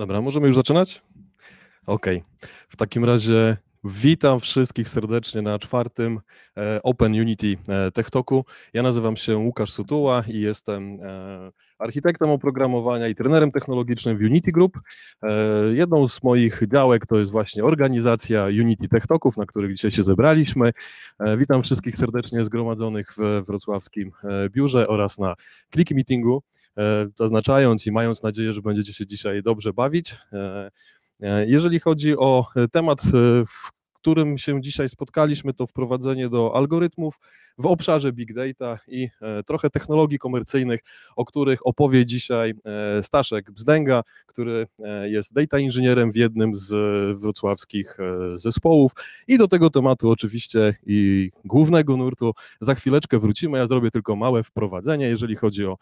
Dobra, możemy już zaczynać? Okej. Okay. W takim razie witam wszystkich serdecznie na czwartym e, Open Unity e, Tech Talku. Ja nazywam się Łukasz Sutuła i jestem e, architektem oprogramowania i trenerem technologicznym w Unity Group. Jedną z moich działek to jest właśnie organizacja Unity Tech Talków, na których dzisiaj się zebraliśmy. Witam wszystkich serdecznie zgromadzonych w wrocławskim biurze oraz na Click Meetingu. E, zaznaczając i mając nadzieję, że będziecie się dzisiaj dobrze bawić. E, e, jeżeli chodzi o temat, którym się dzisiaj spotkaliśmy, to wprowadzenie do algorytmów w obszarze big data i e, trochę technologii komercyjnych, o których opowie dzisiaj e, Staszek Bzdęga, który e, jest data inżynierem w jednym z wrocławskich zespołów. I do tego tematu oczywiście i głównego nurtu za chwileczkę wrócimy. Ja zrobię tylko małe wprowadzenie, jeżeli chodzi o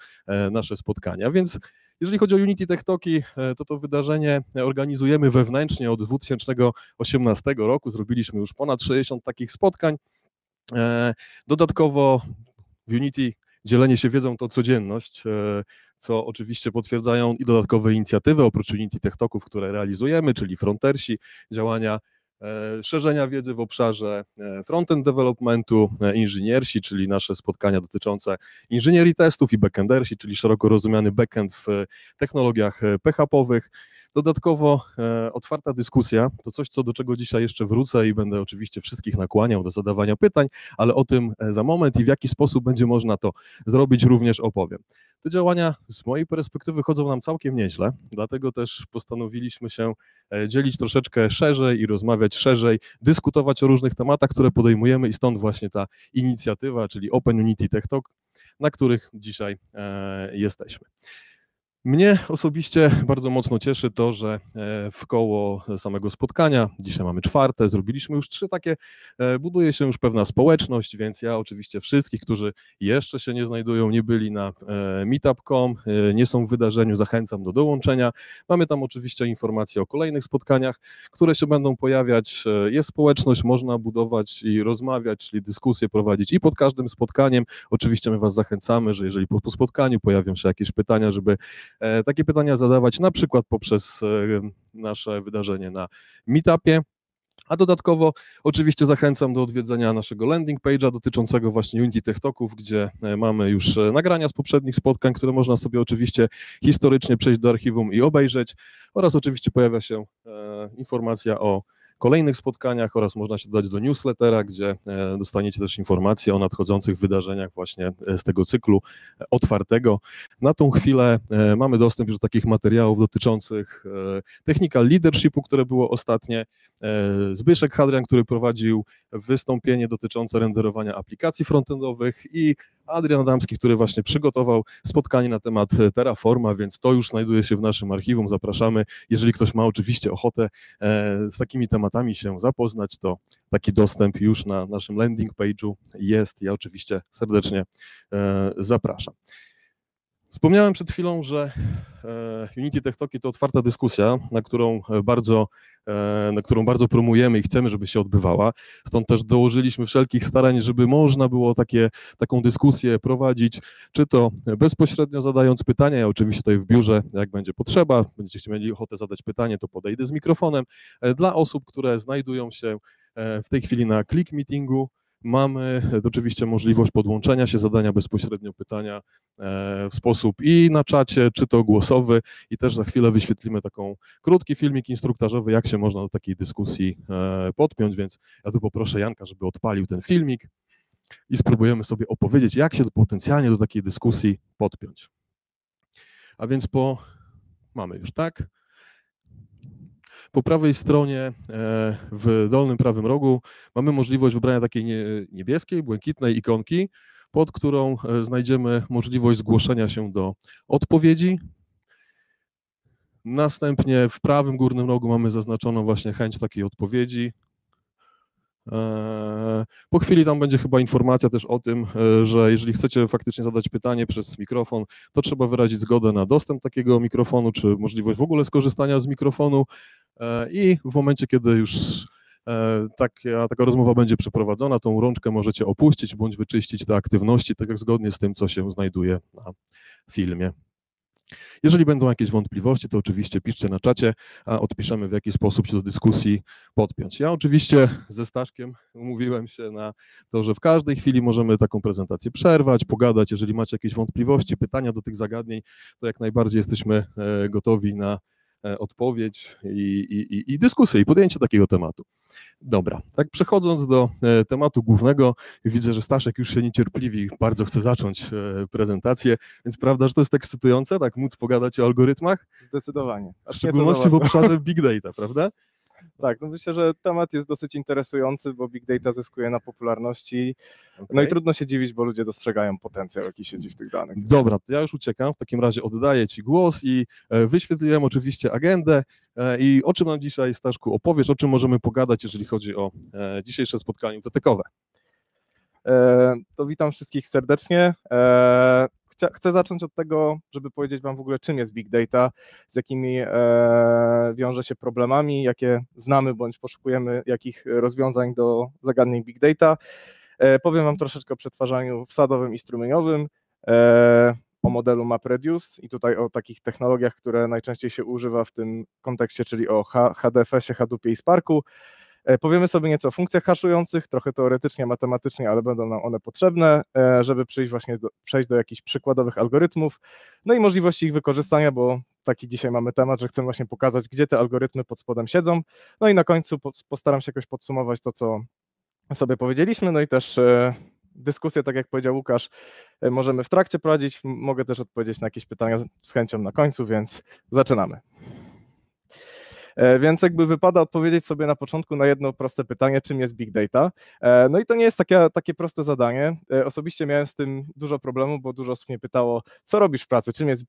nasze spotkania. Więc jeżeli chodzi o Unity Tech Toki, e, to to wydarzenie organizujemy wewnętrznie od 2018 roku. Zrobiliśmy już ponad 60 takich spotkań. E, dodatkowo w Unity dzielenie się wiedzą to codzienność, e, co oczywiście potwierdzają i dodatkowe inicjatywy oprócz Unity Tech Toków, które realizujemy, czyli Frontersi, działania E, szerzenia wiedzy w obszarze e, frontend developmentu, e, inżyniersi, czyli nasze spotkania dotyczące inżynierii testów i backendersi, czyli szeroko rozumiany backend w technologiach PHP-owych. Dodatkowo e, otwarta dyskusja to coś, co do czego dzisiaj jeszcze wrócę i będę oczywiście wszystkich nakłaniał do zadawania pytań, ale o tym e, za moment i w jaki sposób będzie można to zrobić również opowiem. Te działania z mojej perspektywy chodzą nam całkiem nieźle, dlatego też postanowiliśmy się e, dzielić troszeczkę szerzej i rozmawiać szerzej, dyskutować o różnych tematach, które podejmujemy i stąd właśnie ta inicjatywa, czyli Open Unity Tech Talk, na których dzisiaj e, jesteśmy. Mnie osobiście bardzo mocno cieszy to, że e, w koło samego spotkania, dzisiaj mamy czwarte, zrobiliśmy już trzy takie, e, buduje się już pewna społeczność, więc ja oczywiście wszystkich, którzy jeszcze się nie znajdują, nie byli na e, meetup.com, nie są w wydarzeniu, zachęcam do dołączenia. Mamy tam oczywiście informacje o kolejnych spotkaniach, które się będą pojawiać. Jest społeczność, można budować i rozmawiać, czyli dyskusje prowadzić i pod każdym spotkaniem. Oczywiście my Was zachęcamy, że jeżeli po spotkaniu pojawią się jakieś pytania, żeby E, takie pytania zadawać na przykład poprzez e, nasze wydarzenie na Meetupie. A dodatkowo oczywiście zachęcam do odwiedzenia naszego landing page'a dotyczącego właśnie Unity Tech Talków, gdzie e, mamy już nagrania z poprzednich spotkań, które można sobie oczywiście historycznie przejść do archiwum i obejrzeć oraz oczywiście pojawia się informacja o kolejnych spotkaniach oraz można się dodać do newslettera, gdzie e, dostaniecie też informacje o nadchodzących wydarzeniach właśnie e, z tego cyklu e, otwartego. Na tą chwilę mamy dostęp już do takich materiałów dotyczących technika leadershipu, które było ostatnie. Zbyszek Hadrian, który prowadził wystąpienie dotyczące renderowania aplikacji frontendowych i Adrian Adamski, który właśnie przygotował spotkanie na temat e, Terraforma, więc to już znajduje się w naszym archiwum. Zapraszamy. Jeżeli ktoś ma oczywiście ochotę e, z takimi tematami się zapoznać, to taki dostęp już na naszym landing page'u jest. Ja oczywiście serdecznie e, zapraszam. Wspomniałem przed chwilą, że e, Unity Tech Talki to otwarta dyskusja, na którą, e, bardzo, e, na którą bardzo promujemy i chcemy, żeby się odbywała. Stąd też dołożyliśmy wszelkich starań, żeby można było takie, taką dyskusję prowadzić, czy to bezpośrednio zadając pytania, ja oczywiście tutaj w biurze, jak będzie potrzeba, będziecie mieli ochotę zadać pytanie, to podejdę z mikrofonem, dla osób, które znajdują się w tej chwili na click meetingu, mamy oczywiście możliwość podłączenia się, zadania bezpośrednio pytania e, w sposób i na czacie, czy to głosowy i też za chwilę wyświetlimy taką krótki filmik instruktażowy, jak się można do takiej dyskusji e, podpiąć, więc ja tu poproszę Janka, żeby odpalił ten filmik i spróbujemy sobie opowiedzieć, jak się potencjalnie do takiej dyskusji podpiąć. A więc po mamy już, tak? Po prawej stronie e, w dolnym prawym rogu mamy możliwość wybrania takiej niebieskiej, błękitnej ikonki, pod którą e, znajdziemy możliwość zgłoszenia się do odpowiedzi. Następnie w prawym górnym rogu mamy zaznaczoną właśnie chęć takiej odpowiedzi, E, po chwili tam będzie chyba informacja też o tym, e, że jeżeli chcecie faktycznie zadać pytanie przez mikrofon, to trzeba wyrazić zgodę na dostęp takiego mikrofonu, czy możliwość w ogóle skorzystania z mikrofonu. E, I w momencie, kiedy już taka, taka rozmowa będzie przeprowadzona, tą rączkę możecie opuścić bądź wyczyścić te aktywności, tak jak zgodnie z tym, co się znajduje na filmie. Jeżeli będą jakieś wątpliwości, to oczywiście piszcie na czacie, a odpiszemy w jaki sposób się do dyskusji podpiąć. Ja oczywiście ze Staszkiem umówiłem się na to, że w każdej chwili możemy taką prezentację przerwać, pogadać. Jeżeli macie jakieś wątpliwości, pytania do tych zagadnień, to jak najbardziej jesteśmy e, gotowi na E, odpowiedź i, i, i dyskusję i podjęcie takiego tematu. Dobra, tak przechodząc do e, tematu głównego, widzę, że Staszek już się niecierpliwi, bardzo chce zacząć e, prezentację, więc prawda, że to jest ekscytujące, tak móc pogadać o algorytmach? Zdecydowanie. Aż w szczególności w obszarze big data, prawda? Tak, no myślę, że temat jest dosyć interesujący, bo big data zyskuje na popularności. Okay. No i trudno się dziwić, bo ludzie dostrzegają potencjał, jaki siedzi w tych danych. Dobra, to ja już uciekam. W takim razie oddaję Ci głos i e, wyświetliłem oczywiście agendę. E, I o czym nam dzisiaj, Staszku, opowiesz, o czym możemy pogadać, jeżeli chodzi o e, dzisiejsze spotkanie utetekowe? To witam wszystkich serdecznie. Chcia, chcę zacząć od tego, żeby powiedzieć Wam w ogóle, czym jest big data, z jakimi e, wiąże się problemami, jakie znamy bądź poszukujemy jakich rozwiązań do zagadnień big data. E, powiem Wam troszeczkę o przetwarzaniu wsadowym i strumieniowym. E, o modelu MapReduce i tutaj o takich technologiach, które najczęściej się używa w tym kontekście, czyli o HDFS-ie, Hadoopie i Sparku. E, powiemy sobie nieco o funkcjach haszujących, trochę teoretycznie, matematycznie, ale będą nam one potrzebne, e, żeby przyjść właśnie do, przejść do jakichś przykładowych algorytmów, no i możliwości ich wykorzystania, bo taki dzisiaj mamy temat, że chcę właśnie pokazać, gdzie te algorytmy pod spodem siedzą. No i na końcu postaram się jakoś podsumować to, co sobie powiedzieliśmy, no i też e, dyskusję, tak jak powiedział Łukasz, możemy w trakcie prowadzić. Mogę też odpowiedzieć na jakieś pytania z chęcią na końcu, więc zaczynamy. E, więc jakby wypada odpowiedzieć sobie na początku na jedno proste pytanie, czym jest big data. E, no i to nie jest takie, takie proste zadanie. E, osobiście miałem z tym dużo problemu, bo dużo osób mnie pytało, co robisz w pracy, czym jest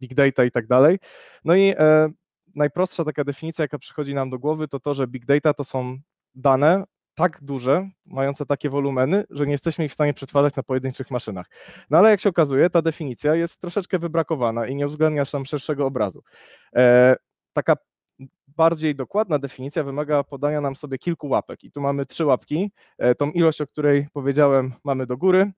big data i tak dalej. No i najprostsza taka definicja, jaka przychodzi nam do głowy, to to, że big data to są dane tak duże, mające takie wolumeny, że nie jesteśmy ich w stanie przetwarzać na pojedynczych maszynach. No ale jak się okazuje, ta definicja jest troszeczkę wybrakowana i nie uwzględnia tam szerszego obrazu. E, taka bardziej dokładna definicja wymaga podania nam sobie kilku łapek. I tu mamy trzy łapki. E, tą ilość, o której powiedziałem, mamy do góry.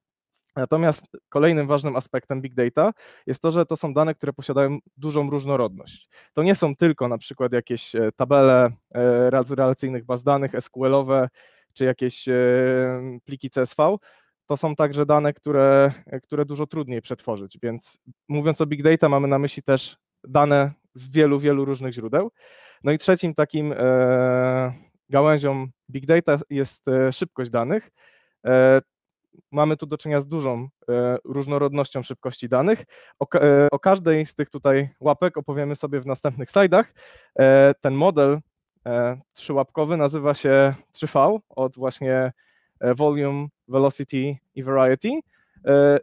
Natomiast kolejnym ważnym aspektem big data jest to, że to są dane, które posiadają dużą różnorodność. To nie są tylko na przykład jakieś e, tabele e, z relacyjnych baz danych, SQL-owe czy jakieś pliki CSV. To są także dane, które, które dużo trudniej przetworzyć, więc mówiąc o big data mamy na myśli też dane z wielu, wielu różnych źródeł. No i trzecim takim e, gałęzią big data jest e, szybkość danych. E, mamy tu do czynienia z dużą różnorodnością szybkości danych. O, o każdej z tych tutaj łapek opowiemy sobie w następnych slajdach. Ten model trzyłapkowy nazywa się 3V od właśnie volume, velocity i variety.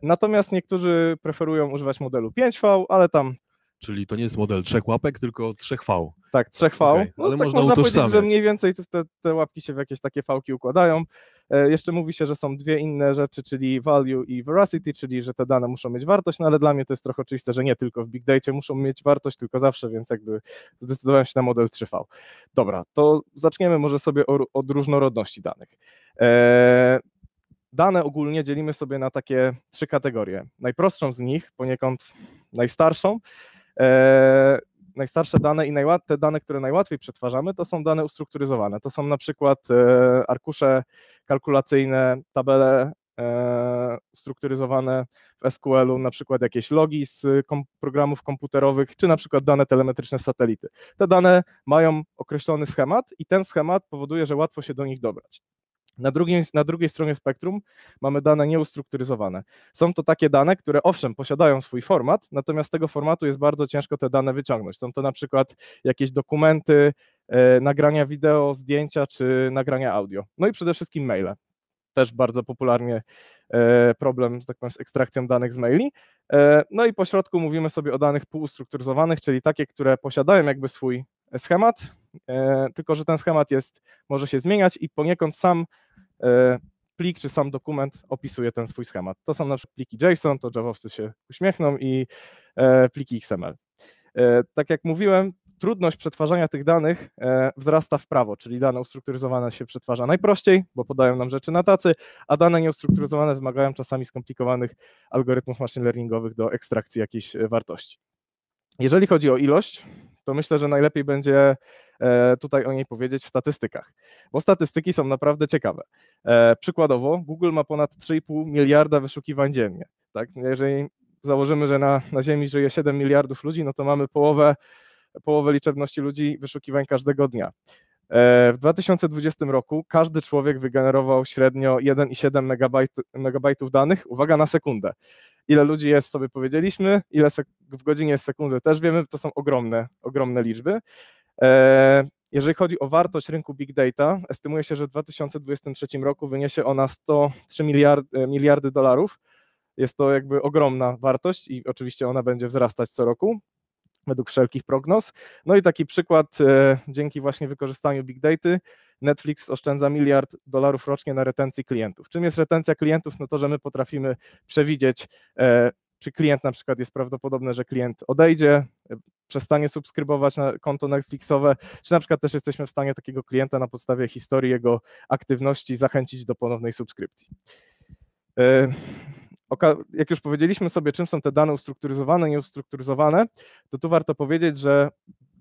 Natomiast niektórzy preferują używać modelu 5V, ale tam Czyli to nie jest model trzech łapek, tylko trzech V. Tak, trzech V. Okay. No, ale tak można, można powiedzieć, że mniej więcej te, te, łapki się w jakieś takie fałki układają. E, jeszcze mówi się, że są dwie inne rzeczy, czyli value i veracity, czyli że te dane muszą mieć wartość, no ale dla mnie to jest trochę oczywiste, że nie tylko w big data muszą mieć wartość, tylko zawsze, więc jakby zdecydowałem się na model 3V. Dobra, to zaczniemy może sobie o, od różnorodności danych. E, dane ogólnie dzielimy sobie na takie trzy kategorie. Najprostszą z nich, poniekąd najstarszą, E, najstarsze dane i te dane, które najłatwiej przetwarzamy, to są dane ustrukturyzowane. To są na przykład e, arkusze kalkulacyjne, tabele e, strukturyzowane w SQL-u, na przykład jakieś logi z kom programów komputerowych, czy na przykład dane telemetryczne z satelity. Te dane mają określony schemat i ten schemat powoduje, że łatwo się do nich dobrać. Na drugiej, na drugiej stronie spektrum mamy dane nieustrukturyzowane. Są to takie dane, które owszem posiadają swój format, natomiast tego formatu jest bardzo ciężko te dane wyciągnąć. Są to na przykład jakieś dokumenty, e, nagrania wideo, zdjęcia czy nagrania audio. No i przede wszystkim maile. Też bardzo popularnie e, problem tak powiem, z ekstrakcją danych z maili. E, no i po środku mówimy sobie o danych półustrukturyzowanych, czyli takie, które posiadają jakby swój schemat, E, tylko że ten schemat jest, może się zmieniać i poniekąd sam e, plik czy sam dokument opisuje ten swój schemat. To są na przykład pliki JSON, to Javowcy się uśmiechną i e, pliki XML. Tak jak mówiłem, trudność przetwarzania tych danych wzrasta w prawo, czyli dane ustrukturyzowane się przetwarza najprościej, bo podają nam rzeczy na tacy, a dane nieustrukturyzowane wymagają czasami skomplikowanych algorytmów machine learningowych do ekstrakcji jakiejś wartości. Jeżeli chodzi o ilość, to myślę, że najlepiej będzie e, tutaj o niej powiedzieć w statystykach, bo statystyki są naprawdę ciekawe. E, przykładowo, Google ma ponad 3,5 miliarda wyszukiwań dziennie. Tak? Jeżeli założymy, że na, na Ziemi żyje 7 miliardów ludzi, no to mamy połowę, połowę liczebności ludzi wyszukiwań każdego dnia. E, w 2020 roku każdy człowiek wygenerował średnio 1,7 MB megabajtów danych, uwaga na sekundę ile ludzi jest, sobie powiedzieliśmy, ile w godzinie jest sekundy też wiemy, to są ogromne, ogromne liczby. E, jeżeli chodzi o wartość rynku big data, estymuje się, że w 2023 roku wyniesie ona 103 miliard, e, miliardy dolarów. Jest to jakby ogromna wartość i oczywiście ona będzie wzrastać co roku według wszelkich prognoz. No i taki przykład e, dzięki właśnie wykorzystaniu big data. Netflix oszczędza miliard dolarów rocznie na retencji klientów. Czym jest retencja klientów? No to, że my potrafimy przewidzieć, e, czy klient na przykład jest prawdopodobne, że klient odejdzie, e, przestanie subskrybować na konto Netflixowe, czy na przykład też jesteśmy w stanie takiego klienta na podstawie historii jego aktywności zachęcić do ponownej subskrypcji. E, jak już powiedzieliśmy sobie, czym są te dane ustrukturyzowane i nieustrukturyzowane, to tu warto powiedzieć, że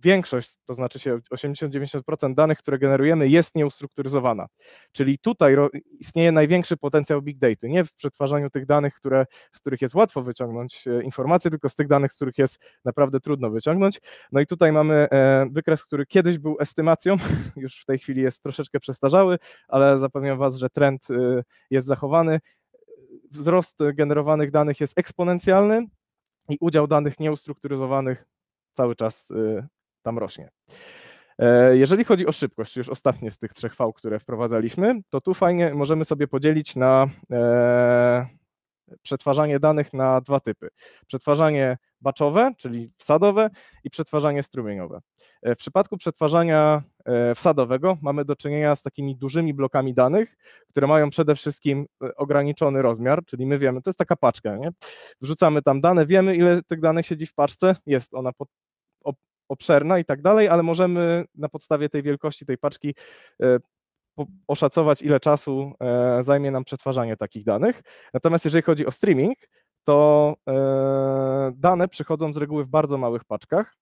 większość, to znaczy się 80-90% danych, które generujemy, jest nieustrukturyzowana. Czyli tutaj istnieje największy potencjał big data. Nie w przetwarzaniu tych danych, które, z których jest łatwo wyciągnąć e, informacje, tylko z tych danych, z których jest naprawdę trudno wyciągnąć. No i tutaj mamy e, wykres, który kiedyś był estymacją, już w tej chwili jest troszeczkę przestarzały, ale zapewniam Was, że trend e, jest zachowany. Wzrost generowanych danych jest eksponencjalny i udział danych nieustrukturyzowanych cały czas tam rośnie. E, jeżeli chodzi o szybkość, już ostatnie z tych trzech V, które wprowadzaliśmy, to tu fajnie możemy sobie podzielić na e, przetwarzanie danych na dwa typy. Przetwarzanie baczowe, czyli wsadowe i przetwarzanie strumieniowe. E, w przypadku przetwarzania wsadowego mamy do czynienia z takimi dużymi blokami danych, które mają przede wszystkim ograniczony rozmiar, czyli my wiemy, to jest taka paczka, nie? Wrzucamy tam dane, wiemy ile tych danych siedzi w paczce, jest ona obszerna i tak dalej, ale możemy na podstawie tej wielkości tej paczki e, oszacować, ile czasu e, zajmie nam przetwarzanie takich danych. Natomiast jeżeli chodzi o streaming, to e, dane przychodzą z reguły w bardzo małych paczkach.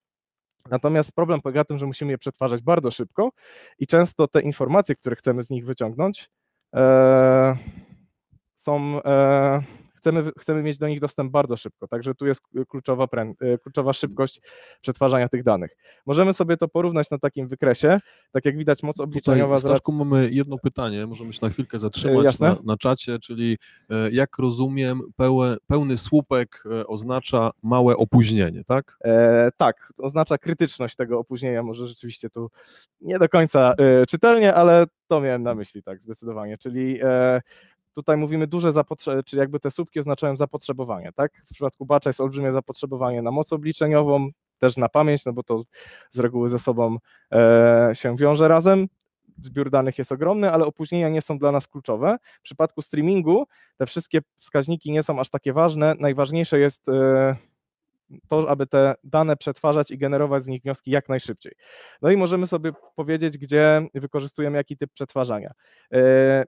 Natomiast problem polega na tym, że musimy je przetwarzać bardzo szybko i często te informacje, które chcemy z nich wyciągnąć, są chcemy, chcemy mieć do nich dostęp bardzo szybko, także tu jest kluczowa, e, kluczowa mhm. szybkość przetwarzania tych danych. Możemy sobie to porównać na takim wykresie, tak jak widać moc obliczeniowa... Tutaj, Staszku, racji... mamy jedno pytanie, możemy się na chwilkę e, zatrzymać na, na, czacie, czyli e, jak rozumiem, pełe, pełny słupek oznacza małe opóźnienie, tak? E, tak, oznacza krytyczność tego opóźnienia, może rzeczywiście tu nie do końca czytelnie, ale to miałem na myśli, tak, zdecydowanie. Czyli e, tutaj mówimy duże zapotrzebowanie, czyli jakby te słupki oznaczają zapotrzebowanie, tak? W przypadku bacza jest olbrzymie zapotrzebowanie na moc obliczeniową, też na pamięć, no bo to z reguły ze sobą e, się wiąże razem. Zbiór danych jest ogromny, ale opóźnienia nie są dla nas kluczowe. W przypadku streamingu te wszystkie wskaźniki nie są aż takie ważne. Najważniejsze jest e, to, aby te dane przetwarzać i generować z nich wnioski jak najszybciej. No i możemy sobie powiedzieć, gdzie wykorzystujemy jaki typ przetwarzania. E,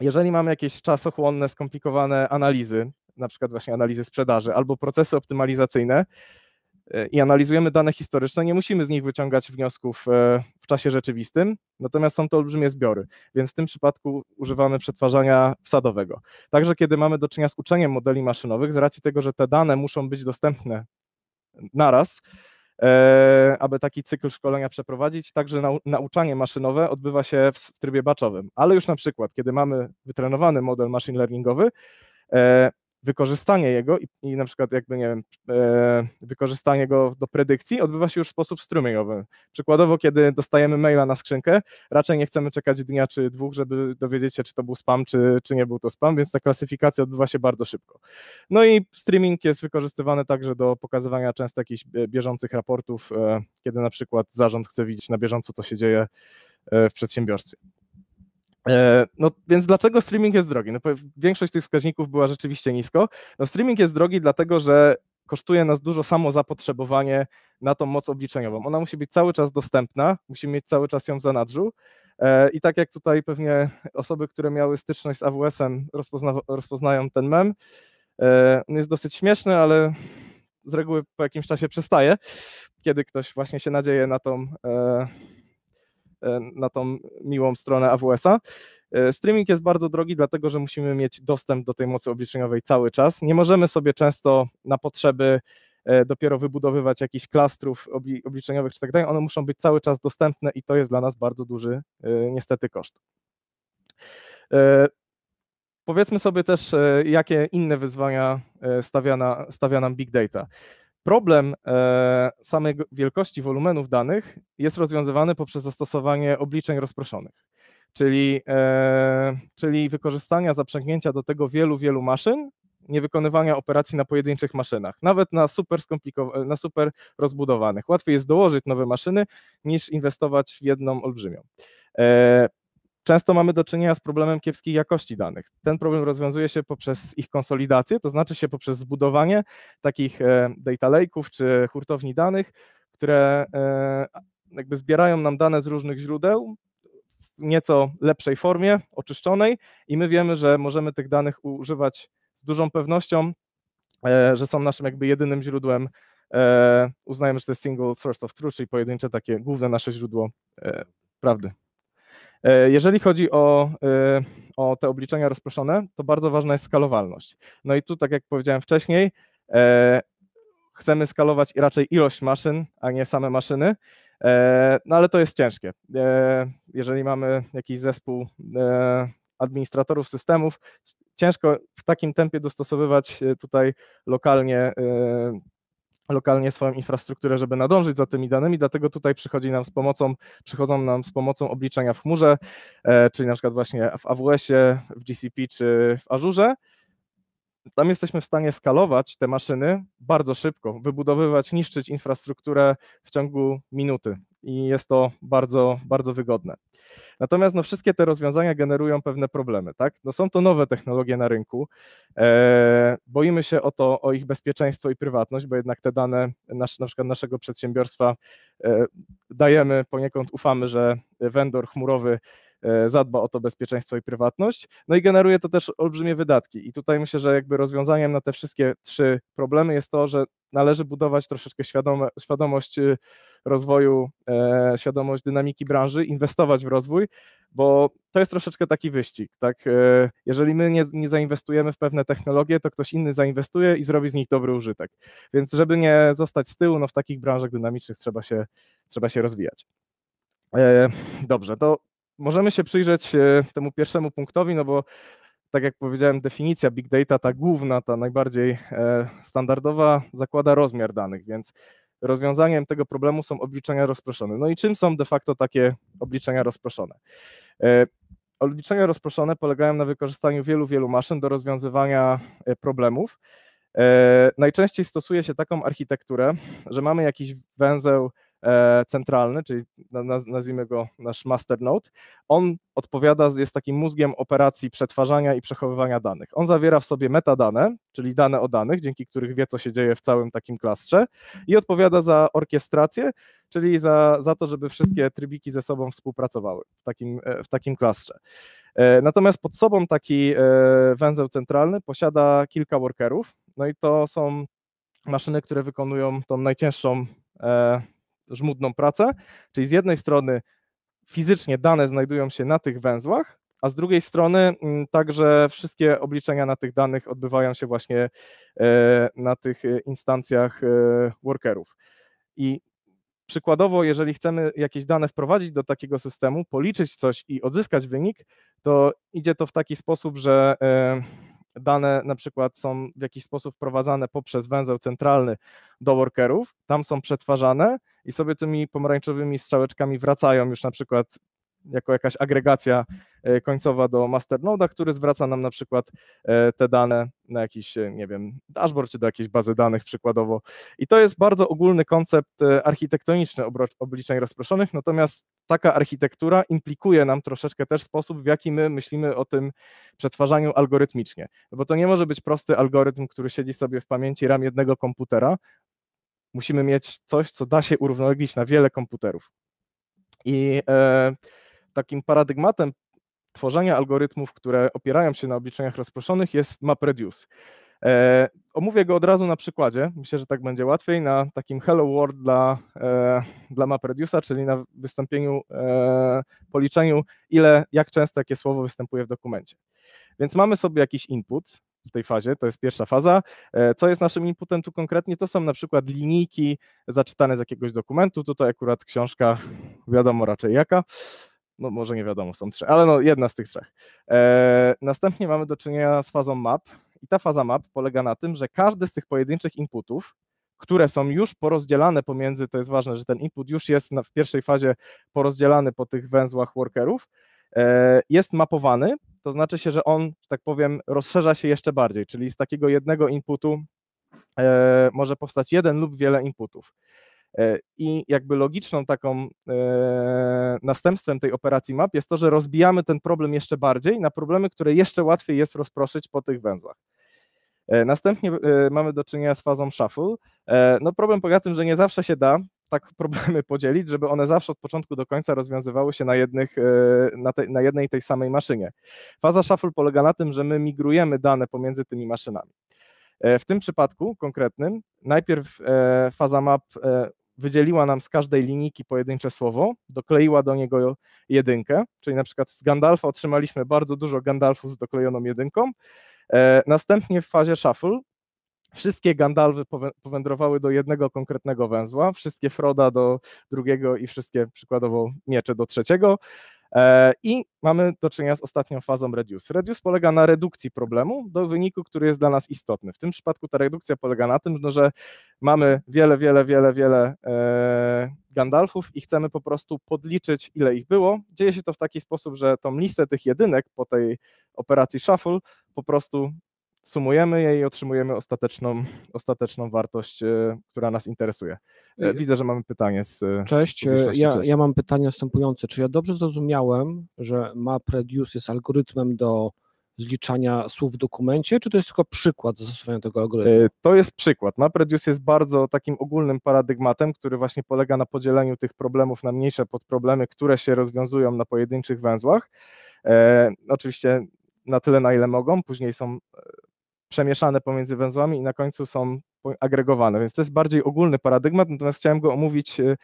jeżeli mamy jakieś czasochłonne, skomplikowane analizy, na przykład właśnie analizy sprzedaży albo procesy optymalizacyjne e, i analizujemy dane historyczne, nie musimy z nich wyciągać wniosków e, w czasie rzeczywistym, natomiast są to olbrzymie zbiory, więc w tym przypadku używamy przetwarzania wsadowego. Także kiedy mamy do czynienia z uczeniem modeli maszynowych, z racji tego, że te dane muszą być dostępne naraz, E, aby taki cykl szkolenia przeprowadzić. Także nauczanie maszynowe odbywa się w, w trybie baczowym, ale już na przykład, kiedy mamy wytrenowany model machine learningowy, e, wykorzystanie jego i, i, na przykład jakby, nie wiem, e, wykorzystanie go do predykcji odbywa się już w sposób strumieniowy. Przykładowo, kiedy dostajemy maila na skrzynkę, raczej nie chcemy czekać dnia czy dwóch, żeby dowiedzieć się, czy to był spam, czy, czy nie był to spam, więc ta klasyfikacja odbywa się bardzo szybko. No i streaming jest wykorzystywany także do pokazywania często jakichś bieżących raportów, e, kiedy na przykład zarząd chce widzieć na bieżąco, co się dzieje e, w przedsiębiorstwie. E, no więc dlaczego streaming jest drogi? No, większość tych wskaźników była rzeczywiście nisko. No, streaming jest drogi dlatego, że kosztuje nas dużo samo zapotrzebowanie na tą moc obliczeniową. Ona musi być cały czas dostępna, musimy mieć cały czas ją w zanadrzu. E, I tak jak tutaj pewnie osoby, które miały styczność z AWS-em rozpozna rozpoznają ten mem, e, on jest dosyć śmieszny, ale z reguły po jakimś czasie przestaje, kiedy ktoś właśnie się nadzieje na tą E, na tą miłą stronę AWS-a. E, streaming jest bardzo drogi, dlatego że musimy mieć dostęp do tej mocy obliczeniowej cały czas. Nie możemy sobie często na potrzeby e, dopiero wybudowywać jakichś klastrów obliczeniowych czy tak dalej. One muszą być cały czas dostępne i to jest dla nas bardzo duży niestety koszt. Powiedzmy sobie też, jakie inne wyzwania stawia, na, stawia nam big data. Problem e, samej wielkości wolumenów danych jest rozwiązywany poprzez zastosowanie obliczeń rozproszonych, czyli, e, czyli wykorzystania zaprzęgnięcia do tego wielu, wielu maszyn, nie wykonywania operacji na pojedynczych maszynach, nawet na super, e, na super rozbudowanych. Łatwiej jest dołożyć nowe maszyny niż inwestować w jedną olbrzymią często mamy do czynienia z problemem kiepskiej jakości danych. Ten problem rozwiązuje się poprzez ich konsolidację, to znaczy się poprzez zbudowanie takich e, data lake'ów czy hurtowni danych, które e, jakby zbierają nam dane z różnych źródeł, nieco lepszej formie, oczyszczonej, i my wiemy, że możemy tych danych używać z dużą pewnością, e, że są naszym jakby jedynym źródłem. Uznajemy, że to jest single source of truth, czyli pojedyncze takie główne nasze źródło prawdy. E, jeżeli chodzi o, e, o te obliczenia rozproszone, to bardzo ważna jest skalowalność. No i tu, tak jak powiedziałem wcześniej, e, chcemy skalować raczej ilość maszyn, a nie same maszyny. No ale to jest ciężkie. Jeżeli mamy jakiś zespół administratorów systemów, ciężko w takim tempie dostosowywać tutaj lokalnie lokalnie swoją infrastrukturę, żeby nadążyć za tymi danymi, dlatego tutaj przychodzi nam z pomocą, przychodzą nam z pomocą obliczenia w chmurze, e, czyli na przykład właśnie w AWS-ie, w GCP czy w Azure. Tam jesteśmy w stanie skalować te maszyny bardzo szybko, wybudowywać, niszczyć infrastrukturę w ciągu minuty i jest to bardzo, bardzo wygodne. Natomiast no, wszystkie te rozwiązania generują pewne problemy. Tak? No, są to nowe technologie na rynku. E, boimy się o to, o ich bezpieczeństwo i prywatność, bo jednak te dane nasz, na przykład naszego przedsiębiorstwa e, dajemy, poniekąd ufamy, że vendor chmurowy e, zadba o to bezpieczeństwo i prywatność. No i generuje to też olbrzymie wydatki. I tutaj myślę, że jakby rozwiązaniem na te wszystkie trzy problemy jest to, że należy budować troszeczkę świadome, świadomość y, rozwoju, e, świadomość dynamiki branży, inwestować w rozwój, bo to jest troszeczkę taki wyścig. Tak? E, jeżeli my nie, nie zainwestujemy w pewne technologie, to ktoś inny zainwestuje i zrobi z nich dobry użytek. Więc żeby nie zostać z tyłu, no w takich branżach dynamicznych trzeba się, trzeba się rozwijać. E, dobrze, to możemy się przyjrzeć temu pierwszemu punktowi, no bo tak jak powiedziałem, definicja big data, ta główna, ta najbardziej standardowa, zakłada rozmiar danych, więc rozwiązaniem tego problemu są obliczenia rozproszone. No i czym są de facto takie obliczenia rozproszone? E, obliczenia rozproszone polegają na wykorzystaniu wielu, wielu maszyn do rozwiązywania e, problemów. E, najczęściej stosuje się taką architekturę, że mamy jakiś węzeł E, centralny, czyli nazwijmy go nasz masternode, on odpowiada, jest takim mózgiem operacji przetwarzania i przechowywania danych. On zawiera w sobie metadane, czyli dane o danych, dzięki których wie, co się dzieje w całym takim klastrze i odpowiada za orkiestrację, czyli za, za to, żeby wszystkie trybiki ze sobą współpracowały w takim, e, w takim klastrze. E, natomiast pod sobą taki węzeł centralny posiada kilka workerów, no i to są maszyny, które wykonują tą najcięższą żmudną pracę, czyli z jednej strony fizycznie dane znajdują się na tych węzłach, a z drugiej strony mm, także wszystkie obliczenia na tych danych odbywają się właśnie e, na tych e, instancjach e, workerów. I przykładowo, jeżeli chcemy jakieś dane wprowadzić do takiego systemu, policzyć coś i odzyskać wynik, to idzie to w taki sposób, że dane na przykład są w jakiś sposób wprowadzane poprzez węzeł centralny do workerów, tam są przetwarzane i sobie tymi pomarańczowymi strzałeczkami wracają już na przykład jako jakaś agregacja e, końcowa do masternoda, który zwraca nam na przykład e, te dane na jakiś, e, nie wiem, dashboard czy do jakiejś bazy danych przykładowo. I to jest bardzo ogólny koncept architektoniczny obliczeń rozproszonych, natomiast taka architektura implikuje nam troszeczkę też sposób, w jaki my myślimy o tym przetwarzaniu algorytmicznie. No bo to nie może być prosty algorytm, który siedzi sobie w pamięci RAM jednego komputera. Musimy mieć coś, co da się urównoleglić na wiele komputerów. I e, takim paradygmatem tworzenia algorytmów, które opierają się na obliczeniach rozproszonych jest MapReduce. E, omówię go od razu na przykładzie. Myślę, że tak będzie łatwiej. Na takim Hello World dla, e, dla MapReduce'a, czyli na wystąpieniu, e, policzeniu, ile, jak często jakie słowo występuje w dokumencie. Więc mamy sobie jakiś input, w tej fazie, to jest pierwsza faza. Co jest naszym inputem tu konkretnie, to są na przykład linijki zaczytane z jakiegoś dokumentu, tutaj akurat książka, wiadomo raczej jaka, no może nie wiadomo, są trzy, ale no jedna z tych trzech. Następnie mamy do czynienia z fazą map, i ta faza map polega na tym, że każdy z tych pojedynczych inputów, które są już porozdzielane pomiędzy, to jest ważne, że ten input już jest w pierwszej fazie porozdzielany po tych węzłach workerów, e, jest mapowany, to znaczy się, że on, że tak powiem, rozszerza się jeszcze bardziej, czyli z takiego jednego inputu e, może powstać jeden lub wiele inputów. E, I jakby logiczną taką następstwem tej operacji map jest to, że rozbijamy ten problem jeszcze bardziej na problemy, które jeszcze łatwiej jest rozproszyć po tych węzłach. E, następnie e, mamy do czynienia z fazą shuffle. E, no problem polega na tym, że nie zawsze się da tak problemy podzielić, żeby one zawsze od początku do końca rozwiązywały się na, jednych, na, te, na jednej tej samej maszynie. Faza shuffle polega na tym, że my migrujemy dane pomiędzy tymi maszynami. W tym przypadku konkretnym najpierw faza map wydzieliła nam z każdej linijki pojedyncze słowo, dokleiła do niego jedynkę, czyli na przykład z Gandalfa otrzymaliśmy bardzo dużo Gandalfów z doklejoną jedynką, E, następnie w fazie shuffle Wszystkie Gandalfy powędrowały do jednego konkretnego węzła, wszystkie Froda do drugiego i wszystkie przykładowo miecze do trzeciego. E, I mamy do czynienia z ostatnią fazą reduce. Reduce polega na redukcji problemu do wyniku, który jest dla nas istotny. W tym przypadku ta redukcja polega na tym, no, że mamy wiele, wiele, wiele, wiele e, Gandalfów i chcemy po prostu podliczyć, ile ich było. Dzieje się to w taki sposób, że tą listę tych jedynek po tej operacji shuffle po prostu sumujemy je i otrzymujemy ostateczną, ostateczną wartość, e, która nas interesuje. E, y, widzę, że mamy pytanie z. E, Cześć. Ja, Cześć. ja mam pytanie następujące. Czy ja dobrze zrozumiałem, że MapReduce jest algorytmem do zliczania słów w dokumencie, czy to jest tylko przykład zastosowania tego algorytmu? To jest przykład. MapReduce jest bardzo takim ogólnym paradygmatem, który właśnie polega na podzieleniu tych problemów na mniejsze podproblemy, które się rozwiązują na pojedynczych węzłach. E, oczywiście na tyle, na ile mogą. Później są przemieszane pomiędzy węzłami i na końcu są agregowane. Więc to jest bardziej ogólny paradygmat, natomiast chciałem go omówić y,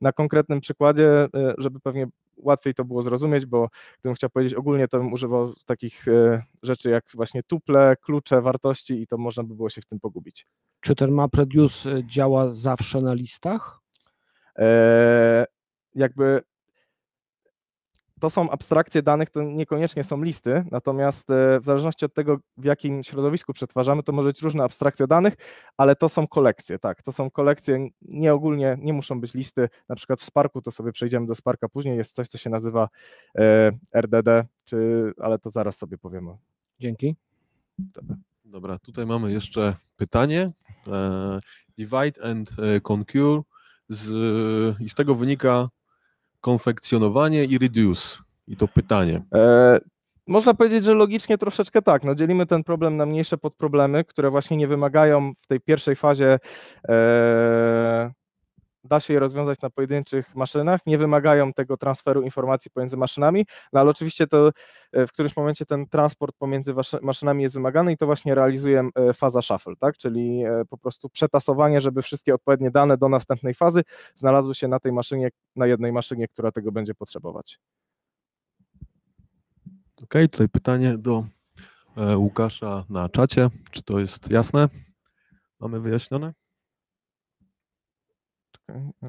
na konkretnym przykładzie, y, żeby pewnie łatwiej to było zrozumieć, bo gdybym chciał powiedzieć ogólnie, to bym używał takich y, rzeczy jak właśnie tuple, klucze, wartości i to można by było się w tym pogubić. Czy ten MapReduce działa zawsze na listach? Eee, jakby to są abstrakcje danych, to niekoniecznie są listy, natomiast e, w zależności od tego, w jakim środowisku przetwarzamy, to może być różna abstrakcja danych, ale to są kolekcje, tak, to są kolekcje, nie ogólnie, nie muszą być listy, na przykład w Sparku, to sobie przejdziemy do Sparka później, jest coś, co się nazywa e, RDD, czy, ale to zaraz sobie powiemy. Dzięki. Dobra. Dobra, tutaj mamy jeszcze pytanie. E, Divide and conquer. Z, I z tego wynika konfekcjonowanie i reduce? I to pytanie. E, można powiedzieć, że logicznie troszeczkę tak. No, dzielimy ten problem na mniejsze podproblemy, które właśnie nie wymagają w tej pierwszej fazie e, da się je rozwiązać na pojedynczych maszynach, nie wymagają tego transferu informacji pomiędzy maszynami, no ale oczywiście to e, w którymś momencie ten transport pomiędzy maszynami jest wymagany i to właśnie realizuje e, faza shuffle, tak? czyli e, po prostu przetasowanie, żeby wszystkie odpowiednie dane do następnej fazy znalazły się na tej maszynie, na jednej maszynie, która tego będzie potrzebować. OK, tutaj pytanie do Łukasza na czacie. Czy to jest jasne? Mamy wyjaśnione?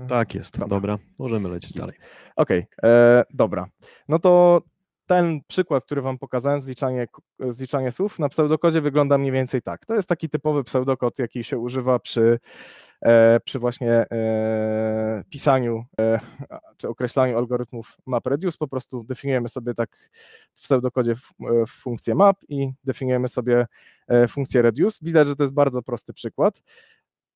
Tak jest, dobra. dobra. Możemy lecieć dalej. Okej, okay. E, dobra. No to ten przykład, który Wam pokazałem, zliczanie, zliczanie słów, na pseudokodzie wygląda mniej więcej tak. To jest taki typowy pseudokod, jaki się używa przy, e, przy właśnie e, pisaniu e, czy określaniu algorytmów MapReduce. Po prostu definiujemy sobie tak w pseudokodzie f, e, funkcję map i definiujemy sobie e, funkcję reduce. Widać, że to jest bardzo prosty przykład.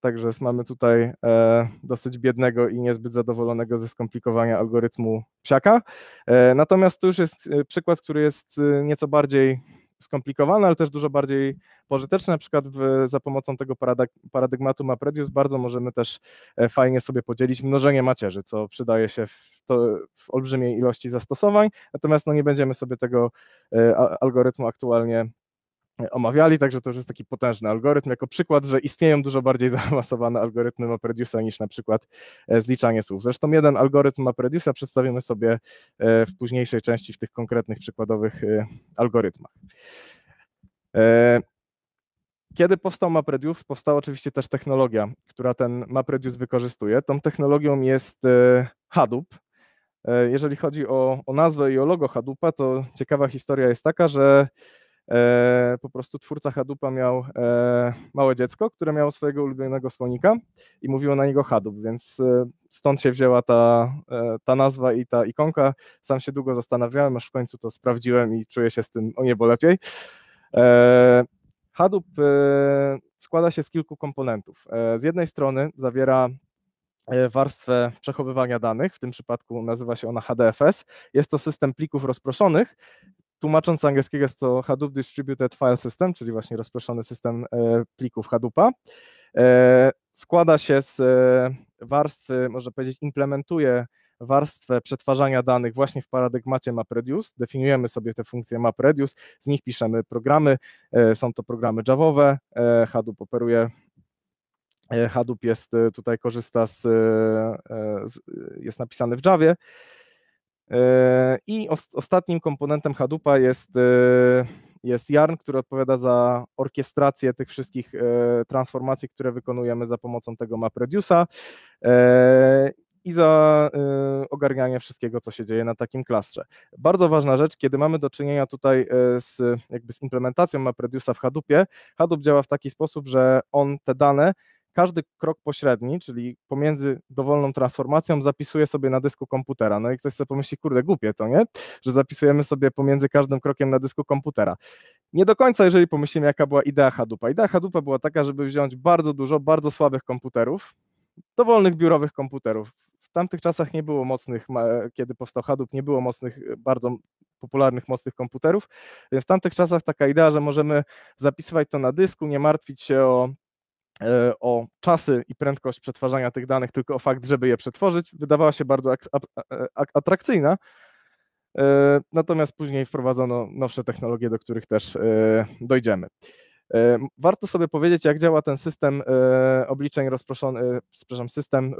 Także mamy tutaj e, dosyć biednego i niezbyt zadowolonego ze skomplikowania algorytmu psiaka. E, natomiast tu już jest e, przykład, który jest nieco bardziej skomplikowany, ale też dużo bardziej pożyteczny. Na przykład w, za pomocą tego paradyg paradygmatu MapReduce bardzo możemy też fajnie sobie podzielić mnożenie macierzy, co przydaje się w, to, w olbrzymiej ilości zastosowań, natomiast no, nie będziemy sobie tego algorytmu aktualnie omawiali, także to już jest taki potężny algorytm, jako przykład, że istnieją dużo bardziej zaawansowane algorytmy MapReduce'a niż na przykład e, zliczanie słów. Zresztą jeden algorytm MapReduce'a przedstawimy sobie e, w późniejszej części w tych konkretnych przykładowych e, algorytmach. Kiedy powstał MapReduce, powstała oczywiście też technologia, która ten MapReduce wykorzystuje. Tą technologią jest Hadoop. Jeżeli chodzi o, o nazwę i o logo Hadoopa, to ciekawa historia jest taka, że E, po prostu twórca Hadupa miał e, małe dziecko, które miało swojego ulubionego słonika i mówiło na niego Hadup, więc e, stąd się wzięła ta, ta nazwa i ta ikonka. Sam się długo zastanawiałem, aż w końcu to sprawdziłem i czuję się z tym o niebo lepiej. Hadoop składa się z kilku komponentów. Z jednej strony zawiera warstwę przechowywania danych, w tym przypadku nazywa się ona HDFS. Jest to system plików rozproszonych, Tłumacząc z angielskiego jest to Hadoop Distributed File System, czyli właśnie rozproszony system e, plików Hadoopa. E, składa się z e, warstwy, można powiedzieć, implementuje warstwę przetwarzania danych właśnie w paradygmacie MapReduce. Definiujemy sobie te funkcje MapReduce, z nich piszemy programy. Są to programy javowe, Hadoop operuje Hadoop jest tutaj korzysta z, z jest napisany w Javie. E, I ostatnim komponentem Hadoopa jest, e, jest Yarn, który odpowiada za orkiestrację tych wszystkich e, transformacji, które wykonujemy za pomocą tego MapReduce'a i za ogarnianie wszystkiego, co się dzieje na takim klastrze. Bardzo ważna rzecz, kiedy mamy do czynienia tutaj z, jakby z implementacją MapReduce'a w Hadoopie, Hadoop działa w taki sposób, że on te dane każdy krok pośredni, czyli pomiędzy dowolną transformacją, zapisuje sobie na dysku komputera. No i ktoś sobie pomyśli, kurde, głupie to, nie? Że zapisujemy sobie pomiędzy każdym krokiem na dysku komputera. Nie do końca, jeżeli pomyślimy, jaka była idea Hadoopa. Idea Hadoopa była taka, żeby wziąć bardzo dużo, bardzo słabych komputerów, dowolnych biurowych komputerów. W tamtych czasach nie było mocnych, kiedy powstał Hadoop, nie było mocnych, bardzo popularnych, mocnych komputerów. Więc w tamtych czasach taka idea, że możemy zapisywać to na dysku, nie martwić się o E, o czasy i prędkość przetwarzania tych danych, tylko o fakt, żeby je przetworzyć, wydawała się bardzo e, e, atrakcyjna. Natomiast później wprowadzono nowsze technologie, do których też dojdziemy. Warto sobie powiedzieć, jak działa ten system obliczeń rozproszonych, przepraszam, system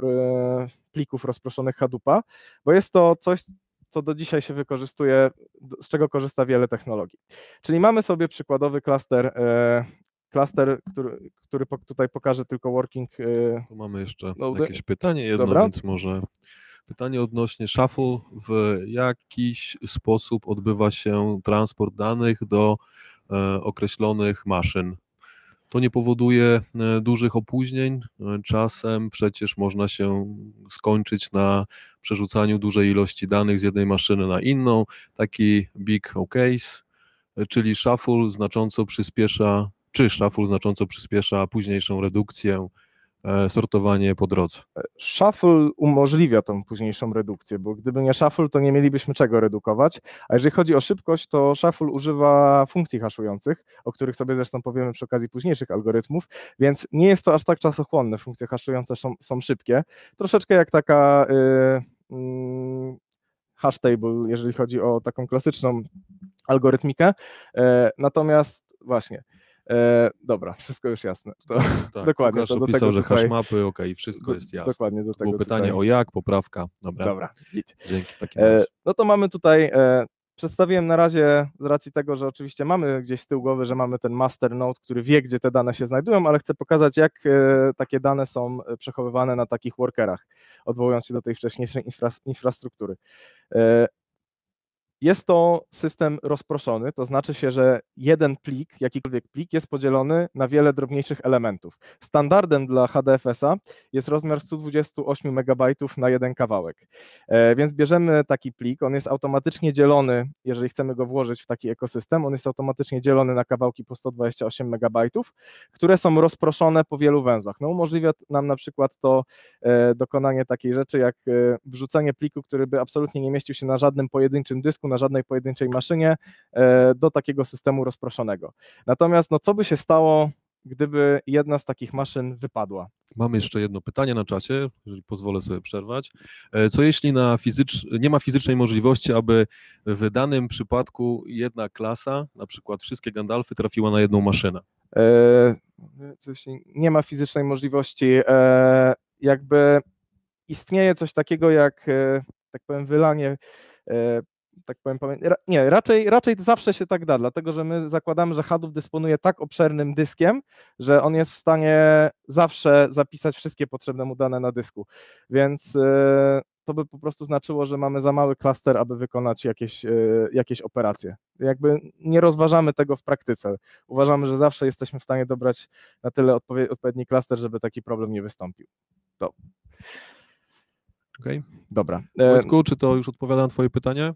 plików rozproszonych Hadoopa, bo jest to coś, co do dzisiaj się wykorzystuje, z czego korzysta wiele technologii. Czyli mamy sobie przykładowy klaster klaster, który, który tutaj pokaże tylko working. Y, tu mamy jeszcze jakieś pytanie jedno, dobra. więc może pytanie odnośnie shuffle. W jakiś sposób odbywa się transport danych do e, określonych maszyn? To nie powoduje e, dużych opóźnień. E, czasem przecież można się skończyć na przerzucaniu dużej ilości danych z jednej maszyny na inną. Taki big case, czyli shuffle znacząco przyspiesza czy szaful znacząco przyspiesza późniejszą redukcję, e, sortowanie po drodze. Shuffle umożliwia tą późniejszą redukcję, bo gdyby nie shuffle, to nie mielibyśmy czego redukować. A jeżeli chodzi o szybkość, to shuffle używa funkcji haszujących, o których sobie zresztą powiemy przy okazji późniejszych algorytmów, więc nie jest to aż tak czasochłonne. Funkcje haszujące są, są szybkie. Troszeczkę jak taka. Yy, yy, hash table, jeżeli chodzi o taką klasyczną algorytmikę. Yy, natomiast właśnie, E, dobra, wszystko już jasne. To, tak, tak. dokładnie. Łukasz to do opisał, tego że tutaj, hashmapy, ok, wszystko jest jasne. Dokładnie do tego Było pytanie tutaj. o jak, poprawka, dobra. Dobra, Dzięki w takim e, razie. no to mamy tutaj, e, przedstawiłem na razie z racji tego, że oczywiście mamy gdzieś z tyłu głowy, że mamy ten master node, który wie, gdzie te dane się znajdują, ale chcę pokazać, jak e, takie dane są e, przechowywane na takich workerach, odwołując się do tej wcześniejszej infra, infrastruktury. Jest to system rozproszony, to znaczy się, że jeden plik, jakikolwiek plik, jest podzielony na wiele drobniejszych elementów. Standardem dla HDFS-a jest rozmiar 128 MB na jeden kawałek. E, więc bierzemy taki plik, on jest automatycznie dzielony, jeżeli chcemy go włożyć w taki ekosystem, on jest automatycznie dzielony na kawałki po 128 MB, które są rozproszone po wielu węzłach. No, umożliwia nam na przykład to e, dokonanie takiej rzeczy, jak e, wrzucenie pliku, który by absolutnie nie mieścił się na żadnym pojedynczym dysku, na żadnej pojedynczej maszynie e, do takiego systemu rozproszonego. Natomiast no, co by się stało, gdyby jedna z takich maszyn wypadła. Mamy jeszcze jedno pytanie na czacie, jeżeli pozwolę sobie przerwać. E, co jeśli na fizycz... nie ma fizycznej możliwości, aby w danym przypadku jedna klasa, na przykład wszystkie Gandalfy, trafiła na jedną maszynę? E, co jeśli nie ma fizycznej możliwości, jakby istnieje coś takiego jak, tak powiem, wylanie tak powiem, nie, raczej, raczej zawsze się tak da, dlatego że my zakładamy, że Hadoop dysponuje tak obszernym dyskiem, że on jest w stanie zawsze zapisać wszystkie potrzebne mu dane na dysku, więc y, to by po prostu znaczyło, że mamy za mały klaster, aby wykonać jakieś, y, jakieś operacje. Jakby nie rozważamy tego w praktyce. Uważamy, że zawsze jesteśmy w stanie dobrać na tyle odpowiedni klaster, żeby taki problem nie wystąpił. To. Okej. Okay. Dobra. E, Wojtku, czy to już odpowiada na Twoje pytanie?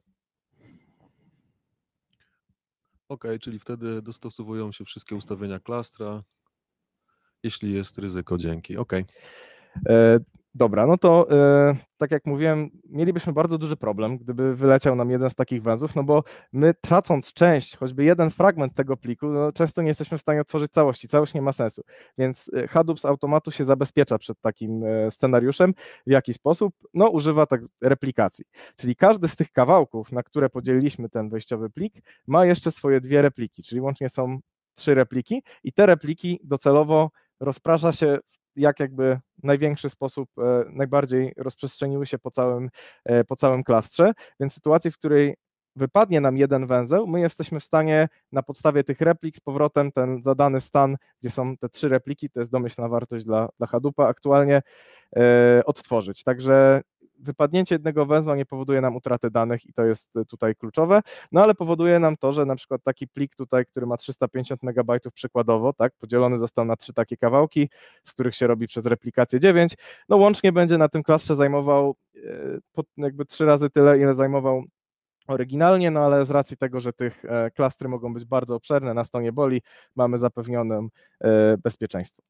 OK, czyli wtedy dostosowują się wszystkie ustawienia klastra, jeśli jest ryzyko, dzięki. OK. Dobra, no to e, tak jak mówiłem, mielibyśmy bardzo duży problem, gdyby wyleciał nam jeden z takich węzłów, no bo my tracąc część, choćby jeden fragment tego pliku, no, często nie jesteśmy w stanie otworzyć całości, całość nie ma sensu. Więc e, Hadoop z automatu się zabezpiecza przed takim e, scenariuszem. W jaki sposób? No używa tak replikacji. Czyli każdy z tych kawałków, na które podzieliliśmy ten wejściowy plik, ma jeszcze swoje dwie repliki, czyli łącznie są trzy repliki i te repliki docelowo rozprasza się jak jakby największy sposób, e, najbardziej rozprzestrzeniły się po całym, e, po całym klastrze, więc sytuacji, w której wypadnie nam jeden węzeł, my jesteśmy w stanie na podstawie tych replik z powrotem ten zadany stan, gdzie są te trzy repliki, to jest domyślna wartość dla, dla Hadoopa, aktualnie e, odtworzyć. Także wypadnięcie jednego węzła nie powoduje nam utraty danych i to jest y, tutaj kluczowe, no ale powoduje nam to, że na przykład taki plik tutaj, który ma 350 MB przykładowo, tak, podzielony został na trzy takie kawałki, z których się robi przez replikację 9, no łącznie będzie na tym klastrze zajmował y, jakby trzy razy tyle, ile zajmował oryginalnie, no ale z racji tego, że tych e, klastry mogą być bardzo obszerne, nas to nie boli, mamy zapewnionym e, bezpieczeństwo.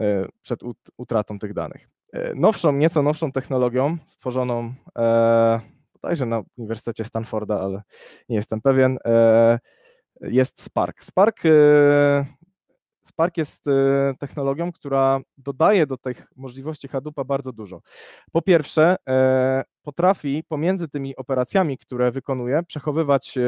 E, przed utratą tych danych. E, nowszą, nieco nowszą technologią stworzoną e, bodajże na Uniwersytecie Stanforda, ale nie jestem pewien, jest Spark. Spark, Spark jest technologią, która dodaje do tych możliwości Hadoopa bardzo dużo. Po pierwsze, potrafi pomiędzy tymi operacjami, które wykonuje, przechowywać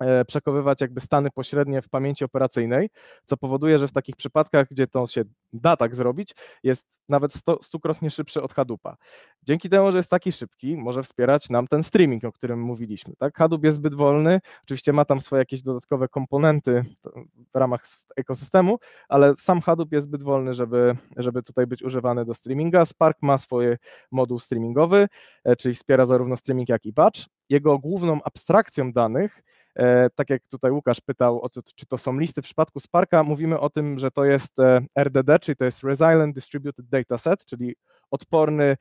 E, przekowywać jakby stany pośrednie w pamięci operacyjnej, co powoduje, że w takich przypadkach, gdzie to się da tak zrobić, jest nawet sto, stukrotnie szybszy od Hadoopa. Dzięki temu, że jest taki szybki, może wspierać nam ten streaming, o którym mówiliśmy. Tak? Hadoop jest zbyt wolny, oczywiście ma tam swoje jakieś dodatkowe komponenty w ramach ekosystemu, ale sam Hadoop jest zbyt wolny, żeby, żeby tutaj być używany do streaminga. Spark ma swój moduł streamingowy, e, czyli wspiera zarówno streaming, jak i batch. Jego główną abstrakcją danych E, tak jak tutaj Łukasz pytał, to, czy to są listy, w przypadku Sparka mówimy o tym, że to jest e, RDD, czyli to jest Resilient Distributed Dataset, czyli odporny,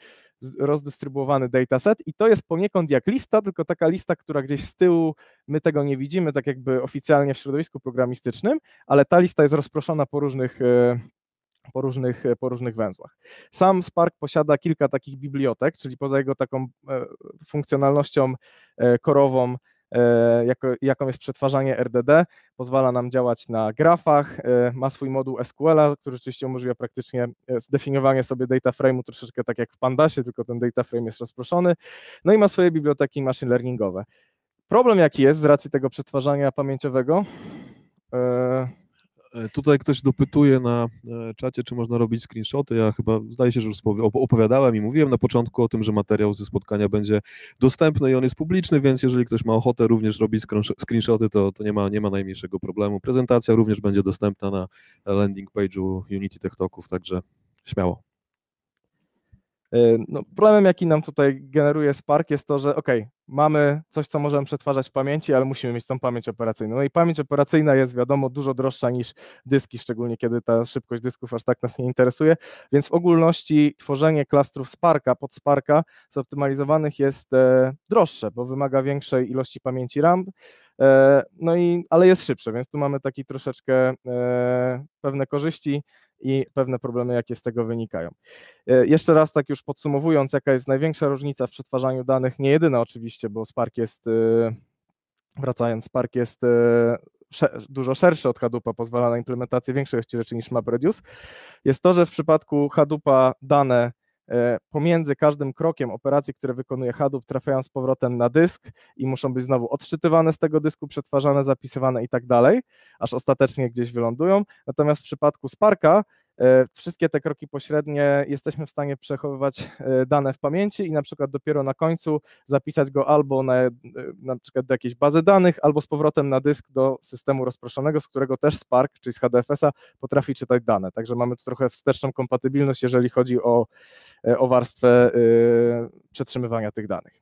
rozdystrybuowany dataset i to jest poniekąd jak lista, tylko taka lista, która gdzieś z tyłu, my tego nie widzimy tak jakby oficjalnie w środowisku programistycznym, ale ta lista jest rozproszona po różnych e, po różnych, po różnych węzłach. Sam Spark posiada kilka takich bibliotek, czyli poza jego taką funkcjonalnością korową E, jako, jaką jest przetwarzanie RDD, pozwala nam działać na grafach, e, ma swój moduł SQL, który rzeczywiście umożliwia praktycznie e, zdefiniowanie sobie data frame'u troszeczkę tak jak w Pandasie, tylko ten data frame jest rozproszony, no i ma swoje biblioteki machine learningowe. Problem jaki jest z racji tego przetwarzania pamięciowego? E, tutaj ktoś dopytuje na e, czacie, czy można robić screenshoty. Ja chyba, zdaje się, że już opowiadałem i mówiłem na początku o tym, że materiał ze spotkania będzie dostępny i on jest publiczny, więc jeżeli ktoś ma ochotę również robić screenshoty, to, to nie, ma, nie ma najmniejszego problemu. Prezentacja również będzie dostępna na landing page'u Unity Tech Talków, także śmiało. Y, no, problemem, jaki nam tutaj generuje Spark, jest to, że ok, mamy coś, co możemy przetwarzać w pamięci, ale musimy mieć tą pamięć operacyjną. No i pamięć operacyjna jest, wiadomo, dużo droższa niż dyski, szczególnie kiedy ta szybkość dysków aż tak nas nie interesuje. Więc w ogólności tworzenie klastrów Sparka, pod Sparka zoptymalizowanych jest e, droższe, bo wymaga większej ilości pamięci RAM. E, no i, ale jest szybsze, więc tu mamy taki troszeczkę e, pewne korzyści i pewne problemy, jakie z tego wynikają. E, jeszcze raz, tak już podsumowując, jaka jest największa różnica w przetwarzaniu danych, nie jedyna oczywiście, bo Spark jest, e, wracając, Spark jest e, dużo szerszy od Hadoopa, pozwala na implementację większej ilości rzeczy niż MapReduce, jest to, że w przypadku Hadoopa dane E, pomiędzy każdym krokiem operacji, które wykonuje Hadoop, trafiają z powrotem na dysk i muszą być znowu odczytywane z tego dysku, przetwarzane, zapisywane i tak dalej, aż ostatecznie gdzieś wylądują. Natomiast w przypadku Sparka e, wszystkie te kroki pośrednie jesteśmy w stanie przechowywać e, dane w pamięci i na przykład dopiero na końcu zapisać go albo na, na przykład do jakiejś bazy danych, albo z powrotem na dysk do systemu rozproszonego, z którego też Spark, czyli z HDFS-a potrafi czytać dane. Także mamy tu trochę wsteczną kompatybilność, jeżeli chodzi o E, o warstwę e, przetrzymywania tych danych.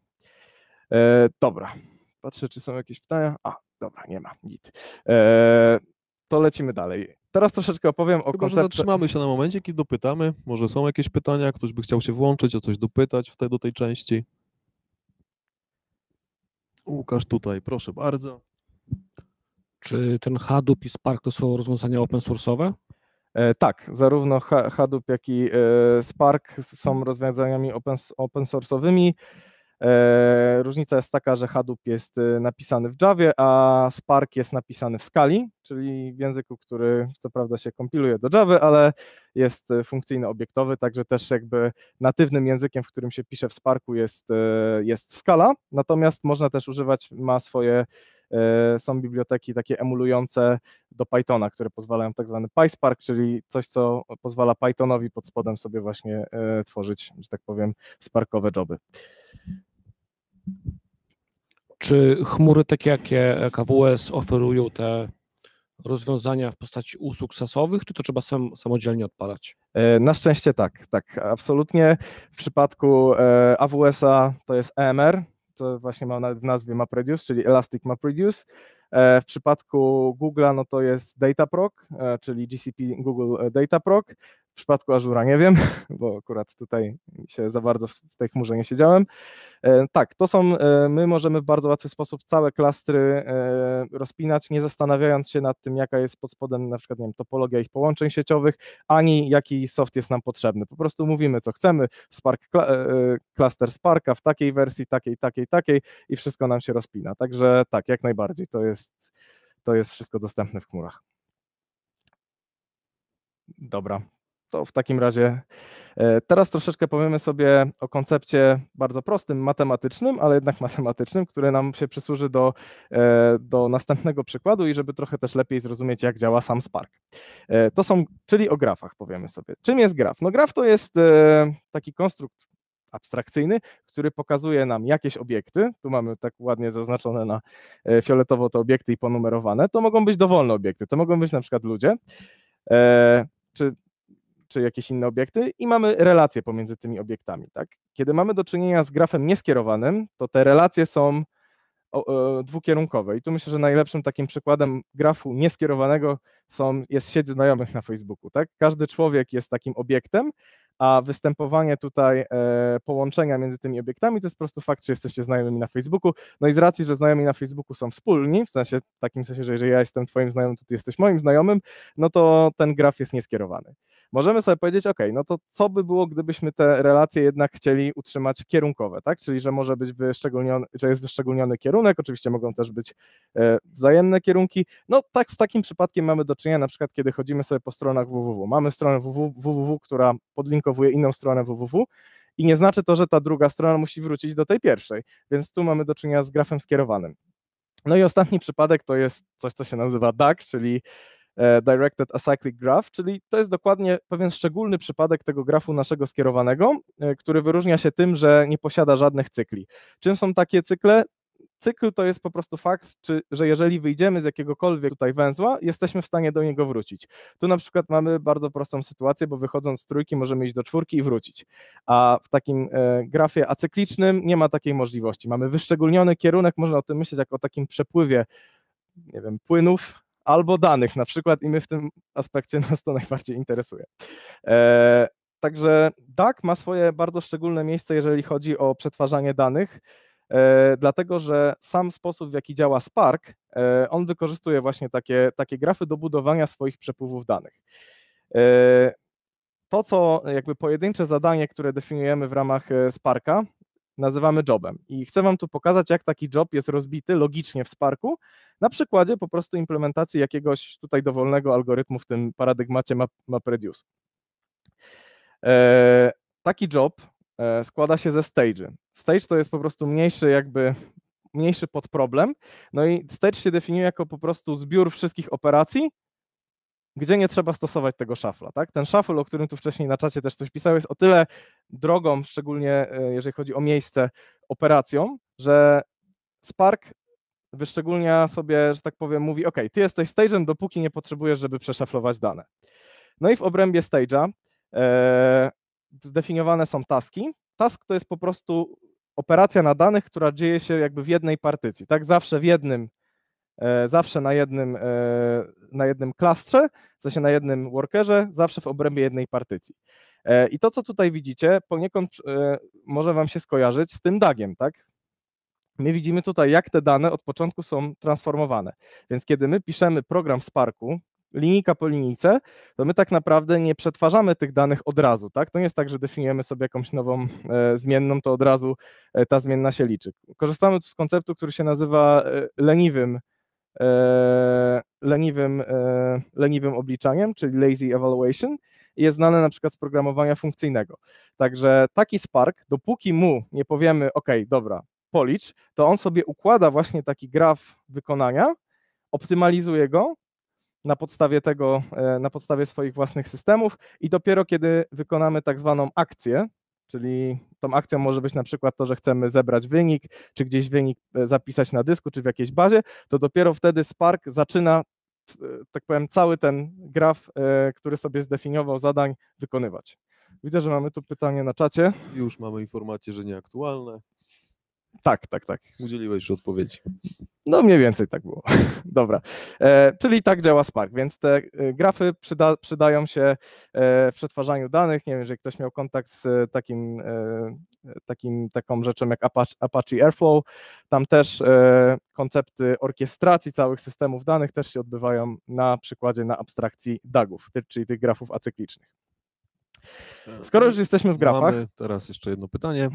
E, dobra, patrzę, czy są jakieś pytania. A, dobra, nie ma, nic. To lecimy dalej. Teraz troszeczkę opowiem o koncepcie. Zatrzymamy się na momencie kiedy dopytamy. Może są jakieś pytania, ktoś by chciał się włączyć, o coś dopytać w tej do tej części. Łukasz tutaj, proszę bardzo. Czy ten Hadoop i Spark to są rozwiązania open source'owe? E, tak, zarówno Hadoop, jak i e, Spark są rozwiązaniami open, source'owymi. E, różnica jest taka, że Hadoop jest napisany w Javie, a Spark jest napisany w Scali, czyli w języku, który co prawda się kompiluje do Javy, ale jest funkcyjno-obiektowy, także też jakby natywnym językiem, w którym się pisze w Sparku jest, jest Scala, natomiast można też używać, ma swoje E, są biblioteki takie emulujące do Pythona, które pozwalają tak zwany PySpark, czyli coś, co pozwala Pythonowi pod spodem sobie właśnie e, tworzyć, że tak powiem, sparkowe joby. Czy chmury takie, jakie KWS oferują te rozwiązania w postaci usług sasowych, czy to trzeba sam, samodzielnie odpalać? E, na szczęście tak, tak, absolutnie. W przypadku AWS-a to jest EMR, to właśnie ma nawet w nazwie MapReduce, czyli Elastic MapReduce. E, w przypadku Google'a no to jest DataProc, e, czyli GCP Google e, DataProc. W przypadku Azura nie wiem, bo akurat tutaj się za bardzo w tej chmurze nie siedziałem. E, tak, to są, e, my możemy w bardzo łatwy sposób całe klastry e, rozpinać, nie zastanawiając się nad tym, jaka jest pod spodem na przykład nie wiem, topologia ich połączeń sieciowych, ani jaki soft jest nam potrzebny. Po prostu mówimy, co chcemy, Spark, klaster Sparka w takiej wersji, takiej, takiej, takiej i wszystko nam się rozpina. Także tak, jak najbardziej, to jest, to jest wszystko dostępne w chmurach. Dobra, to w takim razie e, teraz troszeczkę powiemy sobie o koncepcie bardzo prostym, matematycznym, ale jednak matematycznym, który nam się przysłuży do, e, do następnego przykładu i żeby trochę też lepiej zrozumieć, jak działa sam Spark. E, to są, czyli o grafach powiemy sobie. Czym jest graf? No graf to jest taki konstrukt abstrakcyjny, który pokazuje nam jakieś obiekty. Tu mamy tak ładnie zaznaczone na fioletowo te obiekty i ponumerowane. To mogą być dowolne obiekty, to mogą być na przykład ludzie, czy czy jakieś inne obiekty i mamy relacje pomiędzy tymi obiektami. Tak? Kiedy mamy do czynienia z grafem nieskierowanym, to te relacje są e, dwukierunkowe. I tu myślę, że najlepszym takim przykładem grafu nieskierowanego są, jest sieć znajomych na Facebooku. Tak? Każdy człowiek jest takim obiektem, a występowanie tutaj e, połączenia między tymi obiektami to jest po prostu fakt, że jesteście znajomymi na Facebooku. No i z racji, że znajomi na Facebooku są wspólni, w sensie w takim sensie, że jeżeli ja jestem twoim znajomym, to ty jesteś moim znajomym, no to ten graf jest nieskierowany możemy sobie powiedzieć, ok, no to co by było, gdybyśmy te relacje jednak chcieli utrzymać kierunkowe, tak? Czyli, że może być wyszczególniony, że jest wyszczególniony kierunek, oczywiście mogą też być e, wzajemne kierunki. No tak z takim przypadkiem mamy do czynienia, na przykład kiedy chodzimy sobie po stronach www. Mamy stronę www, która podlinkowuje inną stronę www, i nie znaczy to, że ta druga strona musi wrócić do tej pierwszej, więc tu mamy do czynienia z grafem skierowanym. No i ostatni przypadek to jest coś, co się nazywa DAG, czyli E, directed Acyclic Graph, czyli to jest dokładnie pewien szczególny przypadek tego grafu naszego skierowanego, e, który wyróżnia się tym, że nie posiada żadnych cykli. Czym są takie cykle? Cykl to jest po prostu fakt, czy, że jeżeli wyjdziemy z jakiegokolwiek tutaj węzła, jesteśmy w stanie do niego wrócić. Tu na przykład mamy bardzo prostą sytuację, bo wychodząc z trójki możemy iść do czwórki i wrócić. A w takim e, grafie acyklicznym nie ma takiej możliwości. Mamy wyszczególniony kierunek, można o tym myśleć jak o takim przepływie nie wiem, płynów albo danych na przykład i my w tym aspekcie nas to najbardziej interesuje. E, także DAC ma swoje bardzo szczególne miejsce, jeżeli chodzi o przetwarzanie danych, e, dlatego że sam sposób, w jaki działa Spark, e, on wykorzystuje właśnie takie, takie grafy do budowania swoich przepływów danych. E, to, co jakby pojedyncze zadanie, które definiujemy w ramach e, Sparka, nazywamy jobem. I chcę Wam tu pokazać, jak taki job jest rozbity logicznie w Sparku, na przykładzie po prostu implementacji jakiegoś tutaj dowolnego algorytmu w tym paradygmacie MapReduce. E, taki job e, składa się ze stages Stage to jest po prostu mniejszy jakby mniejszy podproblem. No i stage się definiuje jako po prostu zbiór wszystkich operacji, gdzie nie trzeba stosować tego szafla. Tak? Ten szafl, o którym tu wcześniej na czacie też coś pisał, jest o tyle drogą, szczególnie e, jeżeli chodzi o miejsce, operacją, że Spark wyszczególnia sobie, że tak powiem, mówi, OK, ty jesteś stage'em, dopóki nie potrzebujesz, żeby przeszaflować dane. No i w obrębie stage'a e, zdefiniowane są taski. Task to jest po prostu operacja na danych, która dzieje się jakby w jednej partycji, tak? Zawsze w jednym E, zawsze na jednym, e, na jednym klastrze, w sensie na jednym workerze, zawsze w obrębie jednej partycji. E, I to, co tutaj widzicie, poniekąd może Wam się skojarzyć z tym dagiem, tak? My widzimy tutaj, jak te dane od początku są transformowane. Więc kiedy my piszemy program w Sparku, linijka po linijce, to my tak naprawdę nie przetwarzamy tych danych od razu, tak? To nie jest tak, że definiujemy sobie jakąś nową e, zmienną, to od razu e, ta zmienna się liczy. Korzystamy tu z konceptu, który się nazywa e, leniwym E, leniwym, e, leniwym obliczaniem, czyli lazy evaluation, jest znane na przykład z programowania funkcyjnego. Także taki Spark, dopóki mu nie powiemy, OK, dobra, policz, to on sobie układa właśnie taki graf wykonania, optymalizuje go na podstawie tego, e, na podstawie swoich własnych systemów i dopiero kiedy wykonamy tak zwaną akcję, Czyli tą akcją może być na przykład to, że chcemy zebrać wynik, czy gdzieś wynik e, zapisać na dysku, czy w jakiejś bazie, to dopiero wtedy Spark zaczyna, e, tak powiem, cały ten graf, e, który sobie zdefiniował zadań, wykonywać. Widzę, że mamy tu pytanie na czacie. Już mamy informację, że nieaktualne. Tak, tak, tak. Udzieliłeś już odpowiedzi. No mniej więcej tak było. Dobra. E, czyli tak działa Spark, więc te e, grafy przyda, przydają się e, w przetwarzaniu danych. Nie wiem, że ktoś miał kontakt z takim, e, takim, taką rzeczą jak Apache, Apache Airflow. Tam też e, koncepty orkiestracji całych systemów danych też się odbywają na przykładzie na abstrakcji DAGów, czyli tych grafów acyklicznych. Skoro już jesteśmy w grafach. Mamy teraz jeszcze jedno pytanie.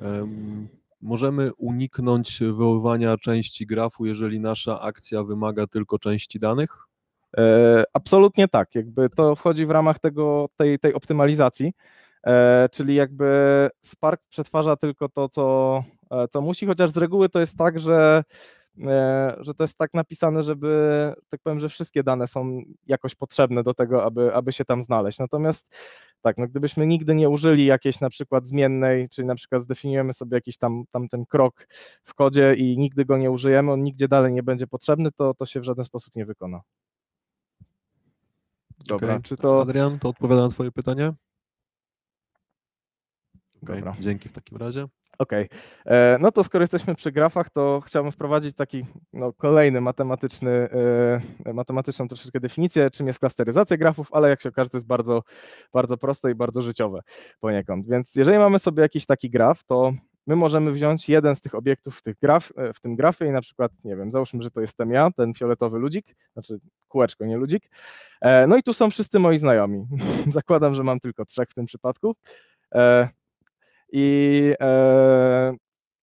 Um możemy uniknąć wywoływania części grafu, jeżeli nasza akcja wymaga tylko części danych? E, absolutnie tak, jakby to wchodzi w ramach tego, tej, tej optymalizacji, e, czyli jakby Spark przetwarza tylko to, co, e, co musi, chociaż z reguły to jest tak, że, że to jest tak napisane, żeby tak powiem, że wszystkie dane są jakoś potrzebne do tego, aby, aby się tam znaleźć. Natomiast tak, no gdybyśmy nigdy nie użyli jakiejś na przykład zmiennej, czyli na przykład zdefiniujemy sobie jakiś tam, tam ten krok w kodzie i nigdy go nie użyjemy, on nigdzie dalej nie będzie potrzebny, to, to się w żaden sposób nie wykona. Dobra, okay. czy to... Adrian, to odpowiada na twoje pytanie? Okay. Dobra. Dzięki w takim razie. Okej. Okay. E, no to skoro jesteśmy przy grafach, to chciałbym wprowadzić taki no, kolejny matematyczny, e, matematyczną troszeczkę definicję, czym jest klasteryzacja grafów, ale jak się okaże, to jest bardzo, bardzo proste i bardzo życiowe poniekąd. Więc jeżeli mamy sobie jakiś taki graf, to my możemy wziąć jeden z tych obiektów w, tych graf, e, w tym grafie i na przykład, nie wiem, załóżmy, że to jestem ja, ten fioletowy ludzik, znaczy kółeczko, nie ludzik. no i tu są wszyscy moi znajomi. Zakładam, że mam tylko trzech w tym przypadku. I e,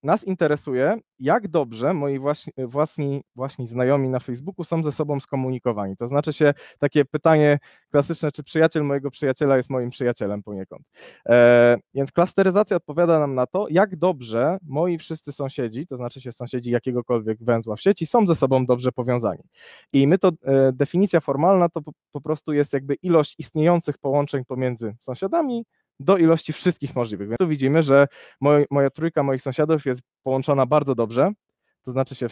nas interesuje, jak dobrze moi właśnie, własni, właśnie znajomi na Facebooku są ze sobą skomunikowani. To znaczy się takie pytanie klasyczne, czy przyjaciel mojego przyjaciela jest moim przyjacielem poniekąd. E, więc klasteryzacja odpowiada nam na to, jak dobrze moi wszyscy sąsiedzi, to znaczy się sąsiedzi jakiegokolwiek węzła w sieci, są ze sobą dobrze powiązani. I my to, e, definicja formalna to po, po prostu jest jakby ilość istniejących połączeń pomiędzy sąsiadami, do ilości wszystkich możliwych. Więc tu widzimy, że moj, moja trójka moich sąsiadów jest połączona bardzo dobrze, to znaczy się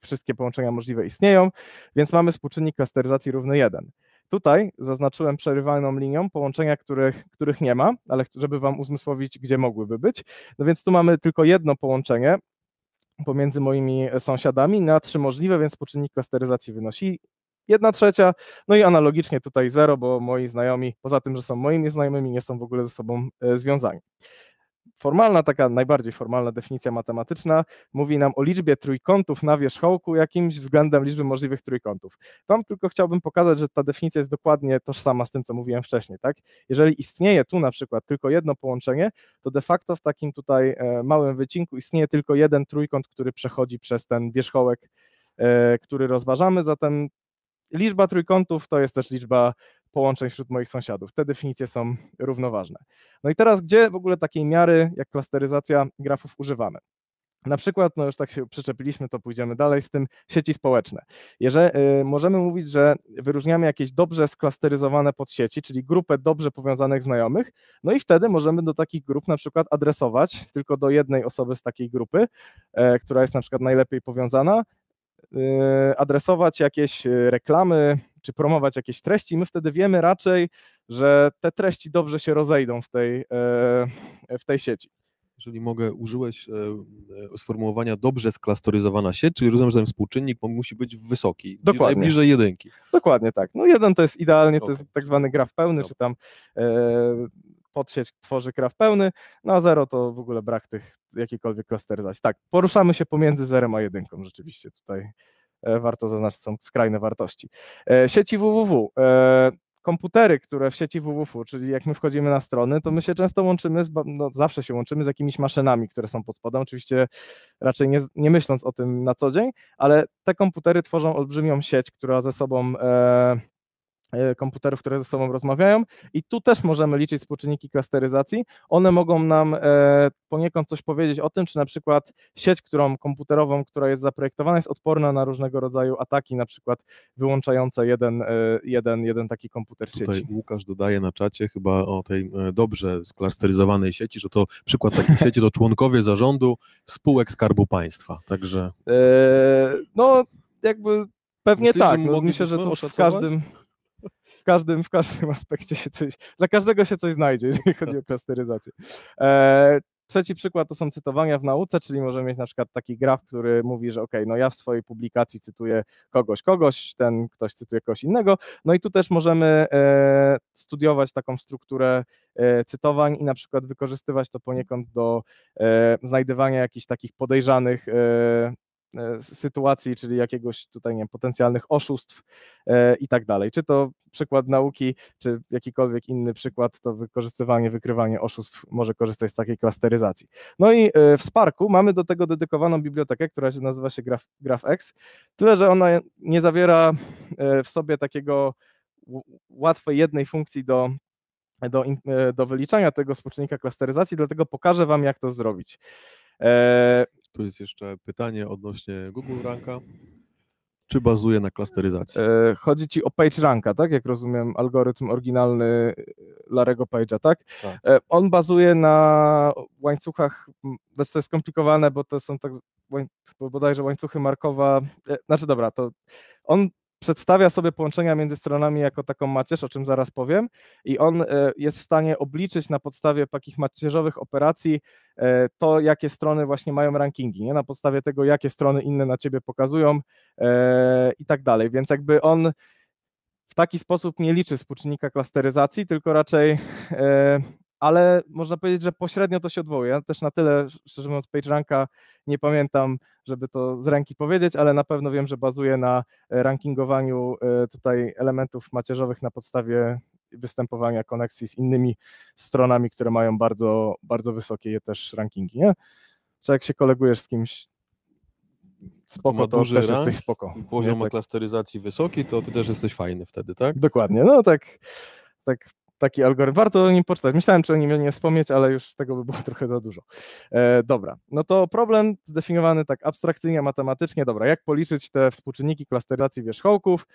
wszystkie połączenia możliwe istnieją, więc mamy współczynnik klasteryzacji równy 1. Tutaj zaznaczyłem przerywalną linią połączenia, których, których nie ma, ale żeby Wam uzmysłowić, gdzie mogłyby być. No więc tu mamy tylko jedno połączenie pomiędzy moimi sąsiadami na trzy możliwe, więc współczynnik klasteryzacji wynosi jedna trzecia. No i analogicznie tutaj zero, bo moi znajomi, poza tym, że są moimi znajomymi, nie są w ogóle ze sobą e, związani. Formalna, taka najbardziej formalna definicja matematyczna mówi nam o liczbie trójkątów na wierzchołku jakimś względem liczby możliwych trójkątów. Wam tylko chciałbym pokazać, że ta definicja jest dokładnie tożsama z tym, co mówiłem wcześniej. Tak? Jeżeli istnieje tu na przykład tylko jedno połączenie, to de facto w takim tutaj e, małym wycinku istnieje tylko jeden trójkąt, który przechodzi przez ten wierzchołek e, który rozważamy, zatem Liczba trójkątów to jest też liczba połączeń wśród moich sąsiadów. Te definicje są równoważne. No i teraz, gdzie w ogóle takiej miary jak klasteryzacja grafów używamy? Na przykład, no już tak się przyczepiliśmy, to pójdziemy dalej z tym, sieci społeczne. Jeżeli, y, możemy mówić, że wyróżniamy jakieś dobrze sklasteryzowane podsieci, czyli grupę dobrze powiązanych znajomych, no i wtedy możemy do takich grup na przykład adresować tylko do jednej osoby z takiej grupy, y, która jest na przykład najlepiej powiązana, Y, adresować jakieś y, reklamy czy promować jakieś treści. My wtedy wiemy raczej, że te treści dobrze się rozejdą w tej, y, w tej sieci. Jeżeli mogę, użyłeś e, e, sformułowania dobrze sklastoryzowana sieć, czyli rozumiem, że ten współczynnik musi być wysoki, Dokładnie. najbliżej jedynki. Dokładnie tak. No jeden to jest idealnie, okay. to jest tak zwany graf pełny, czy tam e, podsieć tworzy graf pełny, no a zero to w ogóle brak tych jakiejkolwiek klasteryzacji. Tak, poruszamy się pomiędzy zerem a jedynką rzeczywiście tutaj e, warto zaznaczyć, są skrajne wartości. E, sieci www. E, komputery, które w sieci www, czyli jak my wchodzimy na strony, to my się często łączymy, z, no zawsze się łączymy z jakimiś maszynami, które są pod spodem, oczywiście raczej nie, nie myśląc o tym na co dzień, ale te komputery tworzą olbrzymią sieć, która ze sobą e, E, komputerów, które ze sobą rozmawiają i tu też możemy liczyć współczynniki klasteryzacji. One mogą nam e, poniekąd coś powiedzieć o tym, czy na przykład sieć, którą komputerową, która jest zaprojektowana, jest odporna na różnego rodzaju ataki, na przykład wyłączające jeden, e, jeden, jeden taki komputer sieci. Tutaj Łukasz dodaje na czacie chyba o tej dobrze sklasteryzowanej sieci, że to przykład takiej sieci to członkowie zarządu spółek Skarbu Państwa, także... no, jakby pewnie Myślisz, tak. Że no, myślę, że to w każdym w każdym, w każdym aspekcie się coś, dla każdego się coś znajdzie, jeżeli tak. chodzi o klasteryzację. E, Trzeci przykład to są cytowania w nauce, czyli możemy mieć na przykład taki graf, który mówi, że ok, no ja w swojej publikacji cytuję kogoś, kogoś, ten ktoś cytuje kogoś innego. No i tu też możemy e, studiować taką strukturę e, cytowań i na przykład wykorzystywać to poniekąd do e, znajdywania jakichś takich podejrzanych e, E, sytuacji, czyli jakiegoś tutaj nie wiem, potencjalnych oszustw e, i tak dalej. Czy to przykład nauki, czy jakikolwiek inny przykład, to wykorzystywanie, wykrywanie oszustw może korzystać z takiej klasteryzacji. No i e, w Sparku mamy do tego dedykowaną bibliotekę, która się nazywa się Graph, GraphX, tyle że ona nie zawiera w sobie takiego łatwej jednej funkcji do do, do wyliczania tego współczynnika klasteryzacji, dlatego pokażę Wam, jak to zrobić. Tu jest jeszcze pytanie odnośnie Google Ranka. Czy bazuje na klasteryzacji? E, chodzi ci o Page Ranka, tak? Jak rozumiem, algorytm oryginalny e, Larego Page'a, tak? tak? E, on bazuje na łańcuchach, znaczy to jest skomplikowane, bo to są tak bodajże łańcuchy Markowa, znaczy dobra, to on przedstawia sobie połączenia między stronami jako taką macierz, o czym zaraz powiem, i on e, jest w stanie obliczyć na podstawie takich macierzowych operacji e, to, jakie strony właśnie mają rankingi, nie? na podstawie tego, jakie strony inne na ciebie pokazują e, i tak dalej. Więc jakby on w taki sposób nie liczy współczynnika klasteryzacji, tylko raczej ale można powiedzieć, że pośrednio to się odwołuje. Ja też na tyle, szczerze mówiąc, PageRanka nie pamiętam, żeby to z ręki powiedzieć, ale na pewno wiem, że bazuje na e, rankingowaniu e, tutaj elementów macierzowych na podstawie występowania koneksji z innymi stronami, które mają bardzo, bardzo wysokie je też rankingi. Nie? Czy jak się kolegujesz z kimś, spoko, to też rank, jesteś spoko. Poziom nie, tak. klasteryzacji wysoki, to ty też jesteś fajny wtedy, tak? Dokładnie, no tak, tak taki algorytm. Warto o nim poczytać. Myślałem, czy o nim nie wspomnieć, ale już tego by było trochę za dużo. E, dobra, no to problem zdefiniowany tak abstrakcyjnie, matematycznie. Dobra, jak policzyć te współczynniki klasteryzacji wierzchołków?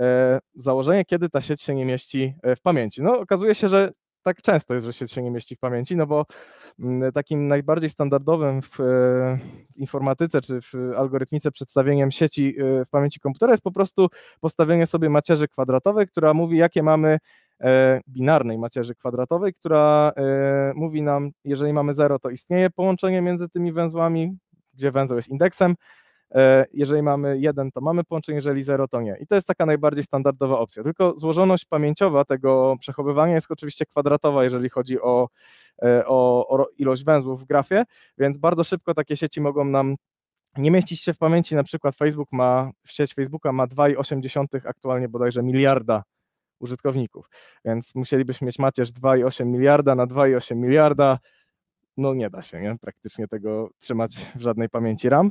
E, założenie, kiedy ta sieć się nie mieści e, w pamięci. No, okazuje się, że tak często jest, że się, się nie mieści w pamięci, no bo mm, takim najbardziej standardowym e, w, informatyce czy w algorytmice przedstawieniem sieci e, w pamięci komputera jest po prostu postawienie sobie macierzy kwadratowej, która mówi, jakie mamy e, binarnej macierzy kwadratowej, która mówi nam, jeżeli mamy 0, to istnieje połączenie między tymi węzłami, gdzie węzeł jest indeksem, E, jeżeli mamy jeden, to mamy połączenie, jeżeli zero, to nie. I to jest taka najbardziej standardowa opcja. Tylko złożoność pamięciowa tego przechowywania jest oczywiście kwadratowa, jeżeli chodzi o, e, o, o ilość węzłów w grafie, więc bardzo szybko takie sieci mogą nam nie mieścić się w pamięci. Na przykład Facebook ma, sieć Facebooka ma 2,8 aktualnie bodajże miliarda użytkowników, więc musielibyśmy mieć macierz 2,8 miliarda na 2,8 miliarda, no nie da się nie? praktycznie tego trzymać w żadnej pamięci RAM.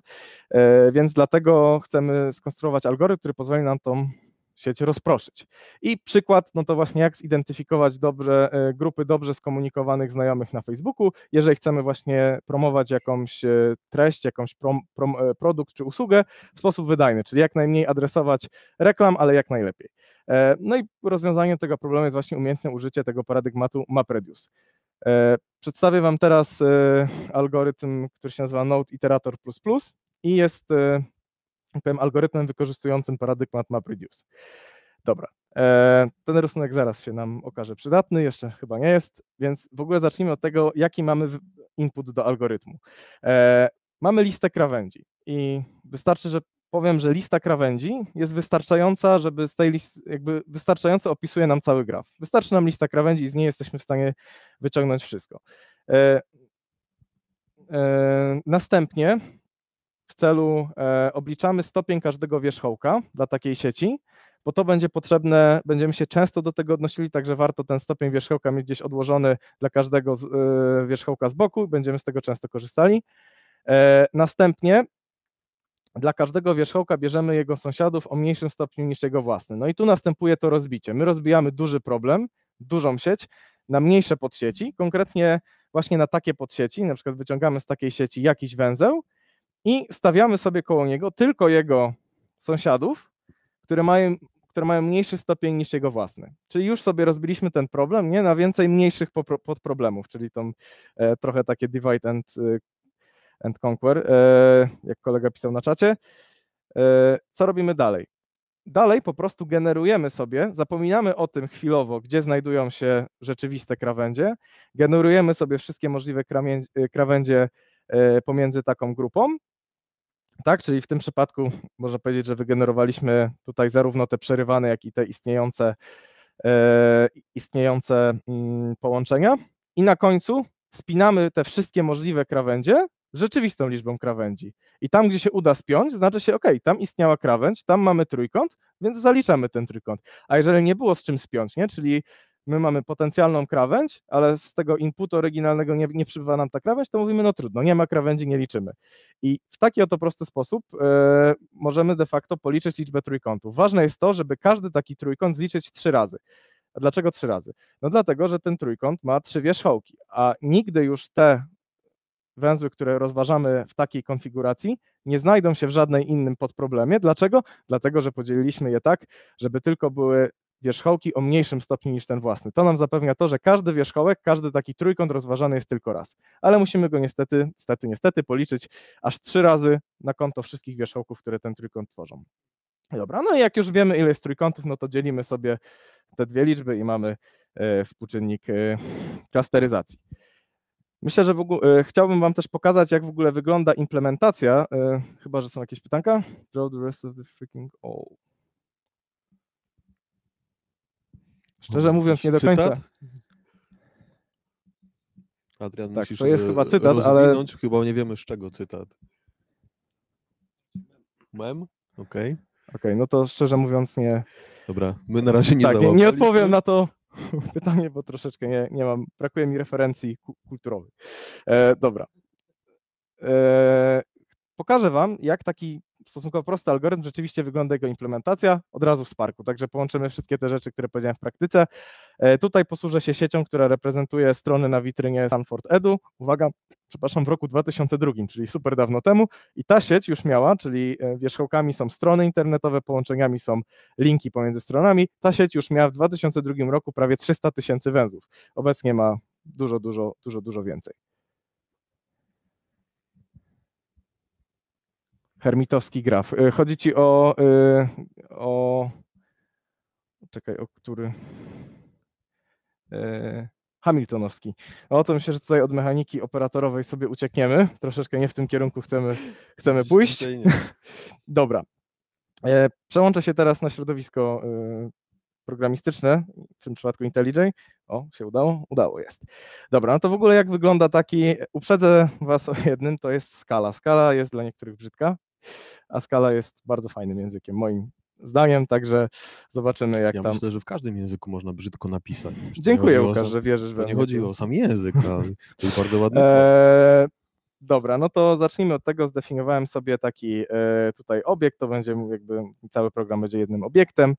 E, więc dlatego chcemy skonstruować algorytm, który pozwoli nam tą sieć rozproszyć. I przykład, no to właśnie jak zidentyfikować dobre, e, grupy dobrze skomunikowanych znajomych na Facebooku, jeżeli chcemy właśnie promować jakąś e, treść, jakąś prom, prom, produkt czy usługę w sposób wydajny, czyli jak najmniej adresować reklam, ale jak najlepiej. No i rozwiązaniem tego problemu jest właśnie umiejętne użycie tego paradygmatu MapReduce. E, przedstawię Wam teraz e, algorytm, który się nazywa Node Iterator++ i jest powiem, algorytmem wykorzystującym paradygmat MapReduce. Dobra, e, ten rysunek zaraz się nam okaże przydatny, jeszcze chyba nie jest, więc w ogóle zacznijmy od tego, jaki mamy input do algorytmu. Mamy listę krawędzi i wystarczy, że powiem, że lista krawędzi jest wystarczająca, żeby z tej listy, jakby wystarczająco opisuje nam cały graf. Wystarczy nam lista krawędzi i z niej jesteśmy w stanie wyciągnąć wszystko. E, e, następnie w celu e, obliczamy stopień każdego wierzchołka dla takiej sieci, bo to będzie potrzebne, będziemy się często do tego odnosili, także warto ten stopień wierzchołka mieć gdzieś odłożony dla każdego wierzchołka z boku, będziemy z tego często korzystali. Następnie dla każdego wierzchołka bierzemy jego sąsiadów o mniejszym stopniu niż jego własny. No i tu następuje to rozbicie. My rozbijamy duży problem, dużą sieć na mniejsze podsieci, konkretnie właśnie na takie podsieci, na przykład wyciągamy z takiej sieci jakiś węzeł i stawiamy sobie koło niego tylko jego sąsiadów, które mają, które mają mniejszy stopień niż jego własny. Czyli już sobie rozbiliśmy ten problem nie na więcej mniejszych podproblemów, czyli tą e, trochę takie divide and y, and Conquer, e, jak kolega pisał na czacie. E, co robimy dalej? Dalej po prostu generujemy sobie, zapominamy o tym chwilowo, gdzie znajdują się rzeczywiste krawędzie, generujemy sobie wszystkie możliwe e, krawędzie pomiędzy taką grupą, tak, czyli w tym przypadku można powiedzieć, że wygenerowaliśmy tutaj zarówno te przerywane, jak i te istniejące, istniejące mm, połączenia. I na końcu spinamy te wszystkie możliwe krawędzie rzeczywistą liczbą krawędzi. I tam, gdzie się uda spiąć, znaczy się, ok, tam istniała krawędź, tam mamy trójkąt, więc zaliczamy ten trójkąt. A jeżeli nie było z czym spiąć, nie? czyli my mamy potencjalną krawędź, ale z tego inputu oryginalnego nie, nie przybywa nam ta krawędź, to mówimy, no trudno, nie ma krawędzi, nie liczymy. I w taki oto prosty sposób yy, możemy de facto policzyć liczbę trójkątów. Ważne jest to, żeby każdy taki trójkąt zliczyć trzy razy. A dlaczego trzy razy? No dlatego, że ten trójkąt ma trzy wierzchołki, a nigdy już te węzły, które rozważamy w takiej konfiguracji, nie znajdą się w żadnej innym podproblemie. Dlaczego? Dlatego, że podzieliliśmy je tak, żeby tylko były wierzchołki o mniejszym stopniu niż ten własny. To nam zapewnia to, że każdy wierzchołek, każdy taki trójkąt rozważany jest tylko raz. Ale musimy go niestety, niestety, niestety policzyć aż trzy razy na konto wszystkich wierzchołków, które ten trójkąt tworzą. Dobra, no i jak już wiemy, ile jest trójkątów, no to dzielimy sobie te dwie liczby i mamy e, współczynnik e, klasteryzacji. Myślę, że ogóle, e, chciałbym Wam też pokazać, jak w ogóle wygląda implementacja. E, chyba, że są jakieś pytanka? Draw the rest of the freaking all. Szczerze mówiąc, nie do końca. Cytat? Adrian, tak, musisz to jest chyba cytat, ale... Chyba nie wiemy, z czego cytat. Mem? Okej. Okay. Okej, okay, no to szczerze mówiąc nie... Dobra, my na razie nie Tak, nie odpowiem na to pytanie, bo troszeczkę nie, nie mam, brakuje mi referencji kulturowych. E, dobra. E, Pokażę Wam, jak taki stosunkowo prosty algorytm rzeczywiście wygląda jego implementacja od razu w Sparku. Także połączymy wszystkie te rzeczy, które powiedziałem w praktyce. E, tutaj posłużę się siecią, która reprezentuje strony na witrynie Sanford Edu. Uwaga, przepraszam, w roku 2002, czyli super dawno temu. I ta sieć już miała, czyli e, wierzchołkami są strony internetowe, połączeniami są linki pomiędzy stronami. Ta sieć już miała w 2002 roku prawie 300 tysięcy węzłów. Obecnie ma dużo, dużo, dużo, dużo więcej. Hermitowski graf. E, chodzi ci o, e, o czekaj, o który e, Hamiltonowski. O to myślę, że tutaj od mechaniki operatorowej sobie uciekniemy. Troszeczkę nie w tym kierunku chcemy, chcemy pójść. Dobra. Przełączę się teraz na środowisko programistyczne, w tym przypadku IntelliJ. O, się udało? Udało jest. Dobra, no to w ogóle jak wygląda taki, uprzedzę Was o jednym, to jest skala. Skala jest dla niektórych brzydka, a skala jest bardzo fajnym językiem, moim zdaniem, także zobaczymy jak ja tam... myślę, że w każdym języku można brzydko napisać. Dziękuję Łukasz, sam, że wierzysz we mnie. nie chodzi o sam język, to jest bardzo ładny. Eee, Dobra, no to zacznijmy od tego. Zdefiniowałem sobie taki e, tutaj obiekt, to będzie jakby cały program będzie jednym obiektem,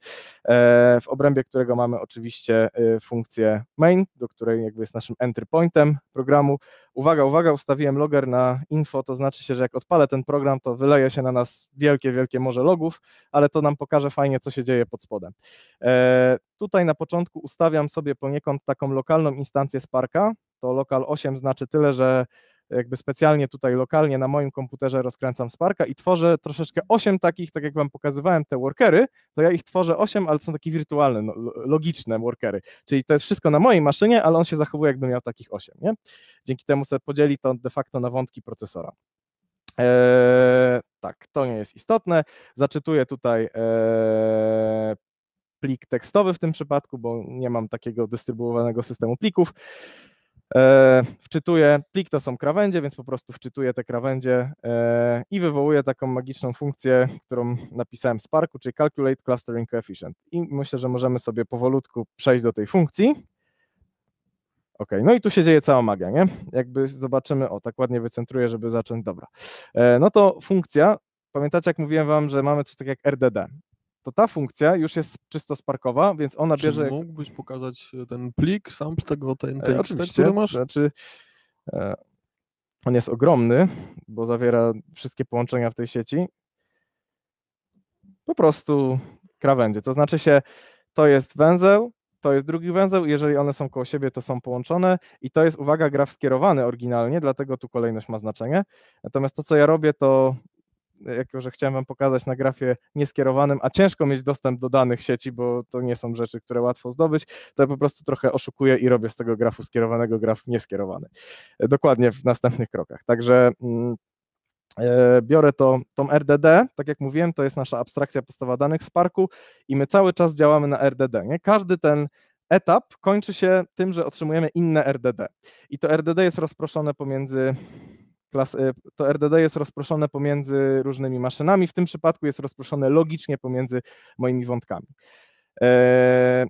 e, w obrębie którego mamy oczywiście e, funkcję main, do której jakby jest naszym entry pointem programu. Uwaga, uwaga, ustawiłem logger na info, to znaczy się, że jak odpalę ten program, to wyleje się na nas wielkie, wielkie morze logów, ale to nam pokaże fajnie, co się dzieje pod spodem. Tutaj na początku ustawiam sobie poniekąd taką lokalną instancję Sparka, to lokal 8 znaczy tyle, że jakby specjalnie tutaj lokalnie na moim komputerze rozkręcam Sparka i tworzę troszeczkę osiem takich, tak jak Wam pokazywałem te workery, to ja ich tworzę osiem, ale są takie wirtualne, no, logiczne workery, czyli to jest wszystko na mojej maszynie, ale on się zachowuje jakby miał takich osiem, nie? Dzięki temu sobie podzieli to de facto na wątki procesora. Eee, tak, to nie jest istotne. Zaczytuję tutaj eee, plik tekstowy w tym przypadku, bo nie mam takiego dystrybuowanego systemu plików. E, wczytuję, plik to są krawędzie, więc po prostu wczytuję te krawędzie e, i wywołuję taką magiczną funkcję, którą napisałem w Sparku, czyli calculate clustering coefficient. I myślę, że możemy sobie powolutku przejść do tej funkcji. OK, no i tu się dzieje cała magia, nie? Jakby zobaczymy, o tak ładnie wycentruję, żeby zacząć, dobra. E, no to funkcja, pamiętacie jak mówiłem wam, że mamy coś takiego jak RDD to ta funkcja już jest czysto sparkowa, więc ona Czy bierze. Mógłbyś pokazać e, ten plik, sam tego ten e, tekst, który masz? Znaczy, e, on jest ogromny, bo zawiera wszystkie połączenia w tej sieci. Po prostu krawędzie. To znaczy się, to jest węzeł, to jest drugi węzeł, jeżeli one są koło siebie, to są połączone i to jest, uwaga, graf skierowany oryginalnie, dlatego tu kolejność ma znaczenie. Natomiast to, co ja robię, to jako że chciałem Wam pokazać na grafie nieskierowanym, a ciężko mieć dostęp do danych sieci, bo to nie są rzeczy, które łatwo zdobyć, to ja po prostu trochę oszukuję i robię z tego grafu skierowanego graf nieskierowany. E, dokładnie w następnych krokach. Także mm, e, biorę to, tą RDD, tak jak mówiłem, to jest nasza abstrakcja podstawa danych z parku i my cały czas działamy na RDD. Nie? Każdy ten etap kończy się tym, że otrzymujemy inne RDD. I to RDD jest rozproszone pomiędzy Y, to RDD jest rozproszone pomiędzy różnymi maszynami, w tym przypadku jest rozproszone logicznie pomiędzy moimi wątkami. E,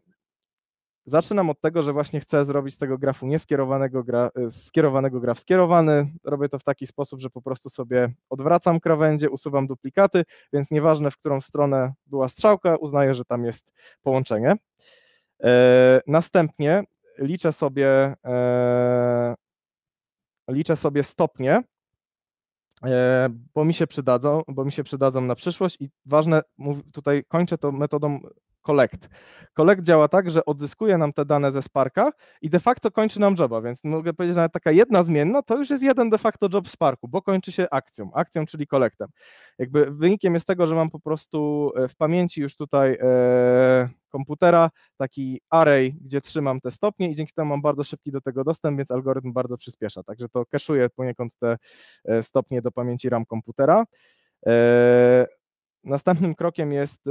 zaczynam od tego, że właśnie chcę zrobić z tego grafu nieskierowanego gra, y, skierowanego graf skierowany. Robię to w taki sposób, że po prostu sobie odwracam krawędzie, usuwam duplikaty, więc nieważne w którą stronę była strzałka, uznaję, że tam jest połączenie. E, następnie liczę sobie e, liczę sobie stopnie, e, bo mi się przydadzą, bo mi się przydadzą na przyszłość i ważne, tutaj kończę to metodą collect. Collect działa tak, że odzyskuje nam te dane ze Sparka i de facto kończy nam joba, więc mogę powiedzieć, że taka jedna zmienna to już jest jeden de facto job Sparku, bo kończy się akcją, akcją, czyli collectem. Jakby wynikiem jest tego, że mam po prostu e, w pamięci już tutaj e, komputera taki array, gdzie trzymam te stopnie i dzięki temu mam bardzo szybki do tego dostęp, więc algorytm bardzo przyspiesza, także to kaszuje poniekąd te e, stopnie do pamięci RAM komputera. E, Następnym krokiem jest y,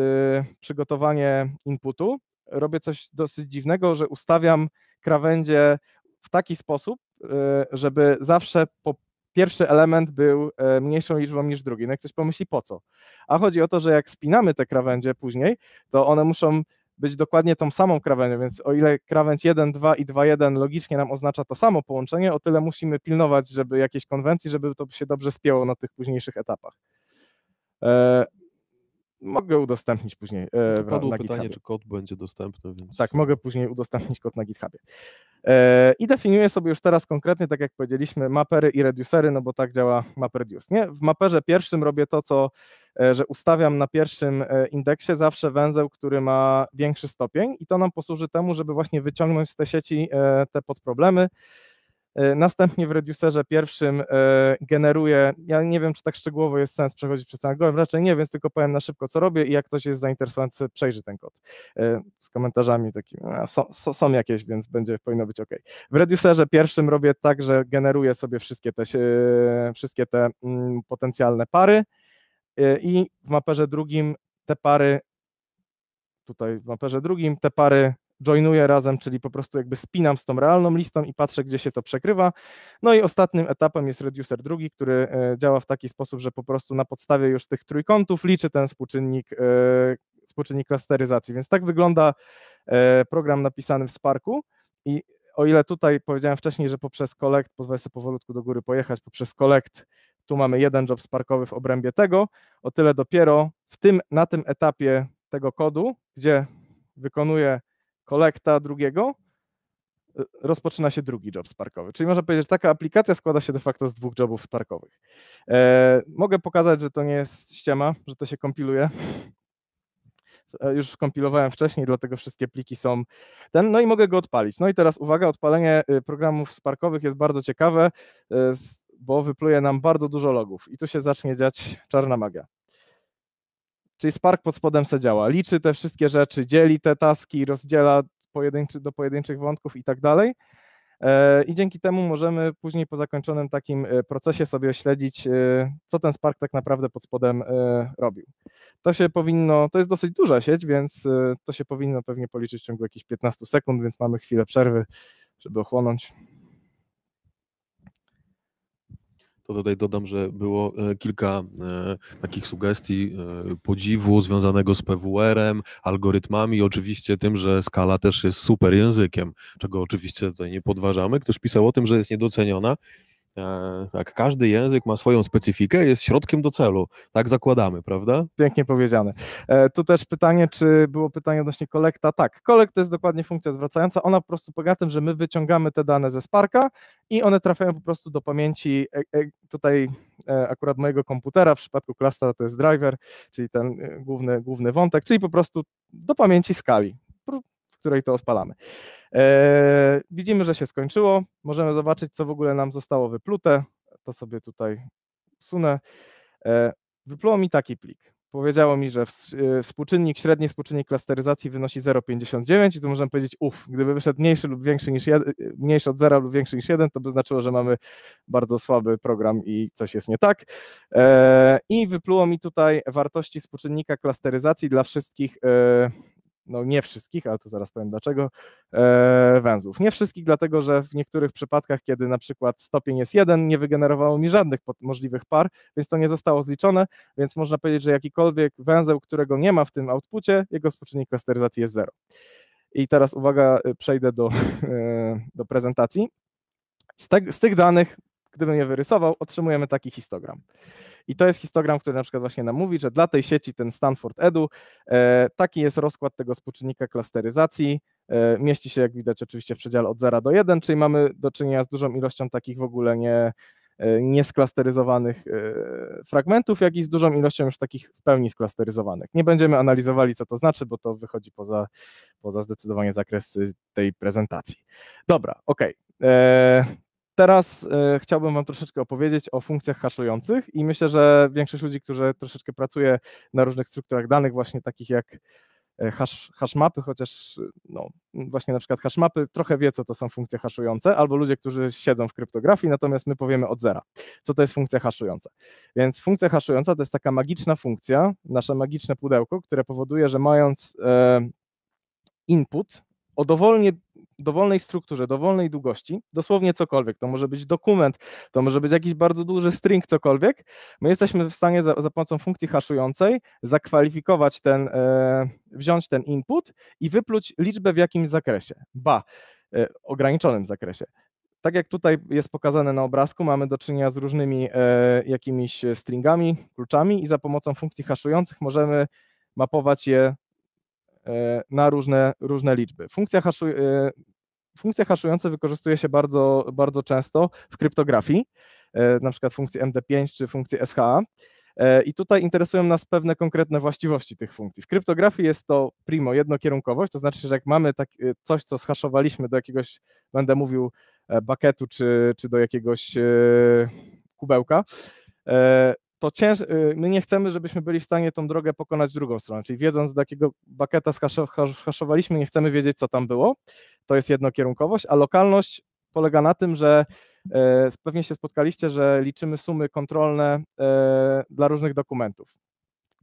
przygotowanie inputu. Robię coś dosyć dziwnego, że ustawiam krawędzie w taki sposób, y, żeby zawsze po pierwszy element był e, mniejszą liczbą niż drugi. No jak ktoś pomyśli po co? A chodzi o to, że jak spinamy te krawędzie później, to one muszą być dokładnie tą samą krawędzią, więc o ile krawędź 1, 2 i 2, 1 logicznie nam oznacza to samo połączenie, o tyle musimy pilnować, żeby jakieś konwencji, żeby to się dobrze spięło na tych późniejszych etapach. E, Mogę udostępnić później. E, no padło na pytanie, GitHubie. czy kod będzie dostępny. Więc... Tak, mogę później udostępnić kod na GitHubie. E, I definiuję sobie już teraz konkretnie, tak jak powiedzieliśmy, mapery i reducery, no bo tak działa MapReduce. Nie? W maperze pierwszym robię to, co, e, że ustawiam na pierwszym e, indeksie zawsze węzeł, który ma większy stopień i to nam posłuży temu, żeby właśnie wyciągnąć z tej sieci e, te podproblemy, E, następnie w reducerze pierwszym e, generuję, ja nie wiem, czy tak szczegółowo jest sens przechodzić przez ten algorytm, raczej nie, więc tylko powiem na szybko, co robię i jak ktoś jest zainteresowany, przejrzy ten kod e, z komentarzami takimi, są, są, jakieś, więc będzie, powinno być ok. W reducerze pierwszym robię tak, że generuję sobie wszystkie te, wszystkie te mm, potencjalne pary i w maperze drugim te pary, tutaj w maperze drugim te pary joinuję razem, czyli po prostu jakby spinam z tą realną listą i patrzę, gdzie się to przekrywa. No i ostatnim etapem jest reducer drugi, który e, działa w taki sposób, że po prostu na podstawie już tych trójkątów liczy ten współczynnik, e, współczynnik klasteryzacji. Więc tak wygląda e, program napisany w Sparku i o ile tutaj powiedziałem wcześniej, że poprzez Collect, pozwolę sobie powolutku do góry pojechać, poprzez Collect tu mamy jeden job sparkowy w obrębie tego, o tyle dopiero w tym, na tym etapie tego kodu, gdzie wykonuję kolekta drugiego, y, rozpoczyna się drugi job sparkowy. Czyli można powiedzieć, że taka aplikacja składa się de facto z dwóch jobów sparkowych. E, mogę pokazać, że to nie jest ściema, że to się kompiluje. E, już skompilowałem wcześniej, dlatego wszystkie pliki są ten, no i mogę go odpalić. No i teraz uwaga, odpalenie y, programów sparkowych jest bardzo ciekawe, y, bo wypluje nam bardzo dużo logów i tu się zacznie dziać czarna magia. Czyli Spark pod spodem se działa. Liczy te wszystkie rzeczy, dzieli te taski, rozdziela pojedynczy, do pojedynczych wątków i tak dalej. E, I dzięki temu możemy później po zakończonym takim e, procesie sobie śledzić, e, co ten Spark tak naprawdę pod spodem robił. To się powinno, to jest dosyć duża sieć, więc to się powinno pewnie policzyć w ciągu jakichś 15 sekund, więc mamy chwilę przerwy, żeby ochłonąć. to tutaj dodam, że było e, kilka e, takich sugestii e, podziwu związanego z PWR-em, algorytmami, oczywiście tym, że skala też jest super językiem, czego oczywiście tutaj nie podważamy. Ktoś pisał o tym, że jest niedoceniona. E, tak, każdy język ma swoją specyfikę, jest środkiem do celu. Tak zakładamy, prawda? Pięknie powiedziane. E, tu też pytanie, czy było pytanie odnośnie kolekta? Tak, kolekt to jest dokładnie funkcja zwracająca. Ona po prostu polega tym, że my wyciągamy te dane ze Sparka i one trafiają po prostu do pamięci e, tutaj akurat mojego komputera, w przypadku klasta to jest driver, czyli ten główny, główny wątek, czyli po prostu do pamięci skali, w której to odpalamy. Eee, widzimy, że się skończyło. Możemy zobaczyć, co w ogóle nam zostało wyplute. To sobie tutaj usunę. Eee, wypluło mi taki plik. Powiedziało mi, że e, współczynnik, średni współczynnik klasteryzacji wynosi 0,59 i tu możemy powiedzieć uff, gdyby wyszedł mniejszy lub większy niż jed, e, mniejszy od 0 lub większy niż 1, to by znaczyło, że mamy bardzo słaby program i coś jest nie tak. Eee, I wypluło mi tutaj wartości współczynnika klasteryzacji dla wszystkich e, no nie wszystkich, ale to zaraz powiem dlaczego, e, węzłów. Nie wszystkich, dlatego że w niektórych przypadkach, kiedy na przykład stopień jest jeden, nie wygenerowało mi żadnych możliwych par, więc to nie zostało zliczone, więc można powiedzieć, że jakikolwiek węzeł, którego nie ma w tym outputcie, jego współczynnik klasteryzacji jest zero. I teraz uwaga, e, przejdę do, e, do prezentacji. Z, te, z tych danych, gdybym je wyrysował, otrzymujemy taki histogram. I to jest histogram, który na przykład właśnie nam mówi, że dla tej sieci ten Stanford Edu, e, taki jest rozkład tego współczynnika klasteryzacji. E, mieści się, jak widać, oczywiście w przedziale od 0 do 1, czyli mamy do czynienia z dużą ilością takich w ogóle nie, e, niesklasteryzowanych fragmentów, jak i z dużą ilością już takich w pełni sklasteryzowanych. Nie będziemy analizowali, co to znaczy, bo to wychodzi poza, poza zdecydowanie zakres y, tej prezentacji. Dobra, ok. Teraz e, chciałbym Wam troszeczkę opowiedzieć o funkcjach haszujących i myślę, że większość ludzi, którzy troszeczkę pracuje na różnych strukturach danych, właśnie takich jak hash, e, hashmapy, chociaż no, właśnie na przykład hashmapy, trochę wie, co to są funkcje haszujące, albo ludzie, którzy siedzą w kryptografii, natomiast my powiemy od zera, co to jest funkcja haszująca. Więc funkcja haszująca to jest taka magiczna funkcja, nasze magiczne pudełko, które powoduje, że mając e, input o dowolnie dowolnej strukturze, dowolnej długości, dosłownie cokolwiek, to może być dokument, to może być jakiś bardzo duży string, cokolwiek, my jesteśmy w stanie za, za pomocą funkcji haszującej zakwalifikować ten, e, wziąć ten input i wypluć liczbę w jakimś zakresie, ba, e, ograniczonym zakresie. Tak jak tutaj jest pokazane na obrazku, mamy do czynienia z różnymi e, jakimiś stringami, kluczami i za pomocą funkcji haszujących możemy mapować je E, na różne, różne liczby. Funkcja, haszu, e, funkcje haszujące wykorzystuje się bardzo, bardzo często w kryptografii, e, na przykład funkcji MD5 czy funkcji SHA. I tutaj interesują nas pewne konkretne właściwości tych funkcji. W kryptografii jest to primo jednokierunkowość, to znaczy, że jak mamy tak, coś, co zhaszowaliśmy do jakiegoś, będę mówił, bucketu czy, czy do jakiegoś kubełka, to cięż... Y, my nie chcemy, żebyśmy byli w stanie tą drogę pokonać drugą stronę, czyli wiedząc, do jakiego baketa skaszowaliśmy, nie chcemy wiedzieć, co tam było. To jest jednokierunkowość, a lokalność polega na tym, że e, pewnie się spotkaliście, że liczymy sumy kontrolne e, dla różnych dokumentów.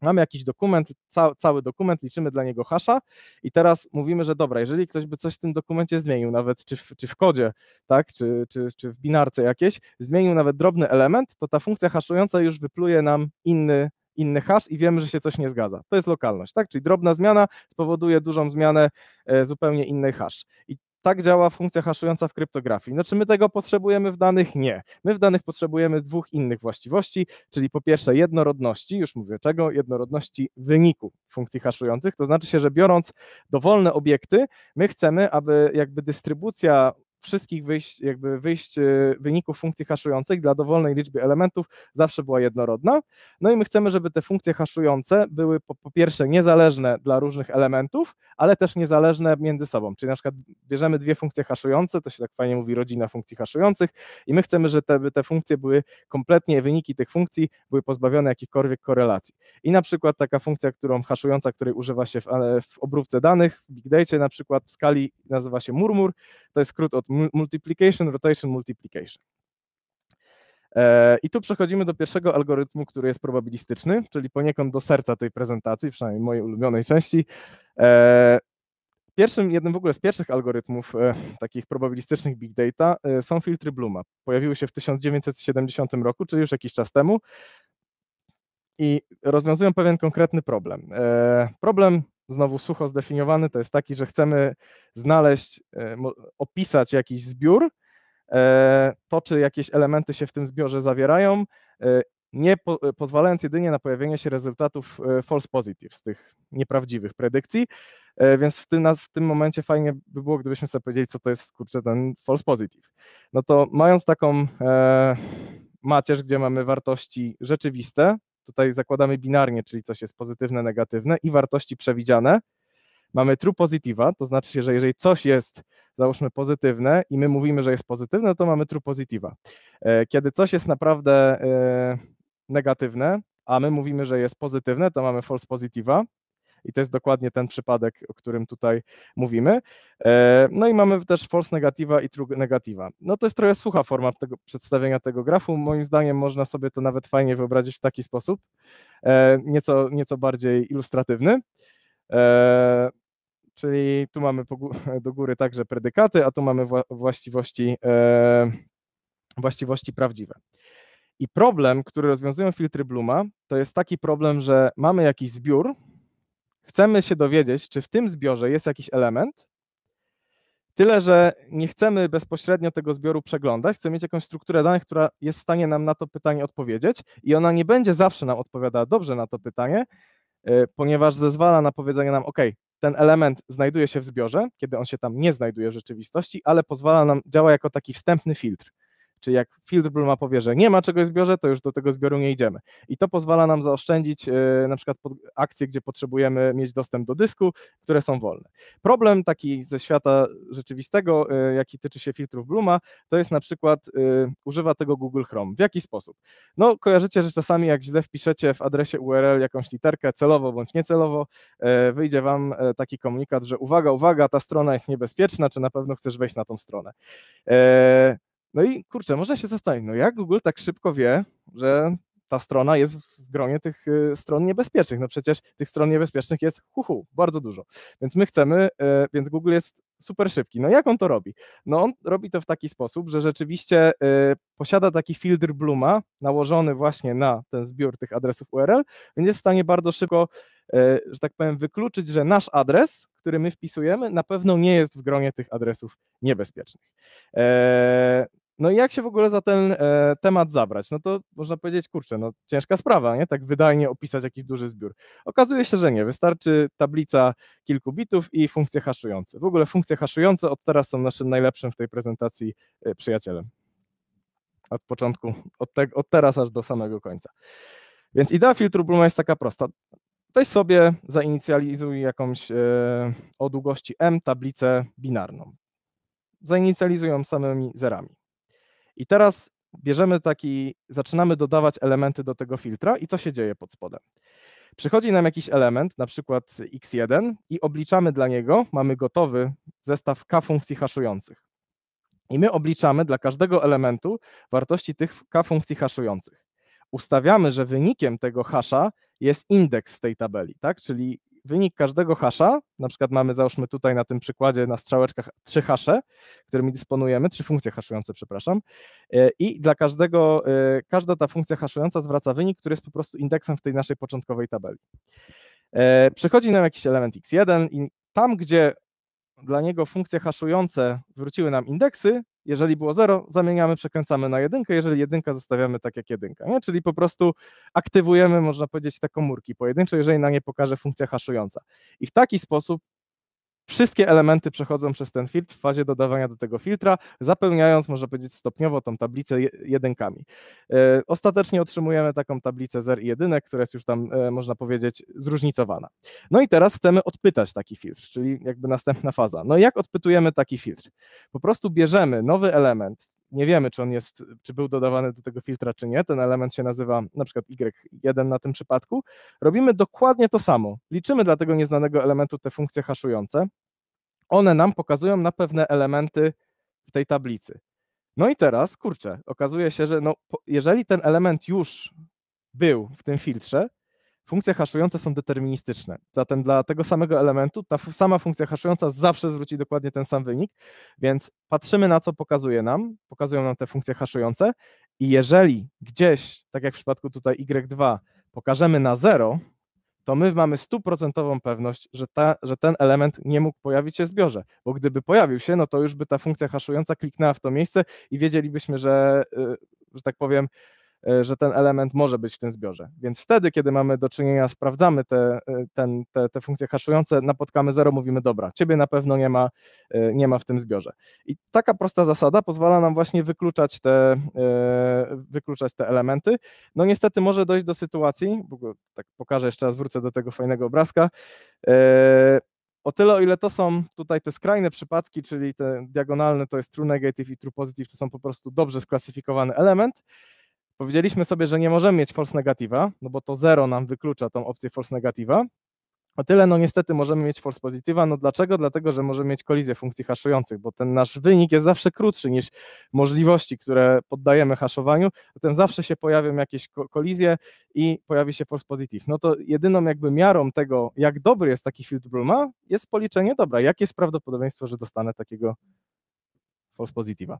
Mamy jakiś dokument, ca, cały dokument, liczymy dla niego hasza i teraz mówimy, że dobra, jeżeli ktoś by coś w tym dokumencie zmienił, nawet czy w, czy w kodzie, tak, czy, czy, czy w binarce jakieś, zmienił nawet drobny element, to ta funkcja haszująca już wypluje nam inny inny hash i wiemy, że się coś nie zgadza. To jest lokalność, tak? Czyli drobna zmiana spowoduje dużą zmianę e, zupełnie innej hash. I tak działa funkcja haszująca w kryptografii. No my tego potrzebujemy w danych? Nie. My w danych potrzebujemy dwóch innych właściwości, czyli po pierwsze jednorodności, już mówię czego, jednorodności wyniku funkcji haszujących, to znaczy się, że biorąc dowolne obiekty, my chcemy, aby jakby dystrybucja wszystkich wyjść, jakby wyjść y, wyników funkcji haszujących dla dowolnej liczby elementów zawsze była jednorodna. No i my chcemy, żeby te funkcje haszujące były po, po pierwsze niezależne dla różnych elementów, ale też niezależne między sobą. Czyli na przykład bierzemy dwie funkcje haszujące, to się tak fajnie mówi rodzina funkcji haszujących i my chcemy, żeby te funkcje były kompletnie, wyniki tych funkcji były pozbawione jakichkolwiek korelacji. I na przykład taka funkcja, którą haszująca, której używa się w, w obróbce danych, w big data na przykład w skali nazywa się murmur, to jest skrót od multiplication, rotation, multiplication. E, I tu przechodzimy do pierwszego algorytmu, który jest probabilistyczny, czyli poniekąd do serca tej prezentacji, przynajmniej mojej ulubionej części. E, pierwszym, jednym w ogóle z pierwszych algorytmów e, takich probabilistycznych big data są filtry Bluma. Pojawiły się w 1970 roku, czyli już jakiś czas temu i rozwiązują pewien konkretny problem. Problem znowu sucho zdefiniowany, to jest taki, że chcemy znaleźć, e, opisać jakiś zbiór, e, to czy jakieś elementy się w tym zbiorze zawierają, e, nie po, pozwalając jedynie na pojawienie się rezultatów false positive z tych nieprawdziwych predykcji. Więc w tym, w tym momencie fajnie by było, gdybyśmy sobie powiedzieli, co to jest kurczę ten false positive. No to mając taką e, macierz, gdzie mamy wartości rzeczywiste, tutaj zakładamy binarnie, czyli coś jest pozytywne, negatywne i wartości przewidziane. Mamy true positiva, to znaczy, że jeżeli coś jest, załóżmy, pozytywne i my mówimy, że jest pozytywne, to mamy true positiva. E, kiedy coś jest naprawdę e, negatywne, a my mówimy, że jest pozytywne, to mamy false positiva. I to jest dokładnie ten przypadek, o którym tutaj mówimy. E, no i mamy też false negatywa i true negatywa. No to jest trochę sucha forma tego, przedstawienia tego grafu. Moim zdaniem można sobie to nawet fajnie wyobrazić w taki sposób, e, nieco, nieco bardziej ilustratywny. E, czyli tu mamy do góry także predykaty, a tu mamy właściwości, właściwości prawdziwe. I problem, który rozwiązują filtry Bluma, to jest taki problem, że mamy jakiś zbiór, Chcemy się dowiedzieć, czy w tym zbiorze jest jakiś element, tyle że nie chcemy bezpośrednio tego zbioru przeglądać, chcemy mieć jakąś strukturę danych, która jest w stanie nam na to pytanie odpowiedzieć i ona nie będzie zawsze nam odpowiadała dobrze na to pytanie, e, ponieważ zezwala na powiedzenie nam, OK, ten element znajduje się w zbiorze, kiedy on się tam nie znajduje w rzeczywistości, ale pozwala nam, działa jako taki wstępny filtr czy jak filtr Bluma powie, że nie ma czegoś w zbiorze, to już do tego zbioru nie idziemy. I to pozwala nam zaoszczędzić e, na przykład akcje, gdzie potrzebujemy mieć dostęp do dysku, które są wolne. Problem taki ze świata rzeczywistego, e, jaki tyczy się filtrów Bluma, to jest na przykład e, używa tego Google Chrome. W jaki sposób? No kojarzycie, że czasami jak źle wpiszecie w adresie URL jakąś literkę celowo bądź niecelowo, wyjdzie wam taki komunikat, że uwaga, uwaga, ta strona jest niebezpieczna, czy na pewno chcesz wejść na tą stronę. No i kurczę, można się zastanowić, no jak Google tak szybko wie, że ta strona jest w gronie tych y, stron niebezpiecznych. No przecież tych stron niebezpiecznych jest huhu, bardzo dużo. Więc my chcemy, y, więc Google jest super szybki. No jak on to robi? No on robi to w taki sposób, że rzeczywiście y, posiada taki filtr Bluma nałożony właśnie na ten zbiór tych adresów URL, więc jest w stanie bardzo szybko, że tak powiem, wykluczyć, że nasz adres, który my wpisujemy, na pewno nie jest w gronie tych adresów niebezpiecznych. E, no i jak się w ogóle za ten e, temat zabrać? No to można powiedzieć, kurczę, no ciężka sprawa, nie? Tak wydajnie opisać jakiś duży zbiór. Okazuje się, że nie. Wystarczy tablica kilku bitów i funkcje haszujące. W ogóle funkcje haszujące od teraz są naszym najlepszym w tej prezentacji e, przyjacielem. Od początku, od, te, od teraz aż do samego końca. Więc idea filtru Bluma jest taka prosta. Weź sobie zainicjalizuj jakąś e, o długości m tablicę binarną. Zainicjalizują samymi zerami i teraz bierzemy taki, zaczynamy dodawać elementy do tego filtra i co się dzieje pod spodem. Przychodzi nam jakiś element, na przykład x1 i obliczamy dla niego, mamy gotowy zestaw k funkcji haszujących. I my obliczamy dla każdego elementu wartości tych k funkcji haszujących. Ustawiamy, że wynikiem tego hasza jest indeks w tej tabeli, tak? czyli wynik każdego hasza, na przykład mamy załóżmy tutaj na tym przykładzie na strzałeczkach trzy hasze, którymi dysponujemy, trzy funkcje haszujące, przepraszam, e, i dla każdego, e, każda ta funkcja haszująca zwraca wynik, który jest po prostu indeksem w tej naszej początkowej tabeli. E, przychodzi nam jakiś element x1 i tam, gdzie dla niego funkcje haszujące zwróciły nam indeksy, jeżeli było 0, zamieniamy, przekręcamy na jedynkę, jeżeli jedynka, zostawiamy tak jak jedynka. Nie? Czyli po prostu aktywujemy, można powiedzieć, te komórki pojedyncze, jeżeli na nie pokaże funkcja haszująca. I w taki sposób Wszystkie elementy przechodzą przez ten filtr w fazie dodawania do tego filtra, zapełniając, można powiedzieć, stopniowo tą tablicę jedynkami. E, ostatecznie otrzymujemy taką tablicę zer i jedynek, która jest już tam, e, można powiedzieć, zróżnicowana. No i teraz chcemy odpytać taki filtr, czyli jakby następna faza. No i jak odpytujemy taki filtr? Po prostu bierzemy nowy element, nie wiemy, czy on jest, czy był dodawany do tego filtra, czy nie. Ten element się nazywa na przykład Y1 na tym przypadku. Robimy dokładnie to samo. Liczymy dla tego nieznanego elementu te funkcje haszujące. One nam pokazują na pewne elementy w tej tablicy. No i teraz, kurczę, okazuje się, że no, jeżeli ten element już był w tym filtrze, Funkcje haszujące są deterministyczne. Zatem dla tego samego elementu ta sama funkcja haszująca zawsze zwróci dokładnie ten sam wynik, więc patrzymy na co pokazuje nam, pokazują nam te funkcje haszujące i jeżeli gdzieś, tak jak w przypadku tutaj Y2, pokażemy na 0, to my mamy stuprocentową pewność, że, ta, że ten element nie mógł pojawić się w zbiorze, bo gdyby pojawił się, no to już by ta funkcja haszująca kliknęła w to miejsce i wiedzielibyśmy, że, y, że tak powiem, E, że ten element może być w tym zbiorze. Więc wtedy, kiedy mamy do czynienia, sprawdzamy te, e, ten, te, te funkcje haszujące, napotkamy zero, mówimy dobra, ciebie na pewno nie ma, e, nie ma w tym zbiorze. I taka prosta zasada pozwala nam właśnie wykluczać te, wykluczać te elementy. No niestety może dojść do sytuacji, tak pokażę jeszcze raz, wrócę do tego fajnego obrazka, o tyle, o ile to są tutaj te skrajne przypadki, czyli te diagonalne to jest true negative i true positive, to są po prostu dobrze sklasyfikowany element, Powiedzieliśmy sobie, że nie możemy mieć false negatywa, no bo to zero nam wyklucza tą opcję false negatywa. O tyle, no niestety możemy mieć false pozytywa. No dlaczego? Dlatego, że możemy mieć kolizję funkcji haszujących, bo ten nasz wynik jest zawsze krótszy niż możliwości, które poddajemy haszowaniu, zatem zawsze się pojawią jakieś kolizje i pojawi się false pozytyw. No to jedyną jakby miarą tego, jak dobry jest taki field bluma, jest policzenie dobra. Jakie jest prawdopodobieństwo, że dostanę takiego false pozytywa?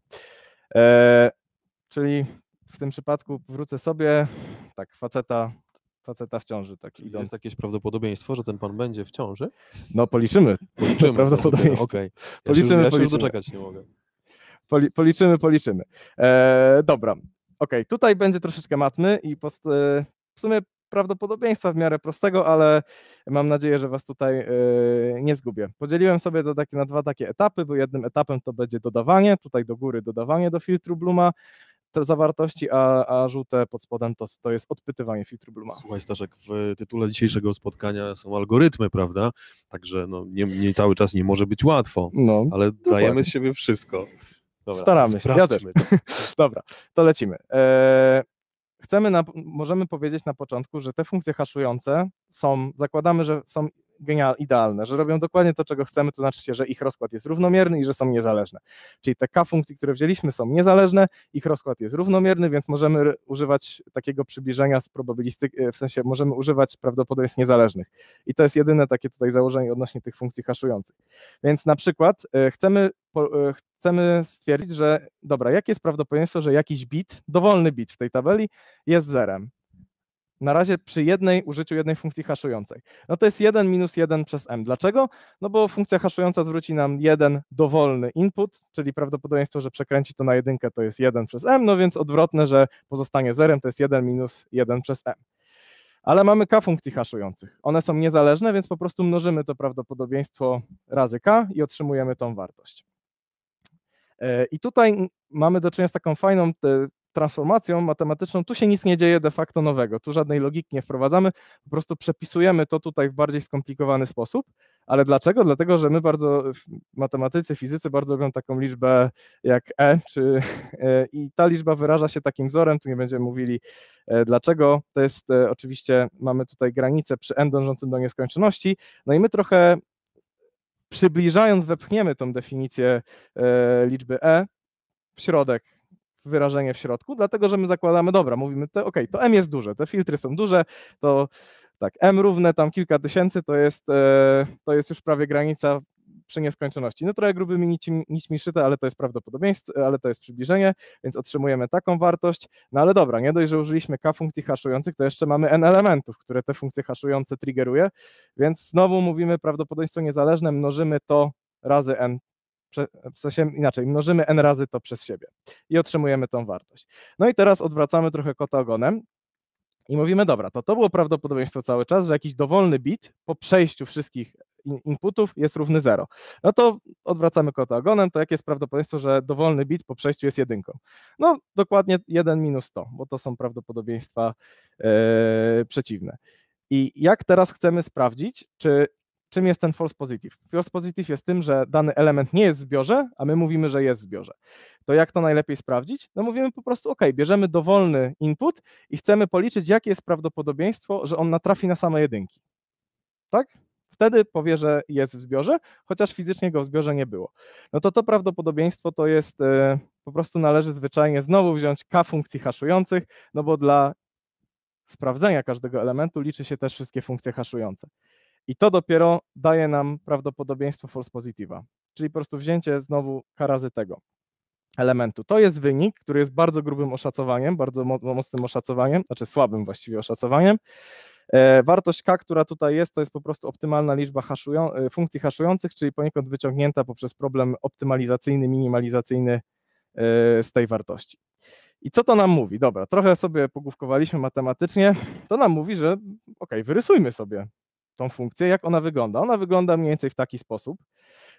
Eee, czyli w tym przypadku wrócę sobie, tak, faceta, faceta w ciąży. Tak, idąc. Jest jakieś prawdopodobieństwo, że ten pan będzie w ciąży? No policzymy. Policzymy. No, prawdopodobieństwo. Okay. Ja policzymy, się, ja się policzymy. doczekać nie mogę. Poli, policzymy, policzymy. E, dobra, okej, okay. tutaj będzie troszeczkę matny i post, e, w sumie prawdopodobieństwa w miarę prostego, ale mam nadzieję, że Was tutaj yy, nie zgubię. Podzieliłem sobie to takie, na dwa takie etapy, bo jednym etapem to będzie dodawanie, tutaj do góry dodawanie do filtru Bluma, te zawartości, a, a żółte pod spodem to, to jest odpytywanie filtru Bluma. Słuchaj Staszek, w tytule dzisiejszego spotkania są algorytmy, prawda? Także no, nie, nie cały czas nie może być łatwo, no, ale dokładnie. dajemy z siebie wszystko. Dobra, Staramy się. Ja też. Dobra, to lecimy. Eee, chcemy, na, możemy powiedzieć na początku, że te funkcje haszujące są, zakładamy, że są genial, idealne, że robią dokładnie to, czego chcemy, to znaczy, się, że ich rozkład jest równomierny i że są niezależne. Czyli te k funkcji, które wzięliśmy, są niezależne, ich rozkład jest równomierny, więc możemy używać takiego przybliżenia z probabilistyki, e, w sensie możemy używać prawdopodobieństw niezależnych. I to jest jedyne takie tutaj założenie odnośnie tych funkcji haszujących. Więc na przykład e, chcemy, e, chcemy stwierdzić, że dobra, jakie jest prawdopodobieństwo, że jakiś bit, dowolny bit w tej tabeli jest zerem na razie przy jednej użyciu jednej funkcji haszującej. No to jest 1 minus 1 przez m. Dlaczego? No bo funkcja haszująca zwróci nam jeden dowolny input, czyli prawdopodobieństwo, że przekręci to na jedynkę to jest 1 przez m, no więc odwrotne, że pozostanie zerem to jest 1 minus 1 przez m. Ale mamy k funkcji haszujących. One są niezależne, więc po prostu mnożymy to prawdopodobieństwo razy k i otrzymujemy tą wartość. E, I tutaj mamy do czynienia z taką fajną transformacją matematyczną, tu się nic nie dzieje de facto nowego, tu żadnej logiki nie wprowadzamy, po prostu przepisujemy to tutaj w bardziej skomplikowany sposób. Ale dlaczego? Dlatego, że my bardzo, matematycy, fizycy bardzo lubią taką liczbę jak E, czy, e, i ta liczba wyraża się takim wzorem, tu nie będziemy mówili e, dlaczego. To jest e, oczywiście, mamy tutaj granicę przy N dążącym do nieskończoności, no i my trochę przybliżając wepchniemy tą definicję liczby E w środek wyrażenie w środku, dlatego że my zakładamy, dobra, mówimy, okej, ok, to M jest duże, te filtry są duże, to tak, M równe tam kilka tysięcy to jest, e, to jest już prawie granica przy nieskończoności. No trochę grubymi nićmi, nićmi szyte, ale to jest prawdopodobieństwo, e, ale to jest przybliżenie, więc otrzymujemy taką wartość. No ale dobra, nie dość, że użyliśmy k funkcji haszujących, to jeszcze mamy n elementów, które te funkcje haszujące triggeruje, więc znowu mówimy prawdopodobieństwo niezależne, mnożymy to razy n w sensie inaczej, mnożymy n razy to przez siebie i otrzymujemy tą wartość. No i teraz odwracamy trochę kota ogonem i mówimy, dobra, to to było prawdopodobieństwo cały czas, że jakiś dowolny bit po przejściu wszystkich inputów jest równy 0. No to odwracamy kota ogonem, to jakie jest prawdopodobieństwo, że dowolny bit po przejściu jest jedynką? No dokładnie 1 minus 100, bo to są prawdopodobieństwa yy, przeciwne. I jak teraz chcemy sprawdzić, czy Czym jest ten false positive? False positive jest tym, że dany element nie jest w zbiorze, a my mówimy, że jest w zbiorze. To jak to najlepiej sprawdzić? No mówimy po prostu, ok, bierzemy dowolny input i chcemy policzyć, jakie jest prawdopodobieństwo, że on natrafi na same jedynki. Tak? Wtedy powie, że jest w zbiorze, chociaż fizycznie go w zbiorze nie było. No to to prawdopodobieństwo to jest, y, po prostu należy zwyczajnie znowu wziąć k funkcji haszujących, no bo dla sprawdzenia każdego elementu liczy się też wszystkie funkcje haszujące. I to dopiero daje nam prawdopodobieństwo false positiva, czyli po prostu wzięcie znowu k razy tego elementu. To jest wynik, który jest bardzo grubym oszacowaniem, bardzo mocnym oszacowaniem, znaczy słabym właściwie oszacowaniem. E, wartość k, która tutaj jest, to jest po prostu optymalna liczba haszują, e, funkcji haszujących, czyli poniekąd wyciągnięta poprzez problem optymalizacyjny, minimalizacyjny e, z tej wartości. I co to nam mówi? Dobra, trochę sobie pogłówkowaliśmy matematycznie. To nam mówi, że ok, wyrysujmy sobie tą funkcję. Jak ona wygląda? Ona wygląda mniej więcej w taki sposób.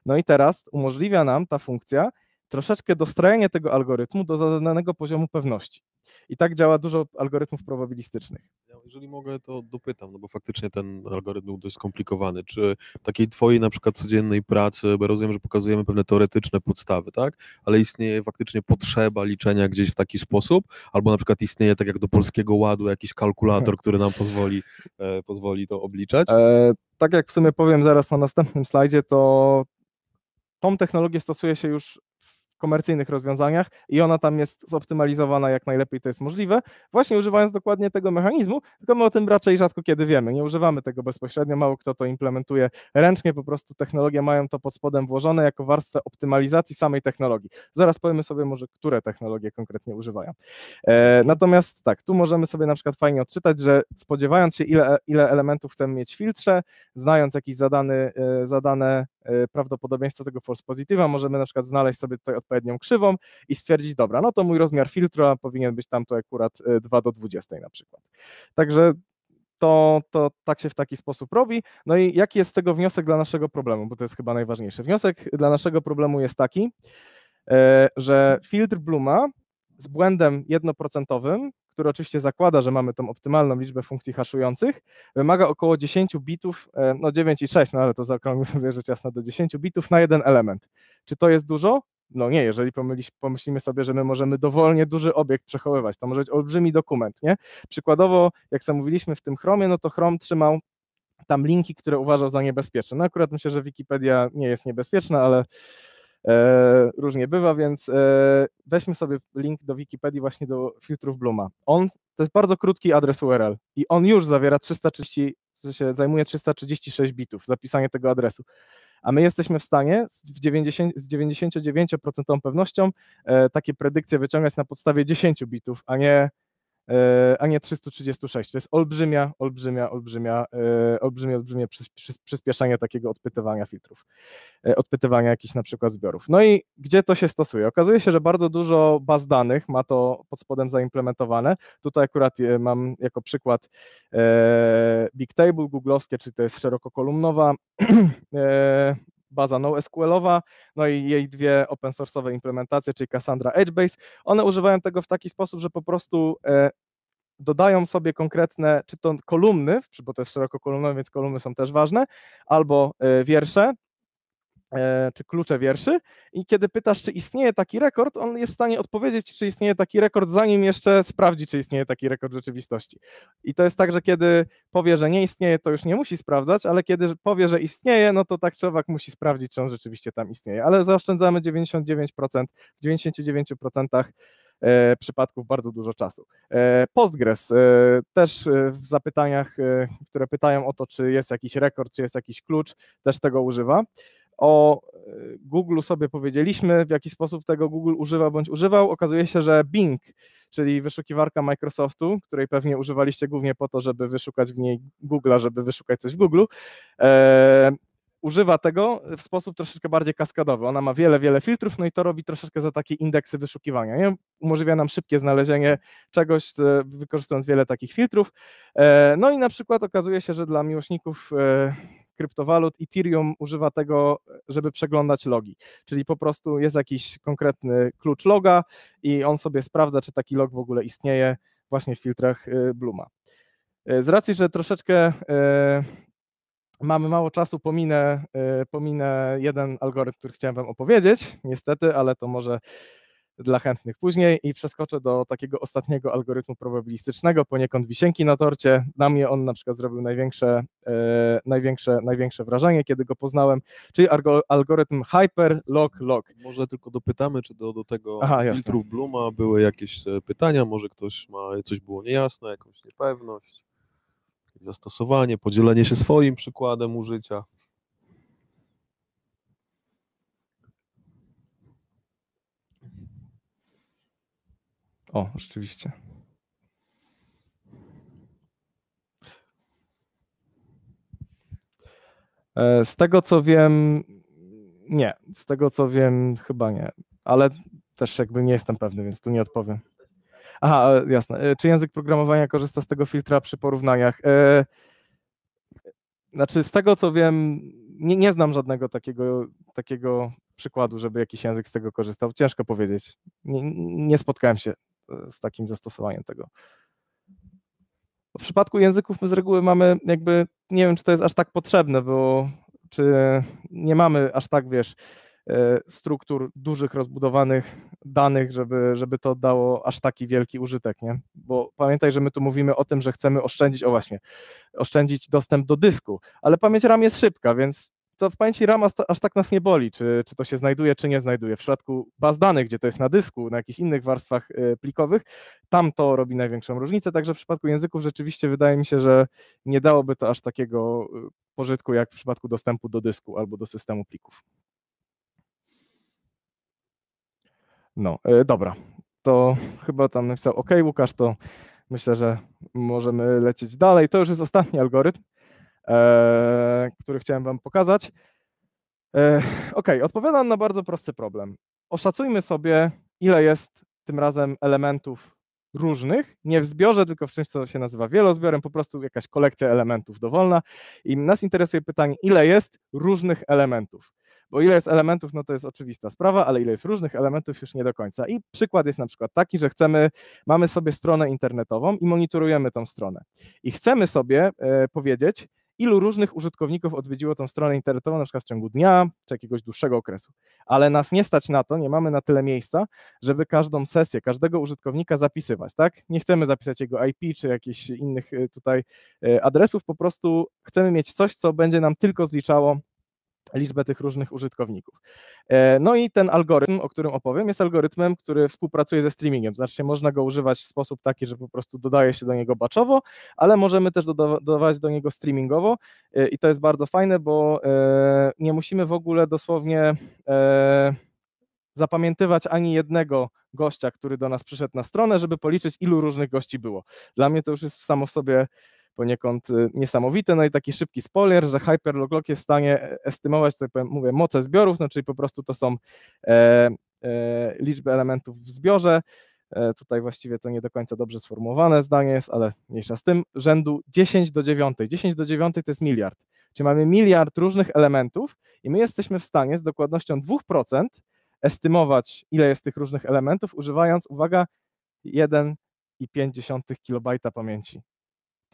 No i teraz umożliwia nam ta funkcja troszeczkę dostrajanie tego algorytmu do zadanego poziomu pewności. I tak działa dużo algorytmów probabilistycznych. Jeżeli mogę, to dopytam, no bo faktycznie ten algorytm był dość skomplikowany. Czy takiej twojej na przykład codziennej pracy, bo rozumiem, że pokazujemy pewne teoretyczne podstawy, tak? Ale istnieje faktycznie potrzeba liczenia gdzieś w taki sposób, albo na przykład istnieje tak jak do polskiego ładu jakiś kalkulator, który nam pozwoli, e, pozwoli to obliczać? E, tak jak w sumie powiem zaraz na następnym slajdzie, to tą technologię stosuje się już komercyjnych rozwiązaniach i ona tam jest zoptymalizowana jak najlepiej to jest możliwe, właśnie używając dokładnie tego mechanizmu, tylko my o tym raczej rzadko kiedy wiemy, nie używamy tego bezpośrednio, mało kto to implementuje ręcznie, po prostu technologie mają to pod spodem włożone jako warstwę optymalizacji samej technologii. Zaraz powiemy sobie może, które technologie konkretnie używają. E, natomiast tak, tu możemy sobie na przykład fajnie odczytać, że spodziewając się ile, ile elementów chcemy mieć w filtrze, znając jakiś zadany, e, zadane E, prawdopodobieństwo tego false positiva, możemy na przykład znaleźć sobie tutaj odpowiednią krzywą i stwierdzić, dobra, no to mój rozmiar filtra powinien być tam to akurat 2 e, do 20 na przykład. Także to, to tak się w taki sposób robi. No i jaki jest z tego wniosek dla naszego problemu, bo to jest chyba najważniejszy. Wniosek dla naszego problemu jest taki, e, że filtr Bluma z błędem jednoprocentowym który oczywiście zakłada, że mamy tą optymalną liczbę funkcji haszujących, wymaga około 10 bitów, e, no 9 i 6, no ale to zaokrąglę rzecz jasna do 10 bitów na jeden element. Czy to jest dużo? No nie, jeżeli pomyślimy sobie, że my możemy dowolnie duży obiekt przechowywać, to może być olbrzymi dokument, nie? Przykładowo, jak zamówiliśmy w tym Chromie, no to Chrome trzymał tam linki, które uważał za niebezpieczne. No akurat myślę, że Wikipedia nie jest niebezpieczna, ale E, różnie bywa, więc e, weźmy sobie link do Wikipedii właśnie do filtrów Bluma. On, to jest bardzo krótki adres URL i on już zawiera 330, w sensie zajmuje 336 bitów, zapisanie tego adresu. A my jesteśmy w stanie z, 90, z 99% pewnością e, takie predykcje wyciągać na podstawie 10 bitów, a nie E, a nie 336. To jest olbrzymia, olbrzymia, olbrzymia, e, olbrzymie, olbrzymie przyspieszenie takiego odpytywania filtrów, e, odpytywania jakichś na przykład zbiorów. No i gdzie to się stosuje? Okazuje się, że bardzo dużo baz danych ma to pod spodem zaimplementowane. Tutaj akurat mam jako przykład Bigtable, googlowskie, czyli to jest szerokokolumnowa baza NoSQL-owa, no i jej dwie open source'owe implementacje, czyli Cassandra Edgebase. One używają tego w taki sposób, że po prostu e, dodają sobie konkretne, czy to kolumny, bo to jest szeroko kolumnowe, więc kolumny są też ważne, albo e, wiersze, E, czy klucze wierszy i kiedy pytasz, czy istnieje taki rekord, on jest w stanie odpowiedzieć, czy istnieje taki rekord, zanim jeszcze sprawdzi, czy istnieje taki rekord rzeczywistości. I to jest tak, że kiedy powie, że nie istnieje, to już nie musi sprawdzać, ale kiedy powie, że istnieje, no to tak człowiek musi sprawdzić, czy on rzeczywiście tam istnieje. Ale zaoszczędzamy 99%, w 99% e, przypadków bardzo dużo czasu. E, Postgres też w zapytaniach, które pytają o to, czy jest jakiś rekord, czy jest jakiś klucz, też tego używa. O e, Google sobie powiedzieliśmy, w jaki sposób tego Google używa bądź używał. Okazuje się, że Bing, czyli wyszukiwarka Microsoftu, której pewnie używaliście głównie po to, żeby wyszukać w niej Google'a, żeby wyszukać coś w Google, e, używa tego w sposób troszeczkę bardziej kaskadowy. Ona ma wiele, wiele filtrów, no i to robi troszeczkę za takie indeksy wyszukiwania. Nie? Umożliwia nam szybkie znalezienie czegoś, wykorzystując wiele takich filtrów. E, no i na przykład okazuje się, że dla miłośników e, kryptowalut, Ethereum używa tego, żeby przeglądać logi. Czyli po prostu jest jakiś konkretny klucz loga i on sobie sprawdza, czy taki log w ogóle istnieje właśnie w filtrach y, Bluma. Y, z racji, że troszeczkę y, mamy mało czasu, pominę, pominę jeden algorytm, który chciałem Wam opowiedzieć, niestety, ale to może dla chętnych później i przeskoczę do takiego ostatniego algorytmu probabilistycznego, poniekąd wisienki na torcie. Na mnie on na przykład zrobił największe, e, największe, największe wrażenie, kiedy go poznałem, czyli algorytm Hyper-Log-Log. Może tylko dopytamy, czy do, do tego Aha, filtrów jasne. Bluma były jakieś e, pytania, może ktoś ma, coś było niejasne, jakąś niepewność, zastosowanie, podzielenie się swoim przykładem użycia. O, rzeczywiście. E, z tego co wiem, nie. Z tego co wiem, chyba nie. Ale też jakby nie jestem pewny, więc tu nie odpowiem. Aha, e, jasne. E, czy język programowania korzysta z tego filtra przy porównaniach? Znaczy, z tego co wiem, nie, nie znam żadnego takiego, takiego przykładu, żeby jakiś język z tego korzystał. Ciężko powiedzieć. Nie, nie spotkałem się E, z takim zastosowaniem tego. W przypadku języków my z reguły mamy jakby, nie wiem czy to jest aż tak potrzebne, bo czy nie mamy aż tak, wiesz, e, struktur dużych, rozbudowanych danych, żeby, żeby to dało aż taki wielki użytek, nie? Bo pamiętaj, że my tu mówimy o tym, że chcemy oszczędzić, o właśnie, oszczędzić dostęp do dysku, ale pamięć RAM jest szybka, więc to w pamięci RAM aż tak nas nie boli, czy, czy to się znajduje, czy nie znajduje. W przypadku baz danych, gdzie to jest na dysku, na jakichś innych warstwach y, plikowych, tam to robi największą różnicę. Także w przypadku języków rzeczywiście wydaje mi się, że nie dałoby to aż takiego y, pożytku, jak w przypadku dostępu do dysku albo do systemu plików. No, y, dobra. To chyba tam napisał OK, Łukasz, to myślę, że możemy lecieć dalej. To już jest ostatni algorytm. E, który chciałem Wam pokazać. E, ok, odpowiadam na bardzo prosty problem. Oszacujmy sobie, ile jest tym razem elementów różnych, nie w zbiorze, tylko w czymś, co się nazywa wielozbiorem, po prostu jakaś kolekcja elementów dowolna. I nas interesuje pytanie, ile jest różnych elementów. Bo ile jest elementów, no to jest oczywista sprawa, ale ile jest różnych elementów już nie do końca. I przykład jest na przykład taki, że chcemy, mamy sobie stronę internetową i monitorujemy tą stronę. I chcemy sobie e, powiedzieć, ilu różnych użytkowników odwiedziło tą stronę internetową, na przykład w ciągu dnia czy jakiegoś dłuższego okresu. Ale nas nie stać na to, nie mamy na tyle miejsca, żeby każdą sesję, każdego użytkownika zapisywać, tak? Nie chcemy zapisać jego IP czy jakichś innych y, tutaj y, adresów, po prostu chcemy mieć coś, co będzie nam tylko zliczało liczbę tych różnych użytkowników. E, no i ten algorytm, o którym opowiem, jest algorytmem, który współpracuje ze streamingiem. Znaczy można go używać w sposób taki, że po prostu dodaje się do niego baczowo, ale możemy też dodawać do niego streamingowo e, i to jest bardzo fajne, bo e, nie musimy w ogóle dosłownie zapamiętywać ani jednego gościa, który do nas przyszedł na stronę, żeby policzyć, ilu różnych gości było. Dla mnie to już jest samo w sobie poniekąd y, niesamowite. No i taki szybki spoiler, że Hyperloop jest w stanie e, estymować, tak powiem, mówię, moce zbiorów, no czyli po prostu to są e, e, liczby elementów w zbiorze. E, tutaj właściwie to nie do końca dobrze sformułowane zdanie jest, ale mniejsza z tym, rzędu 10 do 9. 10 do 9 to jest miliard. Czyli mamy miliard różnych elementów i my jesteśmy w stanie z dokładnością 2% estymować, ile jest tych różnych elementów, używając, uwaga, 1,5 KB pamięci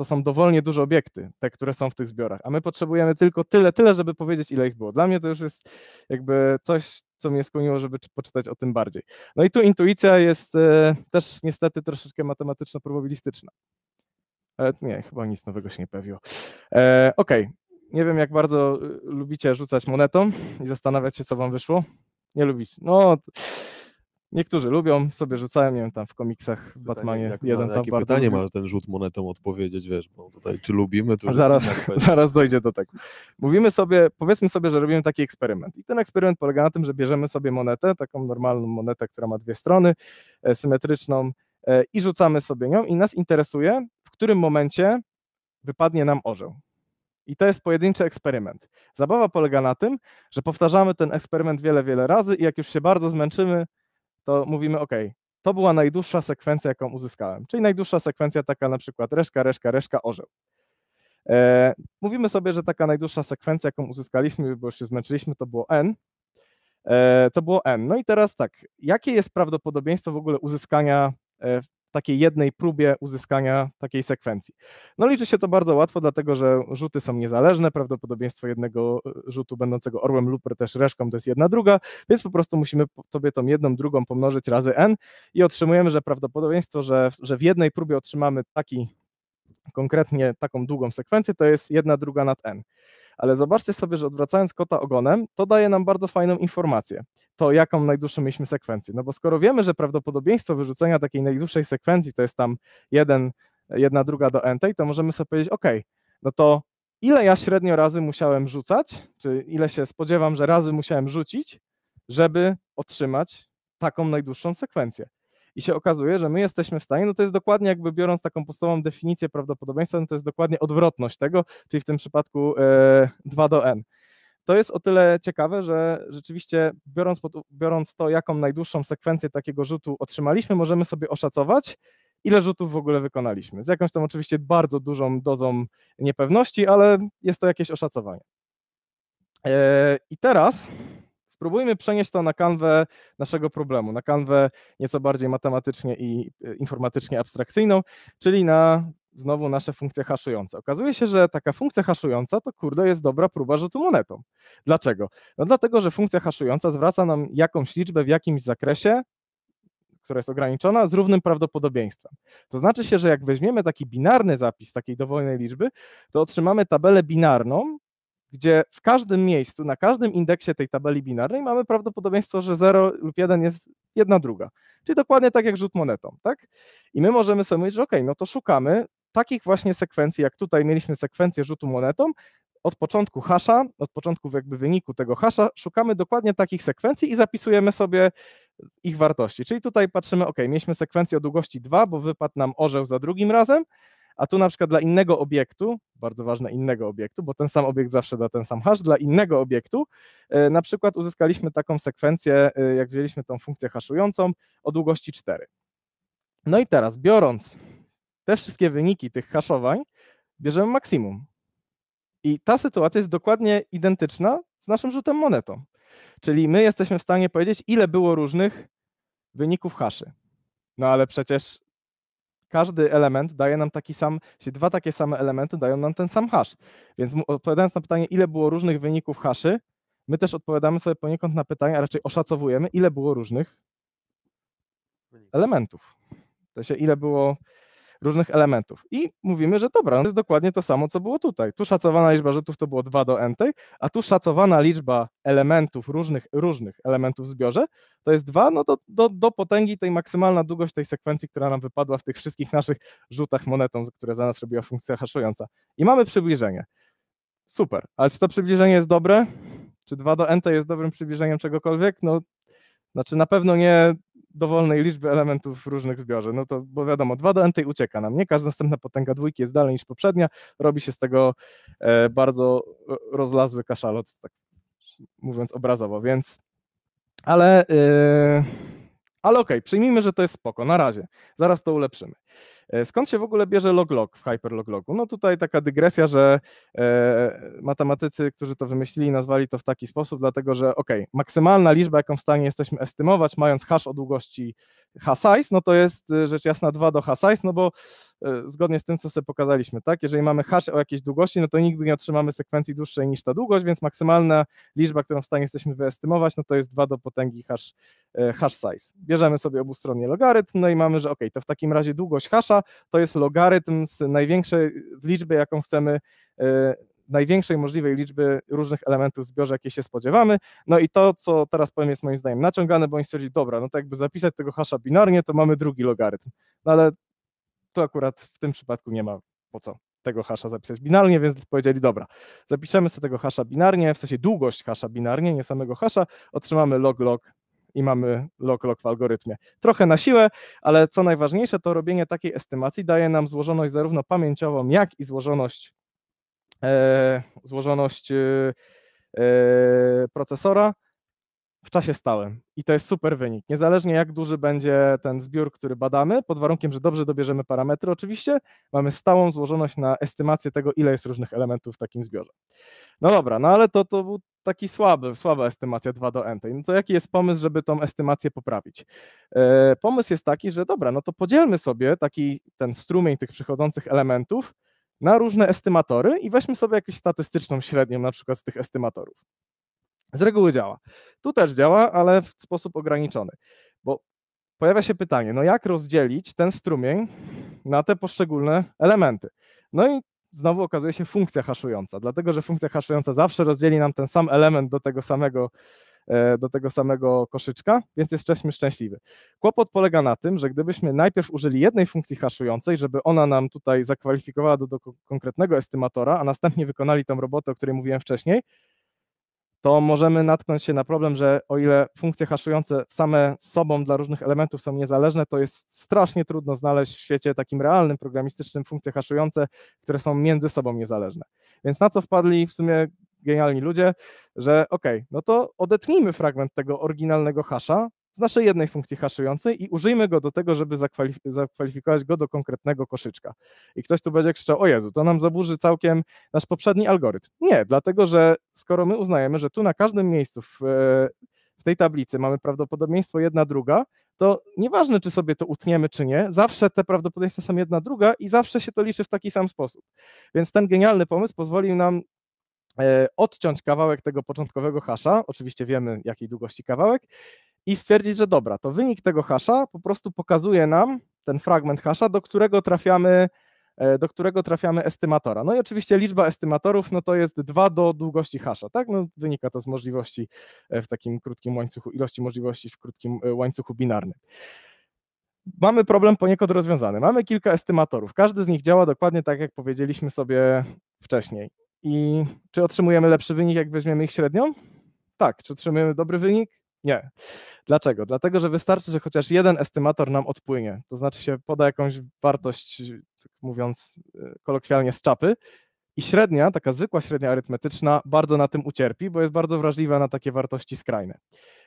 to są dowolnie duże obiekty, te, które są w tych zbiorach, a my potrzebujemy tylko tyle, tyle, żeby powiedzieć, ile ich było. Dla mnie to już jest jakby coś, co mnie skłoniło, żeby poczytać o tym bardziej. No i tu intuicja jest e, też niestety troszeczkę matematyczno-probabilistyczna. E, nie, chyba nic nowego się nie pojawiło. E, Okej, okay. nie wiem jak bardzo e, lubicie rzucać monetą i zastanawiać się, co wam wyszło. Nie lubicie. No, Niektórzy lubią, sobie rzucają, nie wiem, tam w komiksach, w tak Batmanie jeden tam jakie bardzo pytanie lubił. ten rzut monetą odpowiedzieć, wiesz, bo tutaj czy lubimy, to zaraz, zaraz dojdzie do tego. Mówimy sobie, powiedzmy sobie, że robimy taki eksperyment i ten eksperyment polega na tym, że bierzemy sobie monetę, taką normalną monetę, która ma dwie strony, e, symetryczną e, i rzucamy sobie nią i nas interesuje, w którym momencie wypadnie nam orzeł. I to jest pojedynczy eksperyment. Zabawa polega na tym, że powtarzamy ten eksperyment wiele, wiele razy i jak już się bardzo zmęczymy, to mówimy, OK, to była najdłuższa sekwencja, jaką uzyskałem. Czyli najdłuższa sekwencja taka na przykład reszka, reszka, reszka, orzeł. E, mówimy sobie, że taka najdłuższa sekwencja, jaką uzyskaliśmy, bo już się zmęczyliśmy, to było n. E, to było n. No i teraz tak, jakie jest prawdopodobieństwo w ogóle uzyskania e, takiej jednej próbie uzyskania takiej sekwencji. No liczy się to bardzo łatwo, dlatego że rzuty są niezależne, prawdopodobieństwo jednego e, rzutu będącego orłem lub też reszką to jest jedna druga, więc po prostu musimy sobie tą jedną drugą pomnożyć razy n i otrzymujemy, że prawdopodobieństwo, że, że w jednej próbie otrzymamy taki konkretnie taką długą sekwencję, to jest jedna druga nad n ale zobaczcie sobie, że odwracając kota ogonem, to daje nam bardzo fajną informację, to jaką najdłuższą mieliśmy sekwencję. No bo skoro wiemy, że prawdopodobieństwo wyrzucenia takiej najdłuższej sekwencji to jest tam 1, druga do n, to możemy sobie powiedzieć, ok, no to ile ja średnio razy musiałem rzucać, czy ile się spodziewam, że razy musiałem rzucić, żeby otrzymać taką najdłuższą sekwencję i się okazuje, że my jesteśmy w stanie, no to jest dokładnie jakby biorąc taką podstawową definicję prawdopodobieństwa, no to jest dokładnie odwrotność tego, czyli w tym przypadku 2 e, do n. To jest o tyle ciekawe, że rzeczywiście biorąc, pod, biorąc to, jaką najdłuższą sekwencję takiego rzutu otrzymaliśmy, możemy sobie oszacować, ile rzutów w ogóle wykonaliśmy. Z jakąś tam oczywiście bardzo dużą dozą niepewności, ale jest to jakieś oszacowanie. E, I teraz Spróbujmy przenieść to na kanwę naszego problemu, na kanwę nieco bardziej matematycznie i e, informatycznie abstrakcyjną, czyli na znowu nasze funkcje haszujące. Okazuje się, że taka funkcja haszująca to kurde jest dobra próba rzutu monetą. Dlaczego? No dlatego, że funkcja haszująca zwraca nam jakąś liczbę w jakimś zakresie, która jest ograniczona, z równym prawdopodobieństwem. To znaczy się, że jak weźmiemy taki binarny zapis takiej dowolnej liczby, to otrzymamy tabelę binarną, gdzie w każdym miejscu, na każdym indeksie tej tabeli binarnej mamy prawdopodobieństwo, że 0 lub 1 jest jedna druga. Czyli dokładnie tak jak rzut monetą, tak? I my możemy sobie mówić, że ok, no to szukamy takich właśnie sekwencji, jak tutaj mieliśmy sekwencję rzutu monetą, od początku hasza, od początku jakby wyniku tego hasza, szukamy dokładnie takich sekwencji i zapisujemy sobie ich wartości. Czyli tutaj patrzymy, ok, mieliśmy sekwencję o długości 2, bo wypadł nam orzeł za drugim razem, a tu na przykład dla innego obiektu, bardzo ważne innego obiektu, bo ten sam obiekt zawsze da ten sam hash, dla innego obiektu e, na przykład uzyskaliśmy taką sekwencję, e, jak wzięliśmy tą funkcję haszującą o długości 4. No i teraz biorąc te wszystkie wyniki tych haszowań, bierzemy maksimum. I ta sytuacja jest dokładnie identyczna z naszym rzutem monetą. Czyli my jesteśmy w stanie powiedzieć, ile było różnych wyników haszy. No ale przecież każdy element daje nam taki sam, czyli dwa takie same elementy dają nam ten sam hash. Więc odpowiadając na pytanie, ile było różnych wyników haszy, my też odpowiadamy sobie poniekąd na pytanie, a raczej oszacowujemy, ile było różnych elementów. To się ile było różnych elementów. I mówimy, że dobra, to no jest dokładnie to samo, co było tutaj. Tu szacowana liczba rzutów to było 2 do n, a tu szacowana liczba elementów, różnych, różnych elementów w zbiorze, to jest 2 no do, do, do potęgi tej maksymalna długość tej sekwencji, która nam wypadła w tych wszystkich naszych rzutach monetą, które za nas robiła funkcja haszująca. I mamy przybliżenie. Super, ale czy to przybliżenie jest dobre? Czy 2 do n jest dobrym przybliżeniem czegokolwiek? No, znaczy na pewno nie dowolnej liczby elementów w różnych zbiorze. No to, bo wiadomo, 2 do ucieka nam, nie? Każda następna potęga dwójki jest dalej niż poprzednia, robi się z tego e, bardzo e, rozlazły kaszalot, tak mówiąc obrazowo, więc ale, e, ale okej, okay, przyjmijmy, że to jest spoko, na razie, zaraz to ulepszymy. E, skąd się w ogóle bierze loglog w hyperloglogu? No tutaj taka dygresja, że e, matematycy, którzy to wymyślili, nazwali to w taki sposób, dlatego że ok, maksymalna liczba, jaką w stanie jesteśmy estymować, mając hash o długości h-size, no to jest e, rzecz jasna 2 do h-size, no bo zgodnie z tym, co sobie pokazaliśmy, tak? Jeżeli mamy hash o jakiejś długości, no to nigdy nie otrzymamy sekwencji dłuższej niż ta długość, więc maksymalna liczba, którą w stanie jesteśmy wyestymować, no to jest 2 do potęgi hash, hash size. Bierzemy sobie obustronnie logarytm, no i mamy, że ok, to w takim razie długość hasza to jest logarytm z największej z liczby, jaką chcemy e, największej możliwej liczby różnych elementów w zbiorze, jakie się spodziewamy. No i to, co teraz powiem, jest moim zdaniem naciągane, bo oni stwierdzili, dobra, no to jakby zapisać tego hasza binarnie, to mamy drugi logarytm. No ale to akurat w tym przypadku nie ma po co tego hasza zapisać binarnie, więc powiedzieli, dobra, zapiszemy sobie tego hasza binarnie, w sensie długość hasza binarnie, nie samego hasza, otrzymamy log log i mamy log-log w algorytmie. Trochę na siłę, ale co najważniejsze, to robienie takiej estymacji daje nam złożoność zarówno pamięciową, jak i złożoność, e, złożoność e, e, procesora w czasie stałym. I to jest super wynik. Niezależnie jak duży będzie ten zbiór, który badamy, pod warunkiem, że dobrze dobierzemy parametry, oczywiście, mamy stałą złożoność na estymację tego, ile jest różnych elementów w takim zbiorze. No dobra, no ale to, to był taki słaby, słaba estymacja 2 do entej. No to jaki jest pomysł, żeby tą estymację poprawić? E, pomysł jest taki, że dobra, no to podzielmy sobie taki ten strumień tych przychodzących elementów na różne estymatory i weźmy sobie jakąś statystyczną średnią na przykład z tych estymatorów. Z reguły działa. Tu też działa, ale w sposób ograniczony, bo pojawia się pytanie, no jak rozdzielić ten strumień na te poszczególne elementy? No i znowu okazuje się funkcja haszująca, dlatego że funkcja haszująca zawsze rozdzieli nam ten sam element do tego samego, e, do tego samego koszyczka, więc jesteśmy szczęśliwi. Kłopot polega na tym, że gdybyśmy najpierw użyli jednej funkcji haszującej, żeby ona nam tutaj zakwalifikowała do, do konkretnego estymatora, a następnie wykonali tą robotę, o której mówiłem wcześniej, to możemy natknąć się na problem, że o ile funkcje haszujące same sobą dla różnych elementów są niezależne, to jest strasznie trudno znaleźć w świecie takim realnym, programistycznym funkcje haszujące, które są między sobą niezależne. Więc na co wpadli w sumie genialni ludzie, że ok, no to odetnijmy fragment tego oryginalnego hasza z naszej jednej funkcji haszującej i użyjmy go do tego, żeby zakwalif zakwalifikować go do konkretnego koszyczka. I ktoś tu będzie krzyczał, o Jezu, to nam zaburzy całkiem nasz poprzedni algorytm. Nie, dlatego że skoro my uznajemy, że tu na każdym miejscu w, e, w tej tablicy mamy prawdopodobieństwo jedna druga, to nieważne, czy sobie to utniemy, czy nie, zawsze te prawdopodobieństwa są jedna druga i zawsze się to liczy w taki sam sposób. Więc ten genialny pomysł pozwolił nam e, odciąć kawałek tego początkowego hasza, oczywiście wiemy jakiej długości kawałek, i stwierdzić, że dobra, to wynik tego hasza po prostu pokazuje nam ten fragment hasza, do którego trafiamy e, do którego trafiamy estymatora. No i oczywiście liczba estymatorów no to jest 2 do długości hasza, tak? No, wynika to z możliwości e, w takim krótkim łańcuchu, ilości możliwości w krótkim e, łańcuchu binarnym. Mamy problem poniekąd rozwiązany. Mamy kilka estymatorów. Każdy z nich działa dokładnie tak, jak powiedzieliśmy sobie wcześniej. I czy otrzymujemy lepszy wynik, jak weźmiemy ich średnią? Tak. Czy otrzymujemy dobry wynik? Nie. Dlaczego? Dlatego, że wystarczy, że chociaż jeden estymator nam odpłynie, to znaczy się poda jakąś wartość, tak mówiąc e, kolokwialnie, z czapy, i średnia, taka zwykła średnia arytmetyczna, bardzo na tym ucierpi, bo jest bardzo wrażliwa na takie wartości skrajne.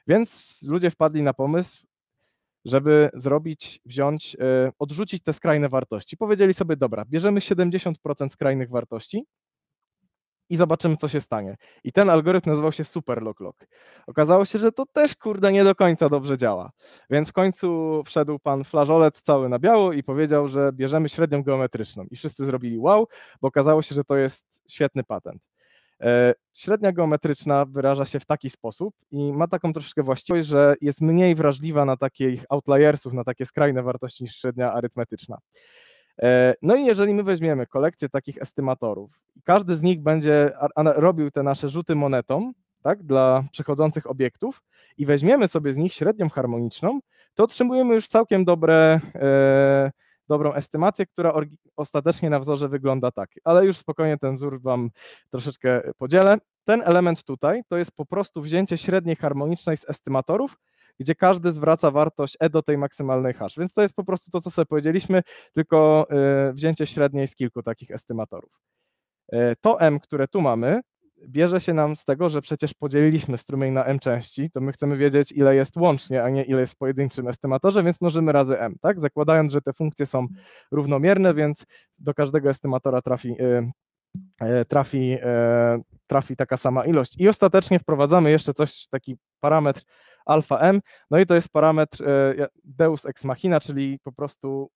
Więc ludzie wpadli na pomysł, żeby zrobić, wziąć, e, odrzucić te skrajne wartości. Powiedzieli sobie, dobra, bierzemy 70% skrajnych wartości, i zobaczymy, co się stanie. I ten algorytm nazywał się Superlocklock. Okazało się, że to też, kurde, nie do końca dobrze działa. Więc w końcu wszedł pan Flajolet cały na biało i powiedział, że bierzemy średnią geometryczną. I wszyscy zrobili wow, bo okazało się, że to jest świetny patent. E, średnia geometryczna wyraża się w taki sposób i ma taką troszeczkę właściwość, że jest mniej wrażliwa na takich outliersów, na takie skrajne wartości niż średnia arytmetyczna. E, no i jeżeli my weźmiemy kolekcję takich estymatorów i każdy z nich będzie robił te nasze rzuty monetą, tak, dla przechodzących obiektów i weźmiemy sobie z nich średnią harmoniczną, to otrzymujemy już całkiem dobre, e, dobrą estymację, która ostatecznie na wzorze wygląda tak. Ale już spokojnie ten wzór Wam troszeczkę podzielę. Ten element tutaj to jest po prostu wzięcie średniej harmonicznej z estymatorów gdzie każdy zwraca wartość e do tej maksymalnej hash. Więc to jest po prostu to, co sobie powiedzieliśmy, tylko y, wzięcie średniej z kilku takich estymatorów. Y, to m, które tu mamy, bierze się nam z tego, że przecież podzieliliśmy strumień na m części, to my chcemy wiedzieć, ile jest łącznie, a nie ile jest w pojedynczym estymatorze, więc mnożymy razy m, tak? Zakładając, że te funkcje są równomierne, więc do każdego estymatora trafi, y, trafi, trafi taka sama ilość. I ostatecznie wprowadzamy jeszcze coś, taki parametr alfa m. No i to jest parametr e, deus ex machina, czyli po prostu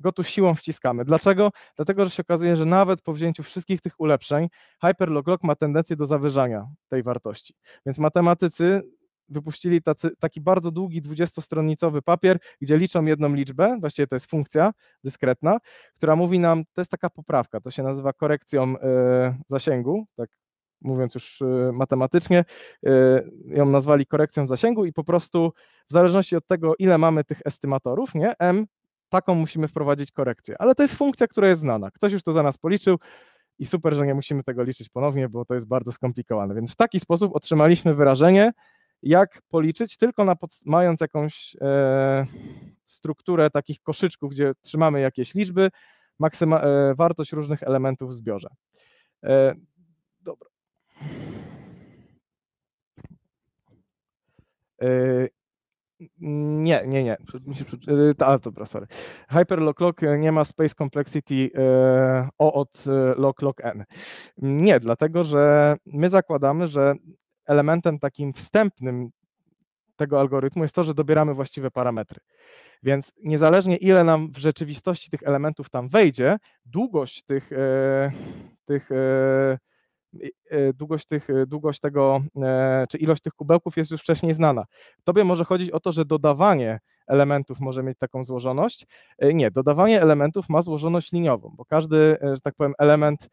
go tu siłą wciskamy. Dlaczego? Dlatego, że się okazuje, że nawet po wzięciu wszystkich tych ulepszeń hyperloglog ma tendencję do zawyżania tej wartości. Więc matematycy wypuścili tacy, taki bardzo długi, 20 papier, gdzie liczą jedną liczbę, właściwie to jest funkcja dyskretna, która mówi nam, to jest taka poprawka, to się nazywa korekcją e, zasięgu, tak mówiąc już e, matematycznie, e, ją nazwali korekcją zasięgu i po prostu w zależności od tego, ile mamy tych estymatorów, nie, m, taką musimy wprowadzić korekcję. Ale to jest funkcja, która jest znana. Ktoś już to za nas policzył i super, że nie musimy tego liczyć ponownie, bo to jest bardzo skomplikowane. Więc w taki sposób otrzymaliśmy wyrażenie, jak policzyć, tylko na mając jakąś e, strukturę takich koszyczków, gdzie trzymamy jakieś liczby, maksyma, e, wartość różnych elementów w zbiorze. E, Yy, nie, nie, nie. Yy, a, dobra, sorry. Hyperlock Lock e, nie ma Space Complexity e, O od e, Lock Lock N. Nie, dlatego że my zakładamy, że elementem takim wstępnym tego algorytmu jest to, że dobieramy właściwe parametry. Więc niezależnie ile nam w rzeczywistości tych elementów tam wejdzie, długość tych, tych E, długość, tych, e, długość tego, e, czy ilość tych kubełków jest już wcześniej znana. Tobie może chodzić o to, że dodawanie elementów może mieć taką złożoność. Nie, dodawanie elementów ma złożoność liniową, bo każdy, że tak powiem, element,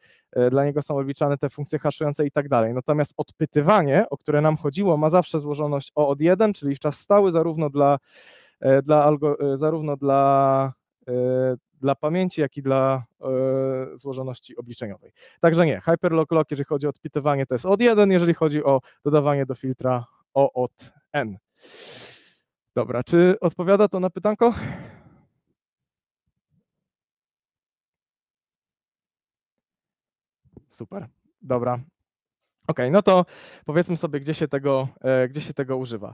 dla niego są obliczane te funkcje haszujące i tak dalej. Natomiast odpytywanie, o które nam chodziło, ma zawsze złożoność O od 1, czyli w czas stały zarówno dla, dla zarówno dla dla pamięci, jak i dla e, złożoności obliczeniowej. Także nie, Hyperlock Lock, jeżeli chodzi o odpytywanie, to jest od 1, jeżeli chodzi o dodawanie do filtra O od N. Dobra, czy odpowiada to na pytanko? Super, dobra. Ok, no to powiedzmy sobie, gdzie się tego, e, gdzie się tego używa.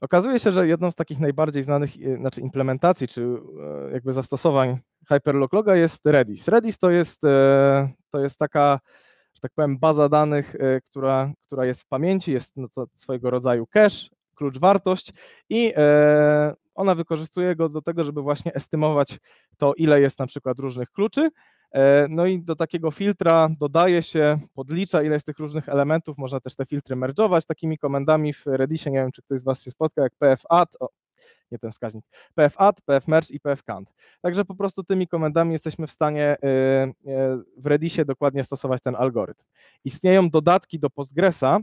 Okazuje się, że jedną z takich najbardziej znanych e, znaczy implementacji czy e, jakby zastosowań Hyperlocloga jest Redis. Redis to jest, e, to jest taka, że tak powiem, baza danych, która, która jest w pamięci, jest no to swojego rodzaju cache, klucz wartość i ona wykorzystuje go do tego, żeby właśnie estymować to, ile jest na przykład różnych kluczy E, no i do takiego filtra dodaje się, podlicza ile jest tych różnych elementów, można też te filtry merge'ować takimi komendami w Redisie, nie wiem czy ktoś z Was się spotka, jak pfadd, o, nie ten wskaźnik, pfadd, pfmerge i pfcant. Także po prostu tymi komendami jesteśmy w stanie y, y, w Redisie dokładnie stosować ten algorytm. Istnieją dodatki do Postgresa,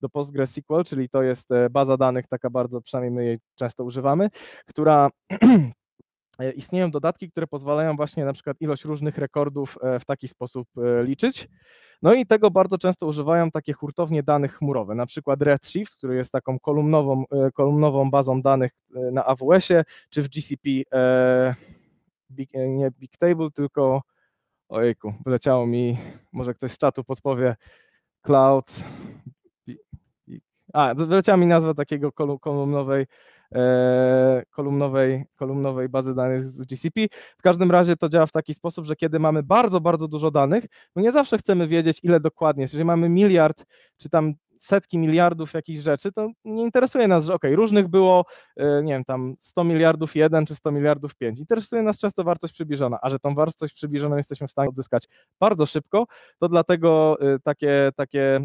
do PostgreSQL, czyli to jest e, baza danych taka bardzo, przynajmniej my jej często używamy, która E, istnieją dodatki, które pozwalają właśnie na przykład ilość różnych rekordów e, w taki sposób e, liczyć. No i tego bardzo często używają takie hurtownie danych chmurowe, na przykład Redshift, który jest taką kolumnową, kolumnową bazą danych na AWS-ie, czy w GCP, big, nie Bigtable, tylko ojku, wyleciało mi, może ktoś z czatu podpowie, Cloud, a, wyleciała mi nazwa takiego kolumnowej E, kolumnowej, kolumnowej bazy danych z GCP. W każdym razie to działa w taki sposób, że kiedy mamy bardzo, bardzo dużo danych, no nie zawsze chcemy wiedzieć, ile dokładnie jest. Jeżeli mamy miliard, czy tam setki miliardów jakichś rzeczy, to nie interesuje nas, że ok, różnych było, e, nie wiem, tam 100 miliardów 1 czy 100 miliardów 5. Interesuje nas często wartość przybliżona, a że tą wartość przybliżoną jesteśmy w stanie odzyskać bardzo szybko, to dlatego e, takie, takie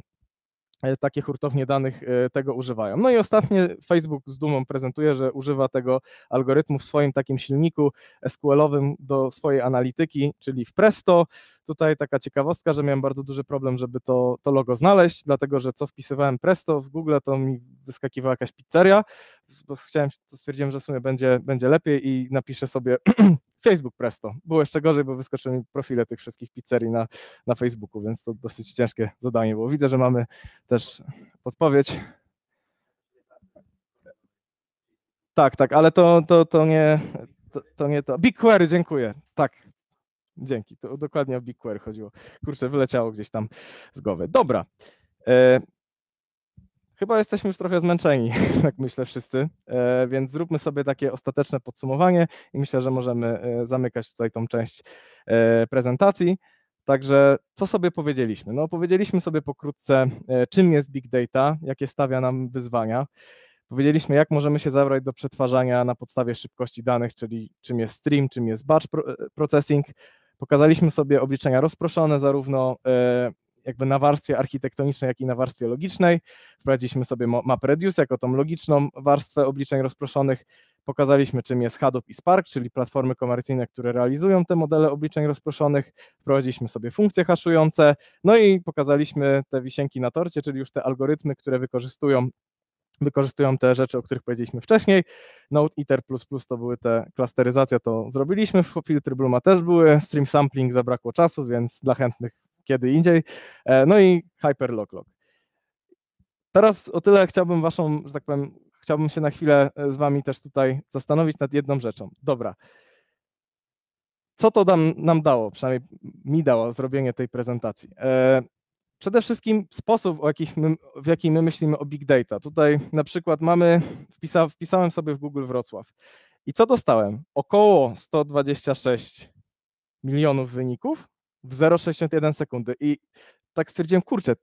E, takie hurtownie danych e, tego używają. No i ostatnie Facebook z dumą prezentuje, że używa tego algorytmu w swoim takim silniku SQL-owym do swojej analityki, czyli w Presto. Tutaj taka ciekawostka, że miałem bardzo duży problem, żeby to, to logo znaleźć, dlatego że co wpisywałem Presto w Google, to mi wyskakiwała jakaś pizzeria, bo chciałem, to stwierdziłem, że w sumie będzie, będzie lepiej i napiszę sobie Facebook Presto. Było jeszcze gorzej, bo wyskoczyły mi profile tych wszystkich pizzerii na, na Facebooku, więc to dosyć ciężkie zadanie było. Widzę, że mamy też podpowiedź. Tak, tak, ale to, to, to nie to, to nie to. BigQuery, dziękuję. Tak, Dzięki, to dokładnie o BigQuery chodziło. Kurczę, wyleciało gdzieś tam z głowy. Dobra. E, Chyba jesteśmy już trochę zmęczeni, tak myślę wszyscy, e, więc zróbmy sobie takie ostateczne podsumowanie i myślę, że możemy e, zamykać tutaj tą część e, prezentacji. Także co sobie powiedzieliśmy? No, powiedzieliśmy sobie pokrótce, czym jest big data, jakie stawia nam wyzwania. Powiedzieliśmy, jak możemy się zabrać do przetwarzania na podstawie szybkości danych, czyli czym jest stream, czym jest batch processing. Pokazaliśmy sobie obliczenia rozproszone, zarówno jakby na warstwie architektonicznej, jak i na warstwie logicznej. Wprowadziliśmy sobie MapReduce jako tą logiczną warstwę obliczeń rozproszonych. Pokazaliśmy, czym jest Hadoop i Spark, czyli platformy komercyjne, które realizują te modele obliczeń rozproszonych. Wprowadziliśmy sobie funkcje haszujące, no i pokazaliśmy te wisienki na torcie, czyli już te algorytmy, które wykorzystują wykorzystują te rzeczy, o których powiedzieliśmy wcześniej. Node Iter++ to były te klasteryzacja, to zrobiliśmy, filtry Bluma też były, stream sampling zabrakło czasu, więc dla chętnych kiedy indziej. E, no i Hyperlocklock. Teraz o tyle chciałbym waszą, że tak powiem, chciałbym się na chwilę e, z wami też tutaj zastanowić nad jedną rzeczą. Dobra. Co to nam, nam dało, przynajmniej mi dało zrobienie tej prezentacji? E, przede wszystkim sposób, my, w jaki my myślimy o big data. Tutaj na przykład mamy, wpisa, wpisałem sobie w Google Wrocław i co dostałem? Około 126 milionów wyników w 0,61 sekundy. I tak stwierdziłem, kurczę,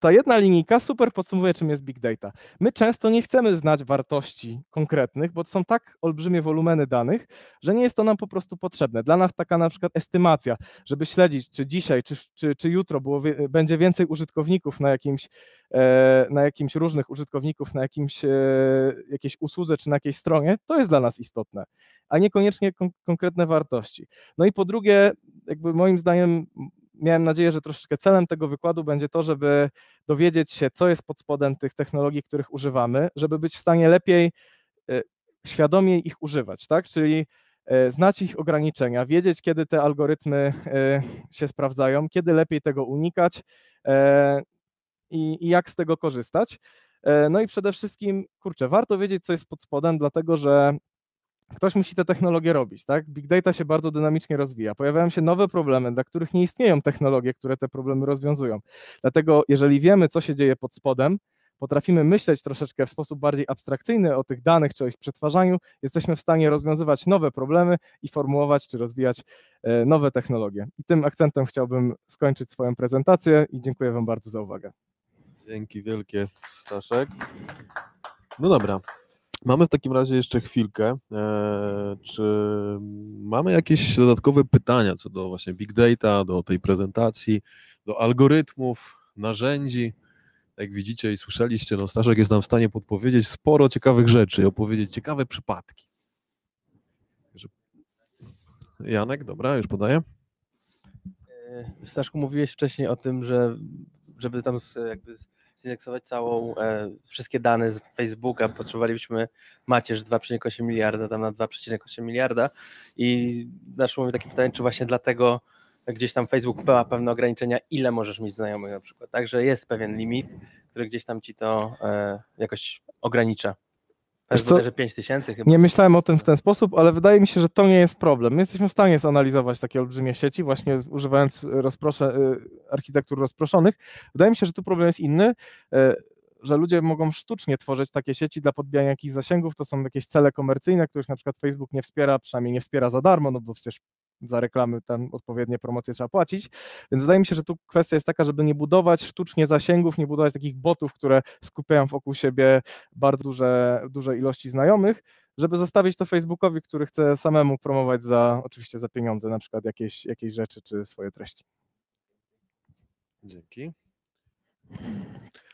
ta jedna linijka super podsumuje czym jest big data. My często nie chcemy znać wartości konkretnych, bo to są tak olbrzymie wolumeny danych, że nie jest to nam po prostu potrzebne. Dla nas taka na przykład estymacja, żeby śledzić, czy dzisiaj, czy, czy, czy jutro było, będzie więcej użytkowników na jakimś, e, na jakimś różnych użytkowników, na jakimś, e, jakiejś usłudze, czy na jakiejś stronie, to jest dla nas istotne, a niekoniecznie kon konkretne wartości. No i po drugie, jakby moim zdaniem miałem nadzieję, że troszeczkę celem tego wykładu będzie to, żeby dowiedzieć się, co jest pod spodem tych technologii, których używamy, żeby być w stanie lepiej, e, świadomiej ich używać, tak? Czyli e, znać ich ograniczenia, wiedzieć, kiedy te algorytmy e, się sprawdzają, kiedy lepiej tego unikać i, i jak z tego korzystać. No i przede wszystkim, kurczę, warto wiedzieć, co jest pod spodem, dlatego że ktoś musi te technologie robić, tak? Big data się bardzo dynamicznie rozwija. Pojawiają się nowe problemy, dla których nie istnieją technologie, które te problemy rozwiązują. Dlatego, jeżeli wiemy, co się dzieje pod spodem, potrafimy myśleć troszeczkę w sposób bardziej abstrakcyjny o tych danych czy o ich przetwarzaniu, jesteśmy w stanie rozwiązywać nowe problemy i formułować czy rozwijać e, nowe technologie. I tym akcentem chciałbym skończyć swoją prezentację i dziękuję Wam bardzo za uwagę. Dzięki wielkie, Staszek. No dobra, Mamy w takim razie jeszcze chwilkę. E, czy mamy jakieś dodatkowe pytania co do właśnie big data, do tej prezentacji, do algorytmów, narzędzi? Jak widzicie i słyszeliście, no Staszek jest nam w stanie podpowiedzieć sporo ciekawych rzeczy i opowiedzieć ciekawe przypadki. Janek, dobra, już podaję. E, Staszku, mówiłeś wcześniej o tym, że żeby tam jakby zindeksować całą, e, wszystkie dane z Facebooka, potrzebowalibyśmy macierz 2,8 miliarda, tam na 2,8 miliarda i naszło mi takie pytanie, czy właśnie dlatego gdzieś tam Facebook ma pewne ograniczenia, ile możesz mieć znajomych na przykład, także jest pewien limit, który gdzieś tam ci to e, jakoś ogranicza. Aż co? Że 5 tysięcy chyba. Nie myślałem o tym w ten sposób, ale wydaje mi się, że to nie jest problem. My jesteśmy w stanie zanalizować takie olbrzymie sieci, właśnie używając y, rozprosze, y, architektur rozproszonych. Wydaje mi się, że tu problem jest inny y, że ludzie mogą sztucznie tworzyć takie sieci dla podbijania jakichś zasięgów, to są jakieś cele komercyjne, których na przykład Facebook nie wspiera, przynajmniej nie wspiera za darmo, no bo przecież za reklamy tam odpowiednie promocje trzeba płacić. Więc wydaje mi się, że tu kwestia jest taka, żeby nie budować sztucznie zasięgów, nie budować takich botów, które skupiają wokół siebie bardzo duże, duże ilości znajomych, żeby zostawić to Facebookowi, który chce samemu promować za oczywiście za pieniądze, na przykład jakieś, jakieś rzeczy czy swoje treści. Dzięki. Okej,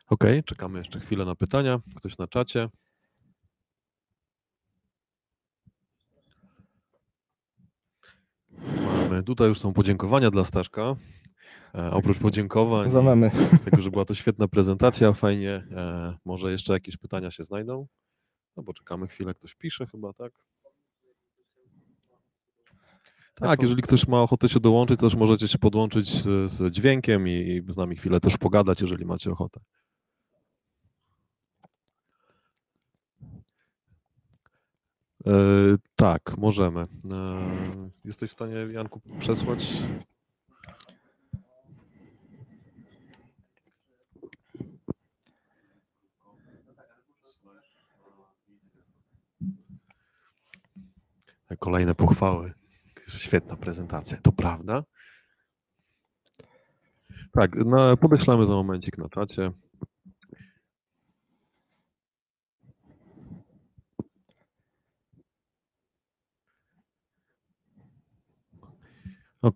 okay, czekamy jeszcze chwilę na pytania. Ktoś na czacie. memy. Tutaj już są podziękowania dla Staszka. E, oprócz podziękowań. Za Tego, że była to świetna prezentacja, fajnie. E, może jeszcze jakieś pytania się znajdą? No bo czekamy chwilę, ktoś pisze chyba, tak? Tak, tak jeżeli ktoś ma ochotę się dołączyć, też możecie się podłączyć z, z dźwiękiem i, i z nami chwilę też pogadać, jeżeli macie ochotę. E, tak, możemy. E, jesteś w stanie, Janku, przesłać? Kolejne pochwały. Świetna prezentacja, to prawda? Tak, no, podeślamy za momencik na czacie.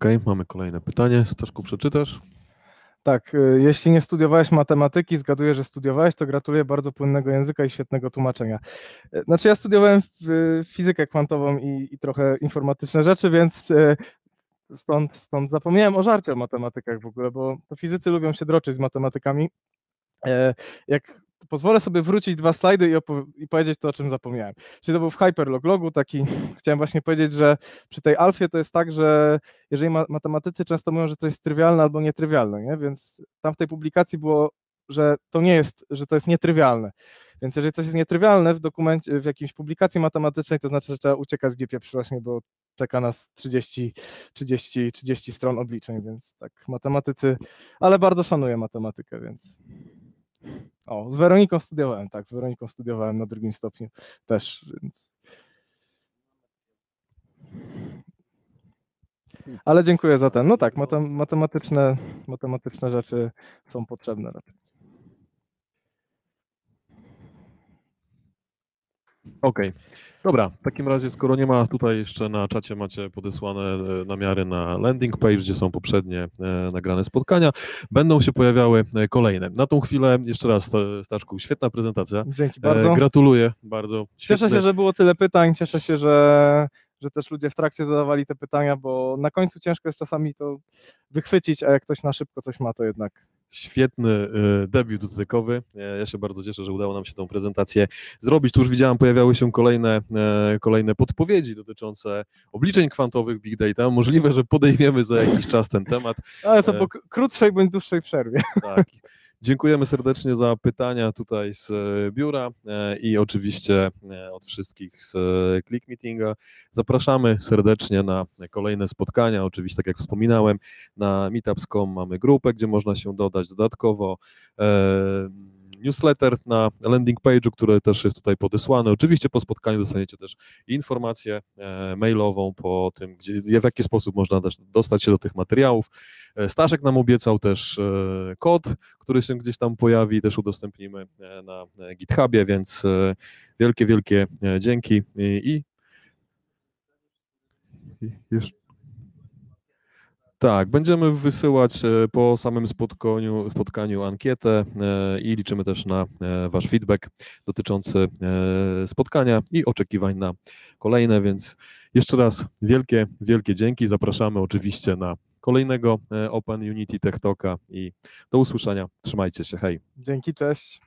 Okej, okay, mamy kolejne pytanie. Staszku, przeczytasz? Tak, y, jeśli nie studiowałeś matematyki, zgaduję, że studiowałeś, to gratuluję bardzo płynnego języka i świetnego tłumaczenia. Y, znaczy ja studiowałem y, fizykę kwantową i, i trochę informatyczne rzeczy, więc stąd, stąd zapomniałem o żarcie o matematykach w ogóle, bo to fizycy lubią się droczyć z matematykami. E, jak pozwolę sobie wrócić dwa slajdy i, i, powiedzieć to, o czym zapomniałem. Czyli to był w Hyperlog logu taki, chciałem właśnie powiedzieć, że przy tej alfie to jest tak, że jeżeli ma matematycy często mówią, że coś jest trywialne albo nietrywialne, nie? więc tam w tej publikacji było, że to nie jest, że to jest nietrywialne. Więc jeżeli coś jest nietrywialne w dokumencie, w jakiejś publikacji matematycznej, to znaczy, że trzeba uciekać z GPIP właśnie, bo czeka nas 30, 30, 30 stron obliczeń, więc tak, matematycy, ale bardzo szanuję matematykę, więc... O, z Weroniką studiowałem, tak, z Weroniką studiowałem na drugim stopniu też, więc. Ale dziękuję za ten. No tak, matem, matematyczne, matematyczne rzeczy są potrzebne raczej. Okej. Okay. Dobra, w takim razie, skoro nie ma tutaj jeszcze na czacie, macie podesłane e, namiary na landing page, gdzie są poprzednie e, nagrane spotkania. Będą się pojawiały e, kolejne. Na tą chwilę, jeszcze raz, Staszku, świetna prezentacja. Dzięki bardzo. Gratuluję bardzo. Cieszę się, że było tyle pytań, cieszę się, że że też ludzie w trakcie zadawali te pytania, bo na końcu ciężko jest czasami to wychwycić, a jak ktoś na szybko coś ma, to jednak Świetny y, debiut zykowy. Ja się bardzo cieszę, że udało nam się tą prezentację zrobić. Tu już widziałem, pojawiały się kolejne, e, kolejne podpowiedzi dotyczące obliczeń kwantowych Big Data. Możliwe, że podejmiemy za jakiś czas ten temat. Ale to e, po krótszej bądź dłuższej przerwie. Tak. Dziękujemy serdecznie za pytania tutaj z e, biura e, i oczywiście e, od wszystkich z Click Meetinga. Zapraszamy serdecznie na kolejne spotkania. Oczywiście, tak jak wspominałem, na meetups.com mamy grupę, gdzie można się dodać dodatkowo newsletter na landing page'u, który też jest tutaj podesłany. Oczywiście po spotkaniu dostaniecie też informację e, mailową po tym, gdzie, w jaki sposób można dostać się do tych materiałów. E, Staszek nam obiecał też e, kod, który się gdzieś tam pojawi, też udostępnimy na GitHubie, więc wielkie, wielkie dzięki i jeszcze tak, będziemy wysyłać e, po samym spotkaniu, spotkaniu ankietę e, i liczymy też na e, Wasz feedback dotyczący spotkania i oczekiwań na kolejne, więc jeszcze raz wielkie, wielkie dzięki. Zapraszamy oczywiście na kolejnego Open Unity Tech Talka i do usłyszenia. Trzymajcie się. Hej. Dzięki, cześć.